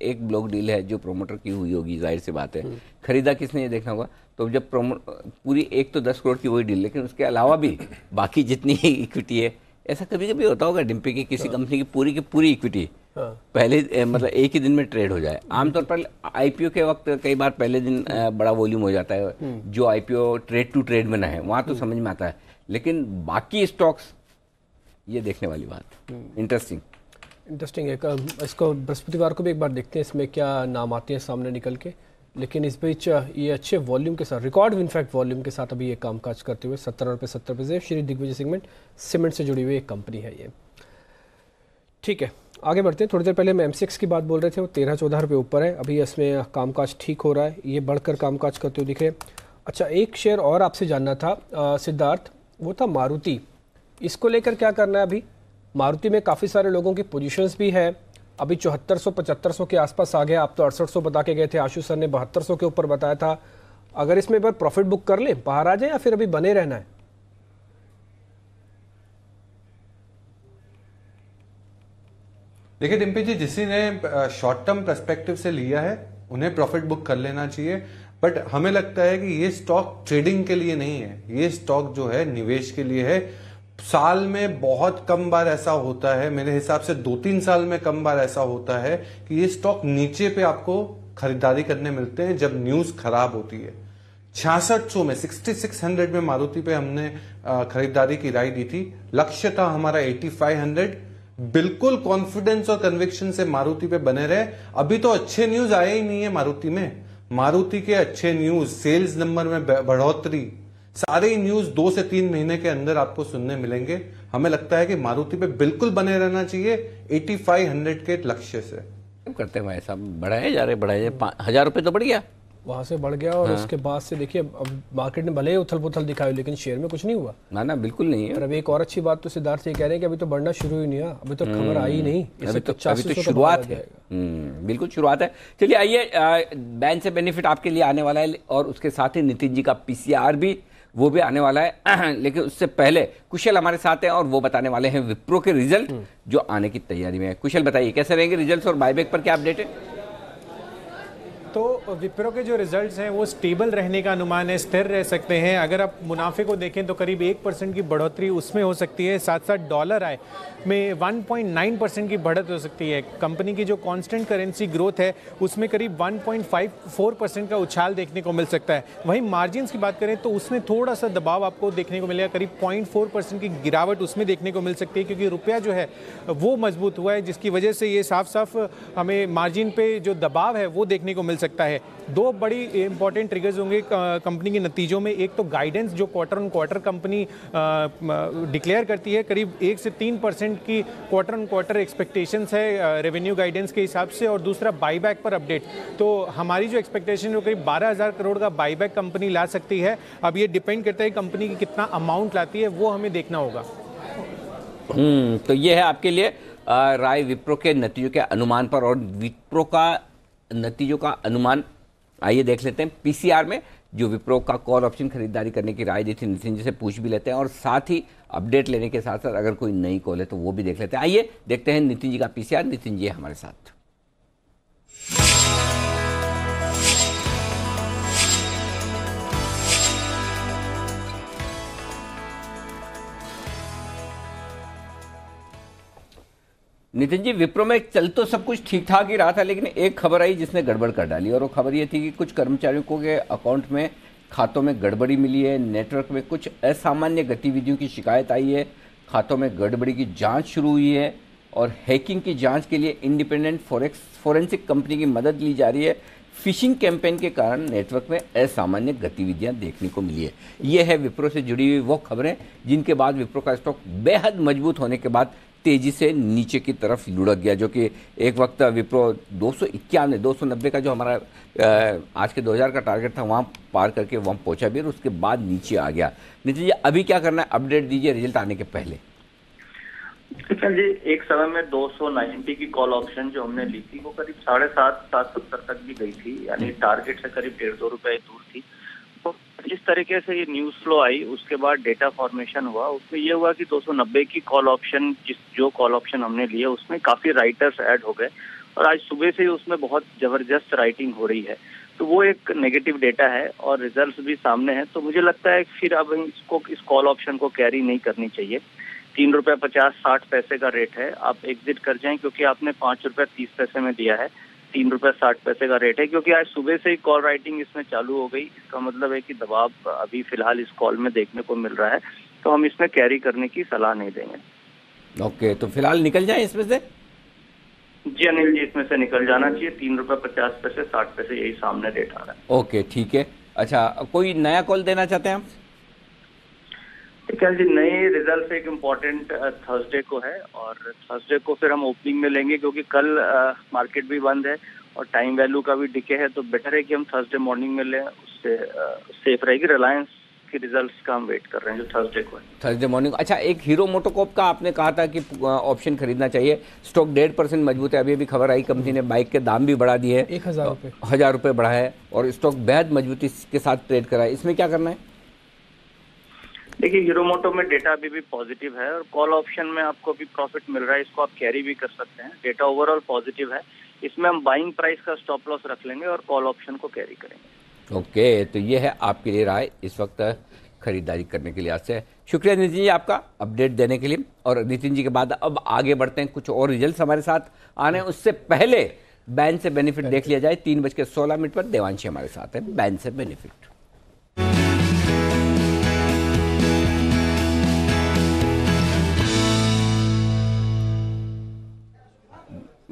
एक ब्लॉक डील है जो प्रोमोटर की हुई होगी जाहिर सी बात है हम्म। खरीदा किसने ये देखना होगा तो जब प्रोमो पूरी एक तो दस करोड़ की वही डील लेकिन उसके अलावा भी बाकी जितनी इक्विटी है ऐसा कभी कभी होता होगा डिम्पी की किसी कंपनी हाँ। की पूरी की पूरी इक्विटी पहले मतलब एक ही दिन में ट्रेड हो जाए आमतौर पर आईपीओ के वक्त कई बार पहले दिन बड़ा वॉल्यूम हो जाता है हम्म। जो आईपीओ ट्रेड टू ट्रेड में ना है वहाँ तो हम्म। समझ में आता है लेकिन बाकी स्टॉक्स ये देखने वाली बात इंटरेस्टिंग हम्म। इंटरेस्टिंग है इसको बृहस्पतिवार को भी एक बार देखते हैं इसमें क्या नाम आते हैं सामने निकल के लेकिन इस बीच ये अच्छे वॉल्यूम के साथ रिकॉर्ड इनफैक्ट वॉल्यूम के साथ अभी ये कामकाज करते हुए सत्तर रुपये सत्तर से श्री दिग्विजय सिगमेंट सीमेंट से जुड़ी हुई एक कंपनी है ये ठीक है आगे बढ़ते हैं थोड़ी देर पहले हम एम की बात बोल रहे थे वो तेरह चौदह रुपये ऊपर है अभी इसमें कामकाज ठीक हो रहा है ये बढ़कर कामकाज करते हुए दिख रहे अच्छा एक शेयर और आपसे जानना था सिद्धार्थ वो था मारुति इसको लेकर क्या करना है अभी मारुति में काफ़ी सारे लोगों की पोजीशंस भी है अभी चौहत्तर सौ पचहत्तर सौ के आसपास आ गया आप तो अड़सठ सौ बता के गए थे आशु सर ने बहत्तर सौ के ऊपर बताया था अगर इसमें एक बार प्रॉफिट बुक कर लें बाहर आ जाए या फिर अभी बने रहना है देखिए डिम्पी जी जिस ने शॉर्ट टर्म परस्पेक्टिव से लिया है उन्हें प्रॉफिट बुक कर लेना चाहिए बट हमें लगता है कि ये स्टॉक ट्रेडिंग के लिए नहीं है ये स्टॉक जो है निवेश के लिए है साल में बहुत कम बार ऐसा होता है मेरे हिसाब से दो तीन साल में कम बार ऐसा होता है कि ये स्टॉक नीचे पे आपको खरीदारी करने मिलते हैं जब न्यूज खराब होती है छियासठ सौ में सिक्सटी सिक्स हंड्रेड में मारुति पे हमने खरीदारी की राय दी थी लक्ष्य था हमारा एटी फाइव हंड्रेड बिल्कुल कॉन्फिडेंस और कन्विक्शन से मारुति पे बने रहे अभी तो अच्छे न्यूज आए ही नहीं है मारुति में मारुति के अच्छे न्यूज सेल्स नंबर में बढ़ोतरी सारे न्यूज दो से तीन महीने के अंदर आपको सुनने मिलेंगे हमें लगता है कि मारुति पे बिल्कुल बने रहना चाहिए एटी फाइव हंड्रेड के लक्ष्य से करते हैं भाई साहब बढ़ाए जा रहे बढ़ाए हजार रुपए तो बढ़ गया वहाँ से बढ़ गया और हाँ। उसके बाद से देखिए अब मार्केट ने भले ही उथल पुथल दिखाई लेकिन शेयर में कुछ नहीं हुआ ना ना बिल्कुल नहीं है और अभी एक और अच्छी बात तो सिद्धार्थ ये कह रहे हैं कि अभी तो बढ़ना शुरू ही नहीं हुआ अभी तो खबर आई हम्म, नहीं अभी तो, अभी तो, तो शुरुआत है हम्म, बिल्कुल शुरुआत है चलिए आइए बैन से बेनिफिट आपके लिए आने वाला है और उसके साथ ही नितिन जी का पीसीआर भी वो भी आने वाला है लेकिन उससे पहले कुशल हमारे साथ हैं और वो बताने वाले हैं विप्रो के रिजल्ट हम्म। जो आने की तैयारी में है कुशल बताइए कैसे रहेंगे रिजल्ट्स और बायबैक पर क्या अपडेट है तो विप्रो के जो रिजल्ट्स हैं वो स्टेबल रहने का अनुमान है स्थिर रह सकते हैं अगर आप मुनाफे को देखें तो करीब एक परसेंट की बढ़ोतरी उसमें हो सकती है साथ साथ डॉलर आए में 1.9 परसेंट की बढ़त हो सकती है कंपनी की जो कांस्टेंट करेंसी ग्रोथ है उसमें करीब 1.54 परसेंट का उछाल देखने को मिल सकता है वहीं मार्जिन की बात करें तो उसमें थोड़ा सा दबाव आपको देखने को मिलेगा करीब 0.4 परसेंट की गिरावट उसमें देखने को मिल सकती है क्योंकि रुपया जो है वो मजबूत हुआ है जिसकी वजह से ये साफ साफ हमें मार्जिन पर जो दबाव है वो देखने को मिल सकता है दो बड़ी इंपॉर्टेंट ट्रिगर्स होंगे कंपनी के नतीजों में एक तो गाइडेंस जो quarter on quarter company declare करती है करीब एक से तीन परसेंट परसेंट की क्वार्टर ऑन क्वार्टर एक्सपेक्टेशंस है रेवेन्यू गाइडेंस के हिसाब से और दूसरा बाईबैक पर अपडेट तो हमारी जो एक्सपेक्टेशन है करीब बारह हज़ार करोड़ का बाईबैक कंपनी ला सकती है अब ये डिपेंड करता है कंपनी की कितना अमाउंट लाती है वो हमें देखना होगा हम्म तो ये है आपके लिए राय विप्रो के नतीजों के अनुमान पर और विप्रो का नतीजों का अनुमान आइए देख लेते हैं पीसीआर में जो विप्रो का कॉल ऑप्शन खरीदारी करने की राय दी थी नितिन जी से पूछ भी लेते हैं और साथ ही अपडेट लेने के साथ साथ अगर कोई नई कॉल है तो वो भी देख लेते हैं आइए देखते हैं नितिन जी का पीसीआर नितिन जी हमारे साथ नितिन जी विप्रो में चल तो सब कुछ ठीक ठाक ही रहा था लेकिन एक खबर आई जिसने गड़बड़ कर डाली और वो खबर ये थी कि कुछ कर्मचारियों को के अकाउंट में खातों में गड़बड़ी मिली है नेटवर्क में कुछ असामान्य गतिविधियों की शिकायत आई है खातों में गड़बड़ी की जांच शुरू हुई है और हैकिंग की जांच के लिए इंडिपेंडेंट फॉरेक्स फोरेंसिक कंपनी की मदद ली जा रही है फिशिंग कैंपेन के कारण नेटवर्क में असामान्य गतिविधियां देखने को मिली है यह है विप्रो से जुड़ी हुई वो खबरें जिनके बाद विप्रो का स्टॉक बेहद मजबूत होने के बाद तेज़ी से नीचे की तरफ लुढ़क गया जो कि एक वक्त विप्रो दो सौ इक्यानवे दो सौ नब्बे का जो हमारा आज के 2000 का टारगेट था वहाँ पार करके वहाँ पहुँचा भी और उसके बाद नीचे आ गया नीचे जी अभी क्या करना है अपडेट दीजिए रिजल्ट आने के पहले जी एक समय में 290 की कॉल ऑप्शन जो हमने ली थी वो करीब साढ़े सात सात सत्तर तक भी गई थी यानी टारगेट से करीब डेढ़ सौ रुपए दूर थी तो जिस तरीके से ये न्यूज फ्लो आई उसके बाद डेटा फॉर्मेशन हुआ उसमें ये हुआ कि 290 की कॉल ऑप्शन जिस जो कॉल ऑप्शन हमने लिए उसमें काफी राइटर्स ऐड हो गए और आज सुबह से ही उसमें बहुत जबरदस्त राइटिंग हो रही है तो वो एक नेगेटिव डेटा है और रिजल्ट्स भी सामने हैं तो मुझे लगता है फिर अब इसको इस कॉल ऑप्शन को कैरी नहीं करनी चाहिए तीन रुपये पचास साठ पैसे का रेट है आप एग्जिट कर जाएं क्योंकि आपने पाँच रुपये तीस पैसे में दिया है तीन रुपए साठ पैसे का रेट है क्योंकि आज सुबह से ही कॉल राइटिंग इसमें चालू हो गई इसका मतलब है कि दबाव अभी फिलहाल इस कॉल में देखने को मिल रहा है तो हम इसमें कैरी करने की सलाह नहीं देंगे ओके तो फिलहाल निकल जाए इसमें से जी अनिल जी इसमें से निकल जाना चाहिए तीन रुपए पचास पैसे साठ पैसे यही सामने रेट आ रहा है ओके ठीक है अच्छा कोई नया कॉल देना चाहते हैं आप क्या जी नए रिजल्ट एक इम्पोर्टेंट थर्सडे को है और थर्सडे को फिर हम ओपनिंग में लेंगे क्योंकि कल मार्केट भी बंद है और टाइम वैल्यू का भी डिके है तो बेटर है कि हम थर्सडे मॉर्निंग में लें उससे सेफ रहेगी रिलायंस के रिजल्ट्स का हम वेट कर रहे हैं जो थर्सडे को है थर्सडे मॉर्निंग अच्छा एक हीरो मोटोकॉप का आपने कहा था कि ऑप्शन खरीदना चाहिए स्टॉक डेढ़ परसेंट मजबूत है अभी अभी खबर आई कंपनी ने बाइक के दाम भी बढ़ा दिए एक हज़ार रुपये हज़ार रुपये बढ़ा है और स्टॉक बेहद मजबूती के साथ ट्रेड करा है इसमें क्या करना है देखिए हीरो मोटो में डेटा अभी भी पॉजिटिव है और कॉल ऑप्शन में आपको भी प्रॉफिट मिल रहा है इसको आप कैरी भी कर सकते हैं डेटा ओवरऑल पॉजिटिव है इसमें हम बाइंग प्राइस का स्टॉप लॉस रख लेंगे और कॉल ऑप्शन को कैरी करेंगे ओके तो ये है आपके लिए राय इस वक्त खरीदारी करने के लिए आज से शुक्रिया नितिन जी आपका अपडेट देने के लिए और नितिन जी के बाद अब आगे बढ़ते हैं कुछ और रिजल्ट हमारे साथ आने उससे पहले बैन से बेनिफिट हाँ देख लिया जाए तीन बज के सोलह मिनट पर देवांशी हमारे साथ है बैन से बेनिफिट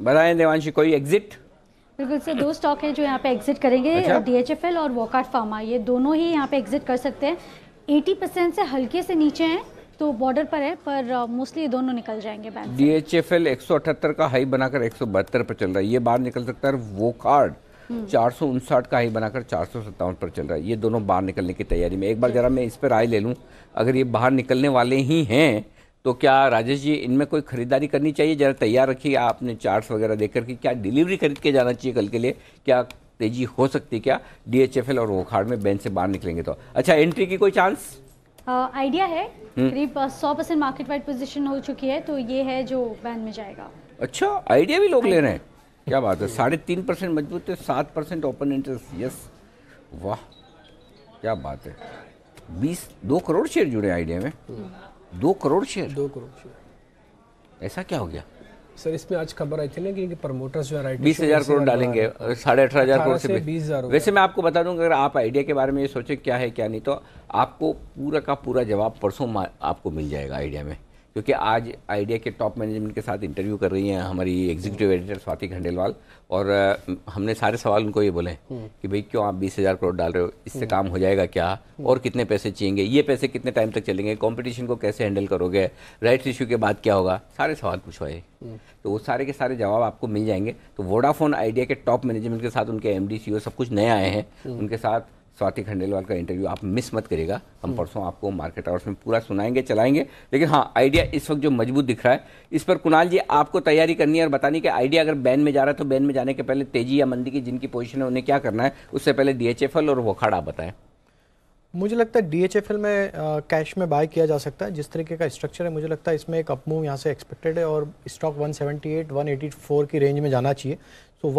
बताएं देवांशी कोई एग्जिट बिल्कुल सर दो स्टॉक हैं जो यहाँ पे एग्जिट करेंगे डीएचएफएल अच्छा। और वॉकआउट फार्मा ये दोनों ही यहाँ पे एग्जिट कर सकते हैं 80 परसेंट से हल्के से नीचे हैं तो बॉर्डर पर है पर मोस्टली uh, दोनों निकल जाएंगे bank D H F L एक का हाई बनाकर एक पर चल रहा है ये बाहर निकल सकता है वो कार्ड हम्म। चार सौ उनसठ का हाई बनाकर चार सौ सत्तावन पर चल रहा है ये दोनों बाहर निकलने की तैयारी में एक बार जरा मैं इस पर राय ले लूँ अगर ये बाहर निकलने वाले ही हैं तो क्या राजेश जी इनमें कोई ख़रीदारी करनी चाहिए ज़रा तैयार रखिए आपने चार्ट्स वगैरह देख कर कि क्या डिलीवरी खरीद के जाना चाहिए कल के लिए क्या तेज़ी हो सकती है क्या डीएचएफएल और वोखाड़ में बैंक से बाहर निकलेंगे तो अच्छा एंट्री की कोई चांस आइडिया है हम्म। करीब सौ परसेंट मार्केट वाइड पोजिशन हो चुकी है तो ये है जो बैंक में जाएगा अच्छा आइडिया भी लोग ले रहे हैं क्या बात है साढ़े तीन परसेंट मजबूत है सात परसेंट ओपन इंटरेस्ट यस वाह क्या बात है बीस दो करोड़ शेयर जुड़े आइडिया में हम्म। दो करोड़ शेयर दो करोड़ शेयर ऐसा क्या हो गया सर इसमें आज खबर आई थी ना कि प्रमोटर्स जो है बीस हजार करोड़ डालेंगे साढ़े अठारह हजार करोड़ से बीस हजार वैसे मैं आपको बता दूंगा अगर आप आइडिया के बारे में ये सोचे क्या है क्या नहीं तो आपको पूरा का पूरा जवाब परसों आपको मिल जाएगा आइडिया में क्योंकि आज आइडिया के टॉप मैनेजमेंट के साथ इंटरव्यू कर रही हैं हमारी एग्जीक्यूटिव एडिटर स्वाति खंडेलवाल और हमने सारे सवाल उनको ये बोले हम्म। कि भाई क्यों आप बीस हज़ार करोड़ डाल रहे हो इससे हम्म। काम हो जाएगा क्या हम्म। और कितने पैसे चाहिएंगे ये पैसे कितने टाइम तक चलेंगे कॉम्पिटिशन को कैसे हैंडल करोगे राइट इश्यू के बाद क्या होगा सारे सवाल पूछवाए तो वो सारे के सारे जवाब आपको मिल जाएंगे तो वोडाफोन आइडिया के टॉप मैनेजमेंट के साथ उनके एम डी e सब कुछ नए आए हैं उनके साथ स्वाति खंडेलवाल का इंटरव्यू आप मिस मत करेगा हम परसों आपको मार्केट आवर्स में पूरा सुनाएंगे चलाएंगे लेकिन हाँ आइडिया इस वक्त जो मजबूत दिख रहा है इस पर कुणाल जी आपको तैयारी करनी है और बतानी कि आइडिया अगर बैन में जा रहा है तो बैन में जाने के पहले तेजी या मंदी की जिनकी पोजिशन है उन्हें क्या करना है उससे पहले डी और वो खड़ा बताएं मुझे लगता है डी में कैश में बाय किया जा सकता है जिस तरीके का स्ट्रक्चर है मुझे लगता है इसमें एक अपमूव यहाँ से एक्सपेक्टेड है और स्टॉक 178 184 की रेंज में जाना चाहिए सो so,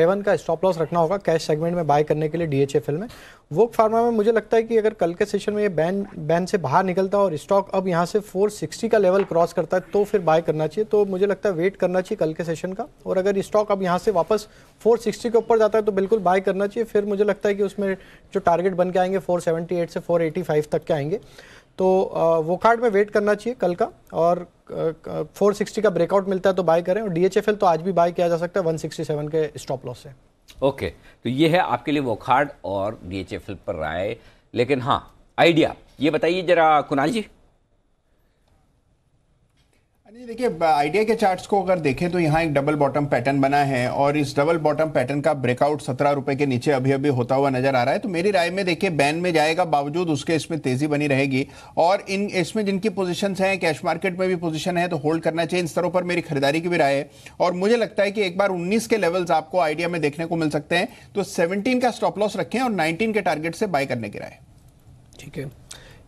167 का स्टॉप लॉस रखना होगा कैश सेगमेंट में बाय करने के लिए डीएचएफएल में वोक फार्मा में मुझे लगता है कि अगर कल के सेशन में ये बैन बैन से बाहर निकलता है और स्टॉक अब यहाँ से 460 का लेवल क्रॉस करता है तो फिर बाय करना चाहिए तो मुझे लगता है वेट करना चाहिए कल के सेशन का और अगर स्टॉक अब यहाँ से वापस 460 के ऊपर जाता है तो बिल्कुल बाय करना चाहिए फिर मुझे लगता है कि उसमें जो टारगेट बन के आएंगे 478 से 485 तक के आएंगे तो वो कार्ड में वेट करना चाहिए कल का और 460 का ब्रेकआउट मिलता है तो बाय करें और डीएचएफएल तो आज भी बाय किया जा सकता है 167 के स्टॉप लॉस से ओके तो ये है आपके लिए वो कार्ड और डीएचएफएल पर राय लेकिन हाँ आइडिया ये बताइए जरा कुणाल जी देखिए आइडिया के चार्ट्स को अगर देखें तो यहाँ एक डबल बॉटम पैटर्न बना है और इस डबल बॉटम पैटर्न का ब्रेकआउट सत्रह रुपए के नीचे अभी अभी होता हुआ नजर आ रहा है तो मेरी राय में देखिए बैन में जाएगा बावजूद उसके इसमें तेजी बनी रहेगी और इन इसमें जिनकी पोजिशन है कैश मार्केट में भी पोजिशन है तो होल्ड करना चाहिए इन स्तरों पर मेरी खरीदारी की भी राय है और मुझे लगता है कि एक बार उन्नीस के लेवल्स आपको आइडिया में देखने को मिल सकते हैं तो सेवनटीन का स्टॉप लॉस रखें और नाइनटीन के टारगेट से बाय करने की राय ठीक है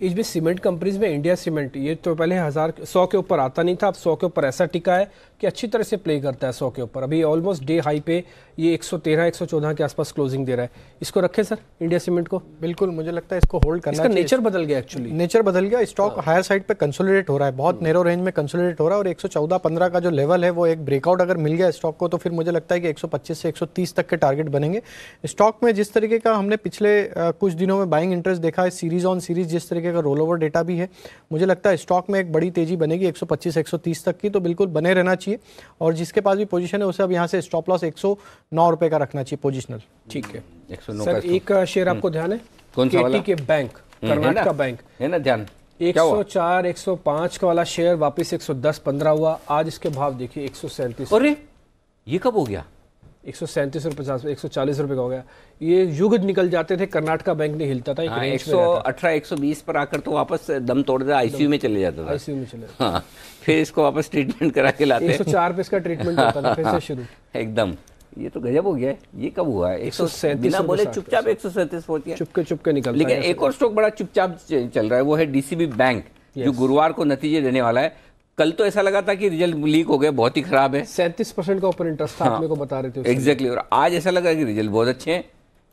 इसमें सीमेंट कंपनीज में इंडिया सीमेंट ये तो पहले हज़ार सौ के ऊपर आता नहीं था अब सौ के ऊपर ऐसा टिका है कि अच्छी तरह से प्ले करता है सौ के ऊपर अभी ऑलमोस्ट डे हाई पे ये 113 114 के आसपास क्लोजिंग दे रहा है इसको रखें सर इंडिया सीमेंट को बिल्कुल मुझे लगता है इसको होल्ड करना इसका नेचर बदल गया एक्चुअली नेचर बदल गया स्टॉक हायर साइड पे कंसोलिडेट हो रहा है बहुत नेरो हम्म। रेंज में कंसोलिडेट हो रहा है और एक सौ का जो लेवल है वो एक ब्रेकआउट अगर मिल गया स्टॉक को तो फिर मुझे लगता है कि एक से एक तक के टारगेट बनेंगे स्टॉक में जिस तरीके का हमने पिछले कुछ दिनों में बाइंग इंटरेस्ट देखा है सीरीज ऑन सीरीज जिस तरीके का रोल ओवर डेटा भी है मुझे लगता है स्टॉक में एक बड़ी तेजी बनेगी एक सौ तक की तो बिल्कुल बने रहना चाहिए चाहिए और जिसके पास भी पोजीशन है उसे अब यहाँ से स्टॉप लॉस एक सौ का रखना चाहिए पोजिशनल ठीक है एक सर एक शेयर आपको ध्यान है कौन सा के बैंक कर्नाटका बैंक है ना ध्यान 104, 105 का वाला शेयर वापस 110, 15 हुआ आज इसके भाव देखिए एक सौ सैंतीस अरे ये कब हो गया एक सौ सैंतीस रुपये पचास एक सौ चालीस रुपए का हो गया ये युग निकल जाते थे कर्नाटका बैंक नहीं हिलता था एक सौ अठारह एक सौ बीस पर आकर तो वापस दम तोड़ दिया आईसीयू में चले जाता था आईसीयू में चले हाँ फिर इसको वापस ट्रीटमेंट करा के लाते हैं चार पे इसका ट्रीटमेंट होता है फिर से हाँ। शुरू एकदम ये तो गजब हो गया ये कब हुआ है एक सौ बिना बोले चुपचाप एक सौ सैंतीस पहुंच गया चुपके चुपके निकल लेकिन एक और स्टॉक बड़ा चुपचाप चल रहा है वो है डीसीबी बैंक जो गुरुवार को नतीजे देने वाला है कल तो ऐसा लगा था कि रिजल्ट लीक हो गया बहुत ही खराब है सैंतीस परसेंट का ऊपर इंटरेस्ट था हाँ। आपने को बता रहे थे एग्जैक्टली और आज ऐसा लगा कि रिजल्ट बहुत अच्छे हैं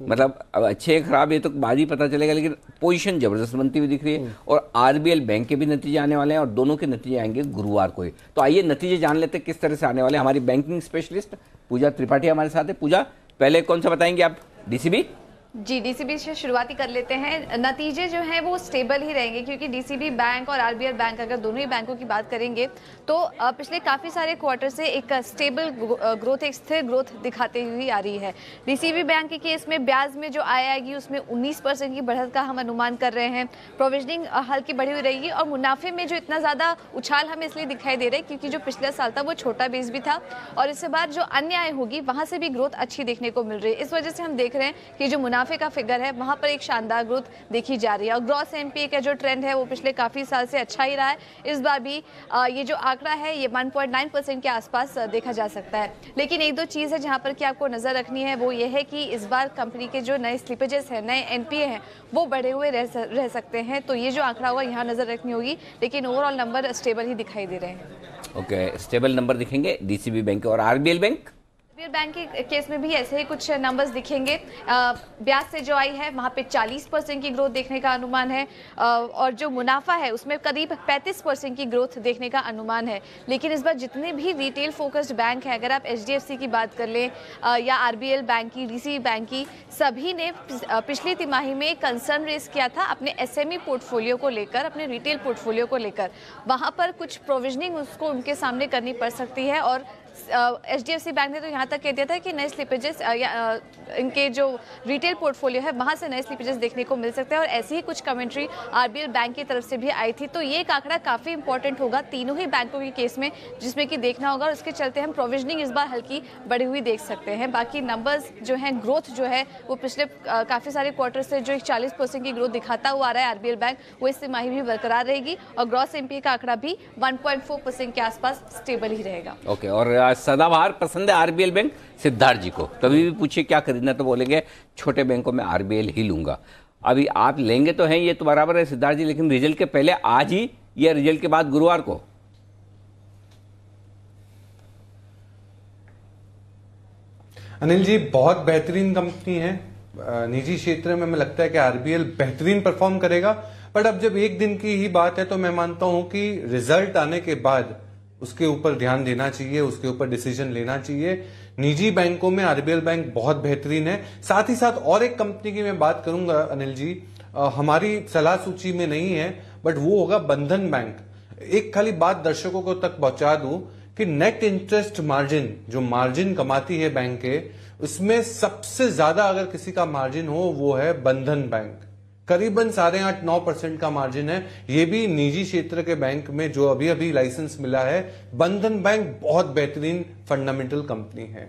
मतलब अच्छे खराब ये तो बाद ही पता चलेगा लेकिन पोजीशन जबरदस्त बनती हुई दिख रही है हम्म। और आरबीएल बैंक के भी नतीजे आने वाले हैं और दोनों के नतीजे आएंगे गुरुवार को ही तो आइए नतीजे जान लेते हैं किस तरह से आने वाले हमारी बैंकिंग स्पेशलिस्ट पूजा त्रिपाठी हमारे साथ है पूजा पहले कौन सा बताएंगे आप डीसीबी जी डीसीबी से शुरुआती कर लेते हैं नतीजे जो हैं वो स्टेबल ही रहेंगे क्योंकि डीसीबी बैंक और आरबीएल बैंक अगर दोनों ही बैंकों की बात करेंगे तो पिछले काफ़ी सारे क्वार्टर से एक स्टेबल ग्रोथ एक स्थिर ग्रोथ दिखाते हुई आ रही है डीसीबी बैंक के केस में ब्याज में जो आय आएगी उसमें 19 परसेंट की बढ़त का हम अनुमान कर रहे हैं प्रोविजनिंग हल्की बढ़ी हुई रहेगी और मुनाफे में जो इतना ज़्यादा उछाल हमें इसलिए दिखाई दे रहा है क्योंकि जो पिछला साल था वो छोटा बेस भी था और इसके बाद जो अन्य आय होगी वहाँ से भी ग्रोथ अच्छी देखने को मिल रही है इस वजह से हम देख रहे हैं कि जो मुनाफे का फिगर है वहाँ पर एक शानदार ग्रोथ देखी जा रही है और ग्रॉस एम का जो ट्रेंड है वो पिछले काफ़ी साल से अच्छा ही रहा है इस बार भी ये जो आंकड़ा है ये 1.9 परसेंट के आसपास देखा जा सकता है लेकिन एक दो चीज़ है जहाँ पर कि आपको नज़र रखनी है वो ये है कि इस बार कंपनी के जो नए स्लिपेजेस हैं नए एन हैं वो बढ़े हुए रह, रह सकते हैं तो ये जो आंकड़ा हुआ यहाँ नज़र रखनी होगी लेकिन ओवरऑल नंबर स्टेबल ही दिखाई दे रहे हैं ओके स्टेबल नंबर दिखेंगे डीसीबी बैंक और आर बैंक स्पीयर बैंक के केस में भी ऐसे ही कुछ नंबर्स दिखेंगे ब्याज से जो आई है वहाँ पे 40 परसेंट की ग्रोथ देखने का अनुमान है और जो मुनाफा है उसमें करीब 35 परसेंट की ग्रोथ देखने का अनुमान है लेकिन इस बार जितने भी रिटेल फोकस्ड बैंक हैं अगर आप एच की बात कर लें या आर बैंक की डी बैंक की सभी ने पिछली तिमाही में कंसर्न रेस किया था अपने एस पोर्टफोलियो e को लेकर अपने रिटेल पोर्टफोलियो को लेकर वहाँ पर कुछ प्रोविजनिंग उसको उनके सामने करनी पड़ सकती है और H D F C bank ने तो यहाँ तक कह दिया था कि नए स्लिपेजेस इनके जो रिटेल पोर्टफोलियो है वहाँ से नए स्लिपेजेस देखने को मिल सकते हैं और ऐसी ही कुछ कमेंट्री आरबीएल बैंक की तरफ से भी आई थी तो ये एक आंकड़ा काफ़ी इंपॉर्टेंट होगा तीनों ही बैंकों के केस में जिसमें कि देखना होगा और उसके चलते हम प्रोविजनिंग इस बार हल्की बढ़ी हुई देख सकते हैं बाकी नंबर्स जो हैं ग्रोथ जो है वो पिछले काफ़ी सारे क्वार्टर से जो एक चालीस परसेंट की ग्रोथ दिखाता हुआ आ रहा है आरबीएल बैंक वो इस तिमाही भी बरकरार रहेगी और ग्रॉस एमपीए का आंकड़ा भी फोर परसेंट के आसपास स्टेबल ही रहेगा ओके okay, और सदाबहार पसंद है आरबीएल बैंक सिद्धार्थ जी को कभी भी पूछे क्या खरीदना तो बोलेंगे छोटे बैंकों में आरबीएल ही लूंगा अभी आप लेंगे तो हैं ये तो बराबर है सिद्धार्थ जी लेकिन रिजल्ट के पहले आज ही या रिजल्ट के बाद गुरुवार को अनिल जी बहुत बेहतरीन कंपनी है निजी क्षेत्र में हमें लगता है कि आरबीएल बेहतरीन परफॉर्म करेगा बट अब जब एक दिन की ही बात है तो मैं मानता हूं कि रिजल्ट आने के बाद उसके ऊपर ध्यान देना चाहिए उसके ऊपर डिसीजन लेना चाहिए निजी बैंकों में आरबीएल बैंक बहुत बेहतरीन है साथ ही साथ और एक कंपनी की मैं बात करूंगा अनिल जी आ, हमारी सलाह सूची में नहीं है बट वो होगा बंधन बैंक एक खाली बात दर्शकों को तक पहुंचा दू कि नेट इंटरेस्ट मार्जिन जो मार्जिन कमाती है बैंक के उसमें सबसे ज्यादा अगर किसी का मार्जिन हो वो है बंधन बैंक करीबन साढ़े आठ नौ परसेंट का मार्जिन है ये भी निजी क्षेत्र के बैंक में जो अभी अभी लाइसेंस मिला है बंधन बैंक बहुत बेहतरीन फंडामेंटल कंपनी है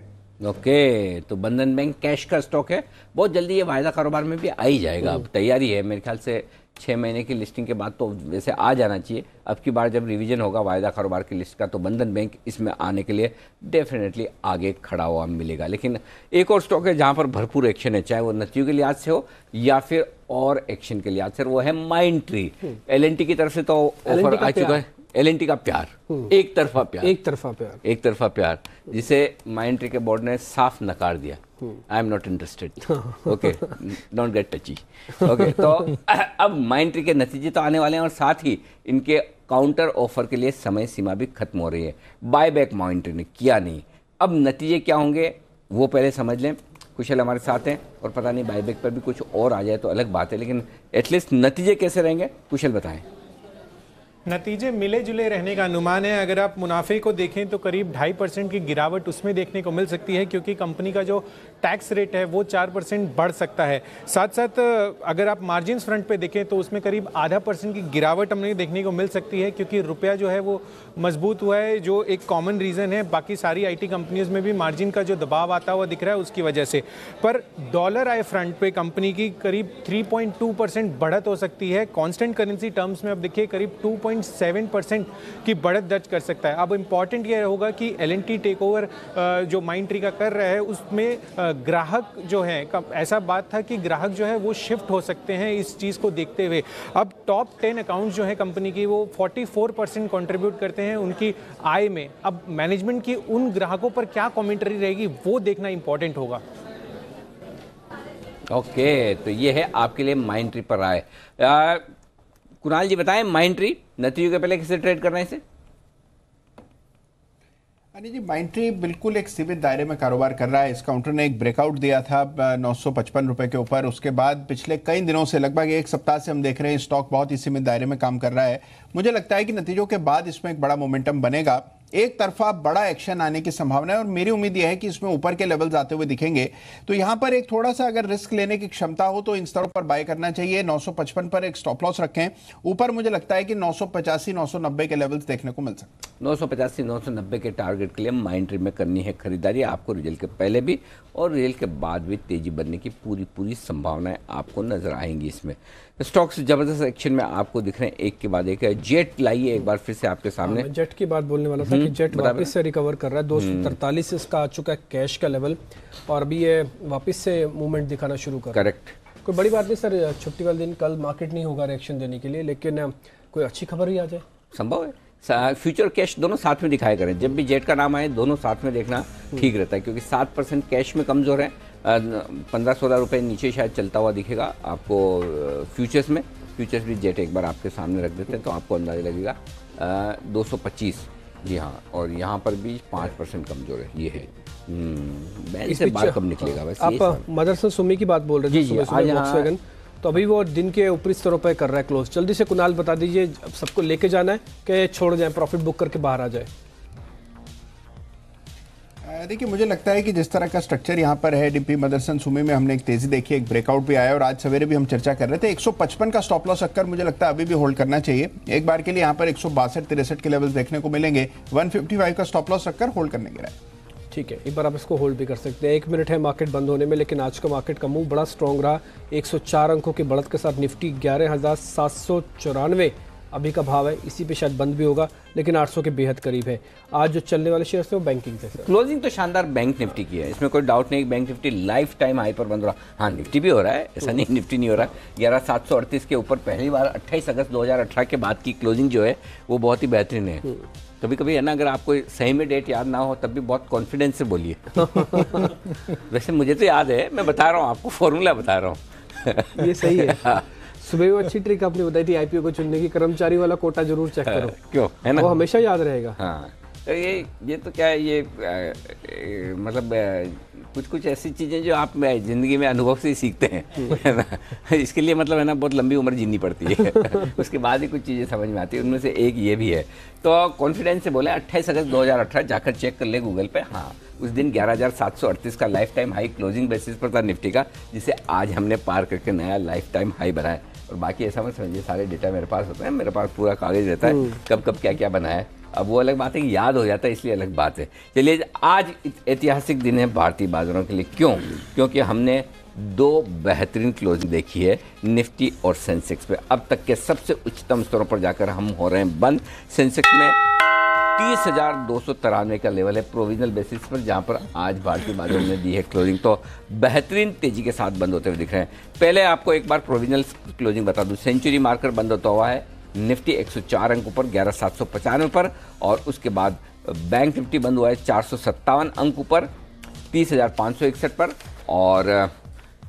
ओके okay, तो बंधन बैंक कैश का स्टॉक है बहुत जल्दी ये वायदा कारोबार में भी आ ही जाएगा हम्म। अब तैयारी है मेरे ख्याल से छः महीने की लिस्टिंग के बाद तो वैसे आ जाना चाहिए अब की बार जब रिवीजन होगा वायदा कारोबार की लिस्ट का तो बंधन बैंक इसमें आने के लिए डेफिनेटली आगे खड़ा हुआ मिलेगा लेकिन एक और स्टॉक है जहाँ पर भरपूर एक्शन है चाहे वो नतीजों के लिहाज से हो या फिर और एक्शन के लिहाज से वो है माइंड ट्री हम्म। एल की तरफ से तो ऑफर आ चुका है एल एन टी का प्यार हम्म। एक तरफा प्यार एक तरफा प्यार एक तरफा प्यार जिसे माइंट्री के बोर्ड ने साफ नकार दिया I am not interested okay don't get touchy okay तो अब माइंट्री के नतीजे तो आने वाले हैं और साथ ही इनके काउंटर ऑफर के लिए समय सीमा भी खत्म हो रही है बाय बैक माइंट्री ने किया नहीं अब नतीजे क्या होंगे वो पहले समझ लें कुशल हमारे साथ हैं और पता नहीं बायबैक पर भी कुछ और आ जाए तो अलग बात है लेकिन एटलीस्ट नतीजे कैसे रहेंगे कुशल बताएं नतीजे मिले जुले रहने का अनुमान है अगर आप मुनाफे को देखें तो करीब ढाई परसेंट की गिरावट उसमें देखने को मिल सकती है क्योंकि कंपनी का जो टैक्स रेट है वो चार परसेंट बढ़ सकता है साथ साथ अगर आप मार्जिन फ्रंट पे देखें तो उसमें करीब आधा परसेंट की गिरावट हमें देखने को मिल सकती है क्योंकि रुपया जो है वो मजबूत हुआ है जो एक कॉमन रीज़न है बाकी सारी आईटी कंपनीज में भी मार्जिन का जो दबाव आता हुआ दिख रहा है उसकी वजह से पर डॉलर आए फ्रंट पे कंपनी की करीब 3.2 परसेंट बढ़त हो सकती है कांस्टेंट करेंसी टर्म्स में अब देखिए करीब 2.7 परसेंट की बढ़त दर्ज कर सकता है अब इम्पॉर्टेंट यह होगा कि एल एन टेक ओवर जो माइंड ट्री का कर रहा है उसमें ग्राहक जो है ऐसा बात था कि ग्राहक जो है वो शिफ्ट हो सकते हैं इस चीज़ को देखते हुए अब टॉप टेन अकाउंट्स जो है कंपनी की वो फोर परसेंट कॉन्ट्रीब्यूट करते हैं सकते हैं उनकी आय में अब मैनेजमेंट की उन ग्राहकों पर क्या कॉमेंट्री रहेगी वो देखना इंपॉर्टेंट होगा ओके okay, तो ये है आपके लिए माइंड ट्री पर आय कुणाल जी बताएं माइंड ट्री नतीजों के पहले किसे ट्रेड करना है इसे अनिल जी माइंड ट्री बिल्कुल एक सीमित दायरे में कारोबार कर रहा है इस काउंटर ने एक ब्रेकआउट दिया था नौ रुपए के ऊपर उसके बाद पिछले कई दिनों से लगभग एक सप्ताह से हम देख रहे हैं स्टॉक बहुत ही सीमित दायरे में काम कर रहा है मुझे लगता है कि नतीजों के बाद इसमें एक बड़ा मोमेंटम बनेगा एक तरफा बड़ा एक्शन आने की संभावना है और मेरी उम्मीद यह है कि इसमें ऊपर के लेवल्स आते हुए दिखेंगे तो यहां पर एक थोड़ा सा अगर रिस्क लेने की क्षमता हो तो इन स्तरों पर बाय करना चाहिए 955 पर एक स्टॉप लॉस रखें ऊपर मुझे लगता है कि नौ सौ के लेवल्स देखने को मिल सकते नौ सौ के टारगेट के लिए माइंड में करनी है खरीदारी आपको रिजल्ट के पहले भी और रिजल्ट के बाद भी तेजी बनने की पूरी पूरी संभावनाएं आपको नजर आएंगी इसमें स्टॉक्स जबरदस्त एक्शन में आपको दिख रहे हैं एक के बाद एक है जेट लाइए एक बार फिर से आपके हाँ, सामने जेट की बात बोलने वाला था कि हम्म, जेट वापस से रिकवर कर रहा है हम्म। दो सौ तरतालीस इसका आ चुका है कैश का लेवल और अभी ये वापस से मूवमेंट दिखाना शुरू कर करेक्ट कोई बड़ी बात नहीं सर छुट्टी वाले दिन कल मार्केट नहीं होगा रिएक्शन देने के लिए लेकिन कोई अच्छी खबर भी आ जाए संभव है फ्यूचर कैश दोनों साथ में दिखाया करें जब भी जेट का नाम आए दोनों साथ में देखना हम्म। ठीक रहता है क्योंकि सात परसेंट कैश में कमजोर है पंद्रह सोलह रुपये नीचे शायद चलता हुआ दिखेगा आपको फ्यूचर्स में फ्यूचर्स भी जेट एक बार आपके सामने रख देते हैं तो आपको अंदाजा लगेगा दो सौ पच्चीस जी हाँ और यहाँ पर भी पाँच परसेंट कमजोर है ये है हम्म, बैंक से बाहर कम निकलेगा वैसे आप मदरसन सुमी की बात बोल रहे थे तो अभी वो दिन के ऊपरी स्तरों पर कर रहा है क्लोज जल्दी से कुनाल बता दीजिए सबको लेके जाना है कि छोड़ जाए प्रॉफिट बुक करके बाहर आ जाए देखिए मुझे लगता है कि जिस तरह का स्ट्रक्चर यहाँ पर है डीपी मदरसन सुमी में हमने एक तेजी देखी एक ब्रेकआउट भी आया और आज सवेरे भी हम चर्चा कर रहे थे 155 का स्टॉप लॉस अक्कर मुझे लगता है अभी भी होल्ड करना चाहिए एक बार के लिए यहाँ पर एक सौ के लेवल्स देखने को मिलेंगे 155 का स्टॉप लॉस अक्कर होल्ड करने के लिए ठीक है एक बार आप इसको होल्ड भी कर सकते हैं एक मिनट है मार्केट बंद होने में लेकिन आज का मार्केट का मूव बड़ा स्ट्रॉन्ग रहा 104 अंकों की बढ़त के साथ निफ्टी ग्यारह अभी का भाव है इसी पे शायद बंद भी होगा लेकिन 800 के बेहद करीब है आज जो चलने वाले शेयर थे वो बैंकिंग थे क्लोजिंग तो शानदार बैंक निफ्टी की है इसमें कोई डाउट नहीं bank Nifty lifetime high पर बंद हो रहा हाँ निफ्टी भी हो रहा है ऐसा नहीं निफ्टी नहीं हो रहा है ग्यारह सात सौ अड़तीस के ऊपर पहली बार अट्ठाईस अगस्त दो के बाद की क्लोजिंग जो है वो बहुत ही बेहतरीन है हम्म। कभी कभी है ना अगर आपको सही में डेट याद ना हो तब भी बहुत कॉन्फिडेंस से बोलिए वैसे मुझे तो याद है मैं बता रहा हूँ आपको फॉर्मूला बता रहा हूँ ये सही है हाँ। सुबह वो अच्छी ट्रिक आपने बताई थी आईपीओ को चुनने की कर्मचारी वाला कोटा जरूर चेक हाँ, करो क्यों है ना वो हमेशा याद रहेगा हाँ तो ये ये तो क्या है ये मतलब कुछ कुछ ऐसी चीज़ें जो आप ज़िंदगी में अनुभव से ही सीखते हैं हम्म। इसके लिए मतलब है ना बहुत लंबी उम्र जीनी पड़ती है उसके बाद ही कुछ चीज़ें समझ में आती है उनमें से एक ये भी है तो कॉन्फिडेंस से बोले अट्ठाईस अगस्त अठारह जाकर चेक कर ले गूगल पे हाँ उस दिन 11,738 का lifetime high closing basis पर था निफ्टी का जिसे आज हमने पार करके नया लाइफ टाइम हाई बनाया और बाकी ऐसा मत समझिए सारे डेटा मेरे पास होता है मेरे पास पूरा कागज रहता है हम्म। कब कब क्या क्या बनाया है अब वो अलग बात है कि याद हो जाता है इसलिए अलग बात है चलिए आज ऐतिहासिक दिन है भारतीय बाजारों के लिए क्यों क्योंकि हमने दो बेहतरीन क्लोजिंग देखी है निफ्टी और सेंसेक्स पे अब तक के सबसे उच्चतम स्तरों पर जाकर हम हो रहे हैं बंद सेंसेक्स में तीस हज़ार दो सौ तिरानवे का लेवल है प्रोविजनल बेसिस पर जहां पर आज भारतीय बाजार ने दी है क्लोजिंग तो बेहतरीन तेज़ी के साथ बंद होते हुए दिख रहे हैं पहले आपको एक बार प्रोविजनल क्लोजिंग बता दूं सेंचुरी मार्कर बंद होता हुआ है निफ्टी 104 अंक पर ग्यारह सात सौ पचानवे पर और उसके बाद बैंक निफ्टी बंद हुआ है चार सौ सत्तावन अंक ऊपर तीस हज़ार पाँच सौ इकसठ पर और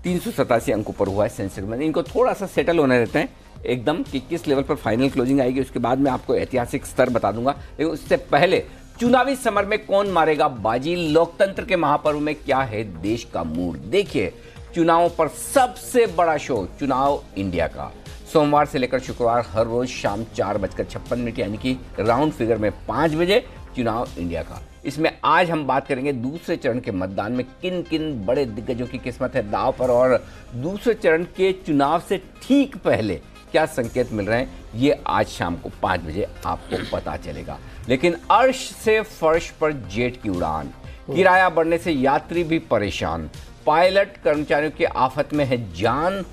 तीन सौ सतासी अंक ऊपर हुआ है सेंसेक्स में इनको थोड़ा सा सेटल होने देते हैं एकदम कि किस लेवल पर फाइनल क्लोजिंग आएगी उसके बाद मैं आपको ऐतिहासिक स्तर बता दूंगा लेकिन उससे पहले चुनावी समर में कौन मारेगा बाजी लोकतंत्र के महापर्व में क्या है देश का मूड देखिए चुनाव पर सबसे बड़ा शो चुनाव इंडिया का सोमवार से लेकर शुक्रवार हर रोज शाम चार बजकर छप्पन मिनट यानी कि राउंड फिगर में पांच बजे चुनाव इंडिया का इसमें आज हम बात करेंगे दूसरे चरण के मतदान में किन किन बड़े दिग्गजों की किस्मत है दाव पर और दूसरे चरण के चुनाव से ठीक पहले क्या संकेत मिल रहे हैं ये आज शाम को पाँच बजे आपको पता चलेगा लेकिन अर्श से फर्श पर जेट की उड़ान किराया बढ़ने से यात्री भी परेशान पायलट कर्मचारियों की आफत में है जान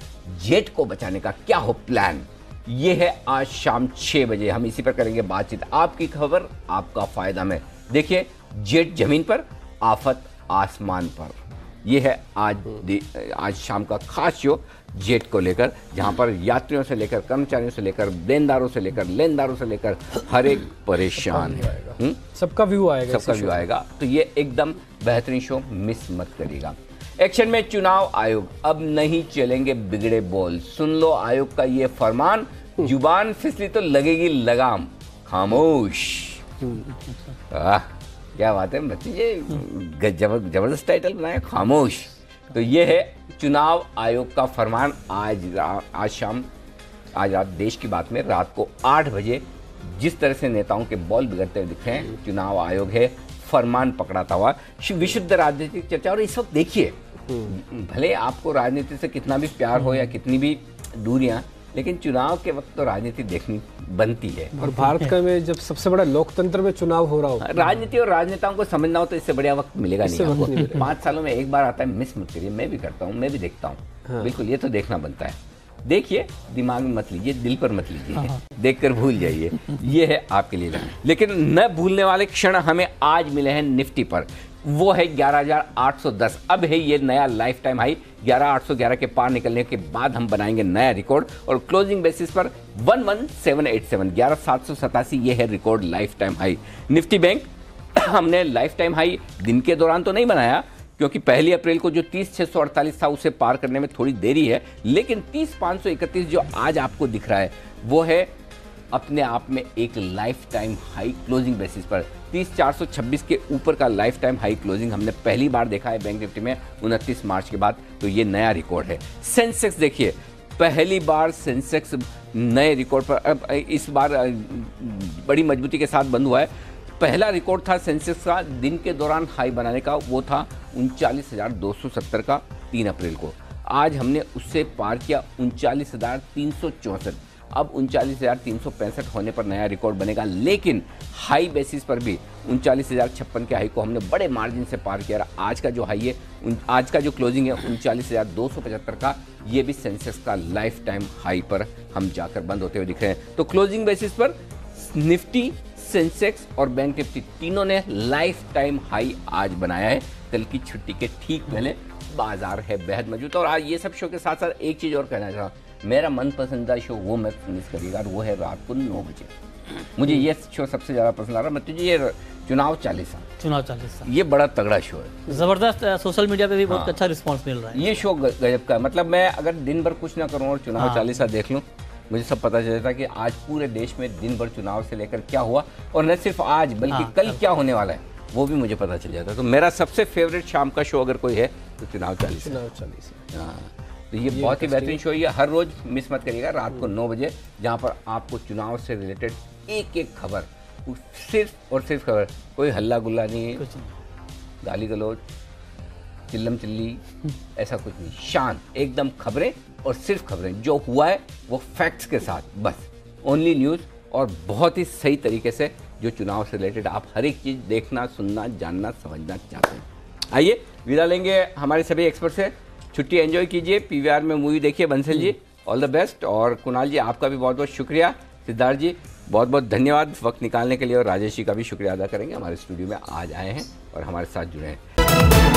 जेट को बचाने का क्या हो प्लान ये है आज शाम छह बजे हम इसी पर करेंगे बातचीत आपकी खबर आपका फ़ायदा में देखिए जेट जमीन पर आफत आसमान पर यह है आज आज शाम का खास शो जेट को लेकर जहां पर यात्रियों से लेकर कर्मचारियों से लेकर लेनदारों से लेकर लेनदारों से लेकर हर एक परेशान है सबका व्यू हम्म? आएगा सबका व्यू आएगा तो ये एकदम बेहतरीन शो मिस मत करेगा एक्शन में चुनाव आयोग अब नहीं चलेंगे बिगड़े बोल सुन लो आयोग का ये फरमान जुबान फिसली तो लगेगी लगाम खामोश हम्म। आ, क्या बात है बच्चे जबरदस्त टाइटल बनाया खामोश तो ये है चुनाव आयोग का फरमान आज आज शाम आज रात देश की बात में रात को आठ बजे जिस तरह से नेताओं के बॉल बिगड़ते दिख रहे हैं चुनाव आयोग है फरमान पकड़ाता हुआ विशुद्ध राजनीतिक चर्चा और इस वक्त देखिए हम्म। भले आपको राजनीति से कितना भी प्यार हो या कितनी भी दूरियां लेकिन चुनाव के वक्त तो राजनीति देखनी बनती है और भारत का में जब सबसे बड़ा लोकतंत्र में चुनाव हो रहा हो हाँ, राजनीति और राजनेताओं को समझना हो तो इससे बढ़िया वक्त मिलेगा नहीं, आपको। पांच सालों में एक बार आता है मिस मत करिए मैं भी करता हूँ मैं भी देखता हूँ हाँ। बिल्कुल ये तो देखना बनता है देखिए दिमाग में मत लीजिए दिल पर मत लीजिए हाँ, देख कर भूल जाइए ये है आपके लिए लेकिन न भूलने वाले क्षण हमें आज मिले हैं निफ्टी पर वो है 11,810 अब है ये नया लाइफ टाइम हाई 11,811 के पार निकलने के बाद हम बनाएंगे नया रिकॉर्ड और क्लोजिंग बेसिस पर 11787 11,787 ये है record lifetime high Nifty bank हमने लाइफ टाइम हाई दिन के दौरान तो नहीं बनाया क्योंकि पहली अप्रैल को जो तीस छः सौ अड़तालीस था उसे पार करने में थोड़ी देरी है लेकिन तीस पाँच सौ इकतीस जो आज आपको दिख रहा है वो है अपने आप में एक lifetime high closing basis पर तीस चार सौ छब्बीस के ऊपर का लाइफ टाइम हाई क्लोजिंग हमने पहली बार देखा है बैंक निफ्टी में उनतीस मार्च के बाद तो ये नया रिकॉर्ड है सेंसेक्स देखिए पहली बार सेंसेक्स नए रिकॉर्ड पर अब इस बार बड़ी मजबूती के साथ बंद हुआ है पहला रिकॉर्ड था सेंसेक्स का दिन के दौरान हाई बनाने का वो था उनचालीस हज़ार दो सौ सत्तर का तीन अप्रैल को आज हमने उससे पार किया उनचालीस हज़ार तीन सौ चौंसठ अब उनचालीस होने पर नया रिकॉर्ड बनेगा लेकिन हाई बेसिस पर भी उनचालीस हज़ार छप्पन के हाई को हमने बड़े मार्जिन से पार किया आज का जो हाई है आज का जो क्लोजिंग है उनचालीस दो सौ पचहत्तर का ये भी सेंसेक्स का लाइफ टाइम हाई पर हम जाकर बंद होते हुए दिख रहे हैं तो क्लोजिंग बेसिस पर निफ्टी सेंसेक्स और बैंक निफ्टी तीनों ने लाइफ टाइम हाई आज बनाया है कल की छुट्टी के ठीक पहले बाजार है बेहद मजबूत और आज हाँ, ये सब शो के साथ साथ एक चीज़ और कहना चाह मेरा मन पसंदीदा शो वो मैं मिस करिएगा वो है रात को नौ बजे मुझे ये शो सबसे ज़्यादा पसंद आ रहा है मतलब ये चुनाव चालीसा चुनाव चालीसा ये बड़ा तगड़ा शो है ज़बरदस्त सोशल मीडिया पे भी हाँ। बहुत अच्छा रिस्पांस मिल रहा है ये शो गजब का है मतलब मैं अगर दिन भर कुछ ना करूँ और चुनाव हाँ। चालीसा देख लूँ मुझे सब पता चल जाता कि आज पूरे देश में दिन भर चुनाव से लेकर क्या हुआ और न सिर्फ आज बल्कि हाँ, कल क्या होने वाला है वो भी मुझे पता चल जाता तो मेरा सबसे फेवरेट शाम का शो अगर कोई है तो चुनाव चालीसा चुनाव चालीसा हाँ तो ये, ये बहुत ही बेहतरीन शो है हर रोज़ मिस मत करिएगा रात को नौ बजे जहाँ पर आपको चुनाव से रिलेटेड एक एक खबर सिर्फ और सिर्फ खबर कोई हल्ला गुल्ला नहीं है गाली गलोच चिल्लम चिल्ली ऐसा कुछ नहीं शांत एकदम खबरें और सिर्फ खबरें जो हुआ है वो फैक्ट्स के साथ बस ओनली न्यूज़ और बहुत ही सही तरीके से जो चुनाव से रिलेटेड आप हर एक चीज़ देखना सुनना जानना समझना चाहते हैं आइए विदा लेंगे हमारे सभी एक्सपर्ट से छुट्टी एंजॉय कीजिए पीवीआर में मूवी देखिए Bansal ji all the best और कुणाल जी आपका भी बहुत बहुत शुक्रिया सिद्धार्थ जी बहुत बहुत धन्यवाद वक्त निकालने के लिए और राजेश जी का भी शुक्रिया अदा करेंगे हमारे स्टूडियो में आज आए हैं और हमारे साथ जुड़े हैं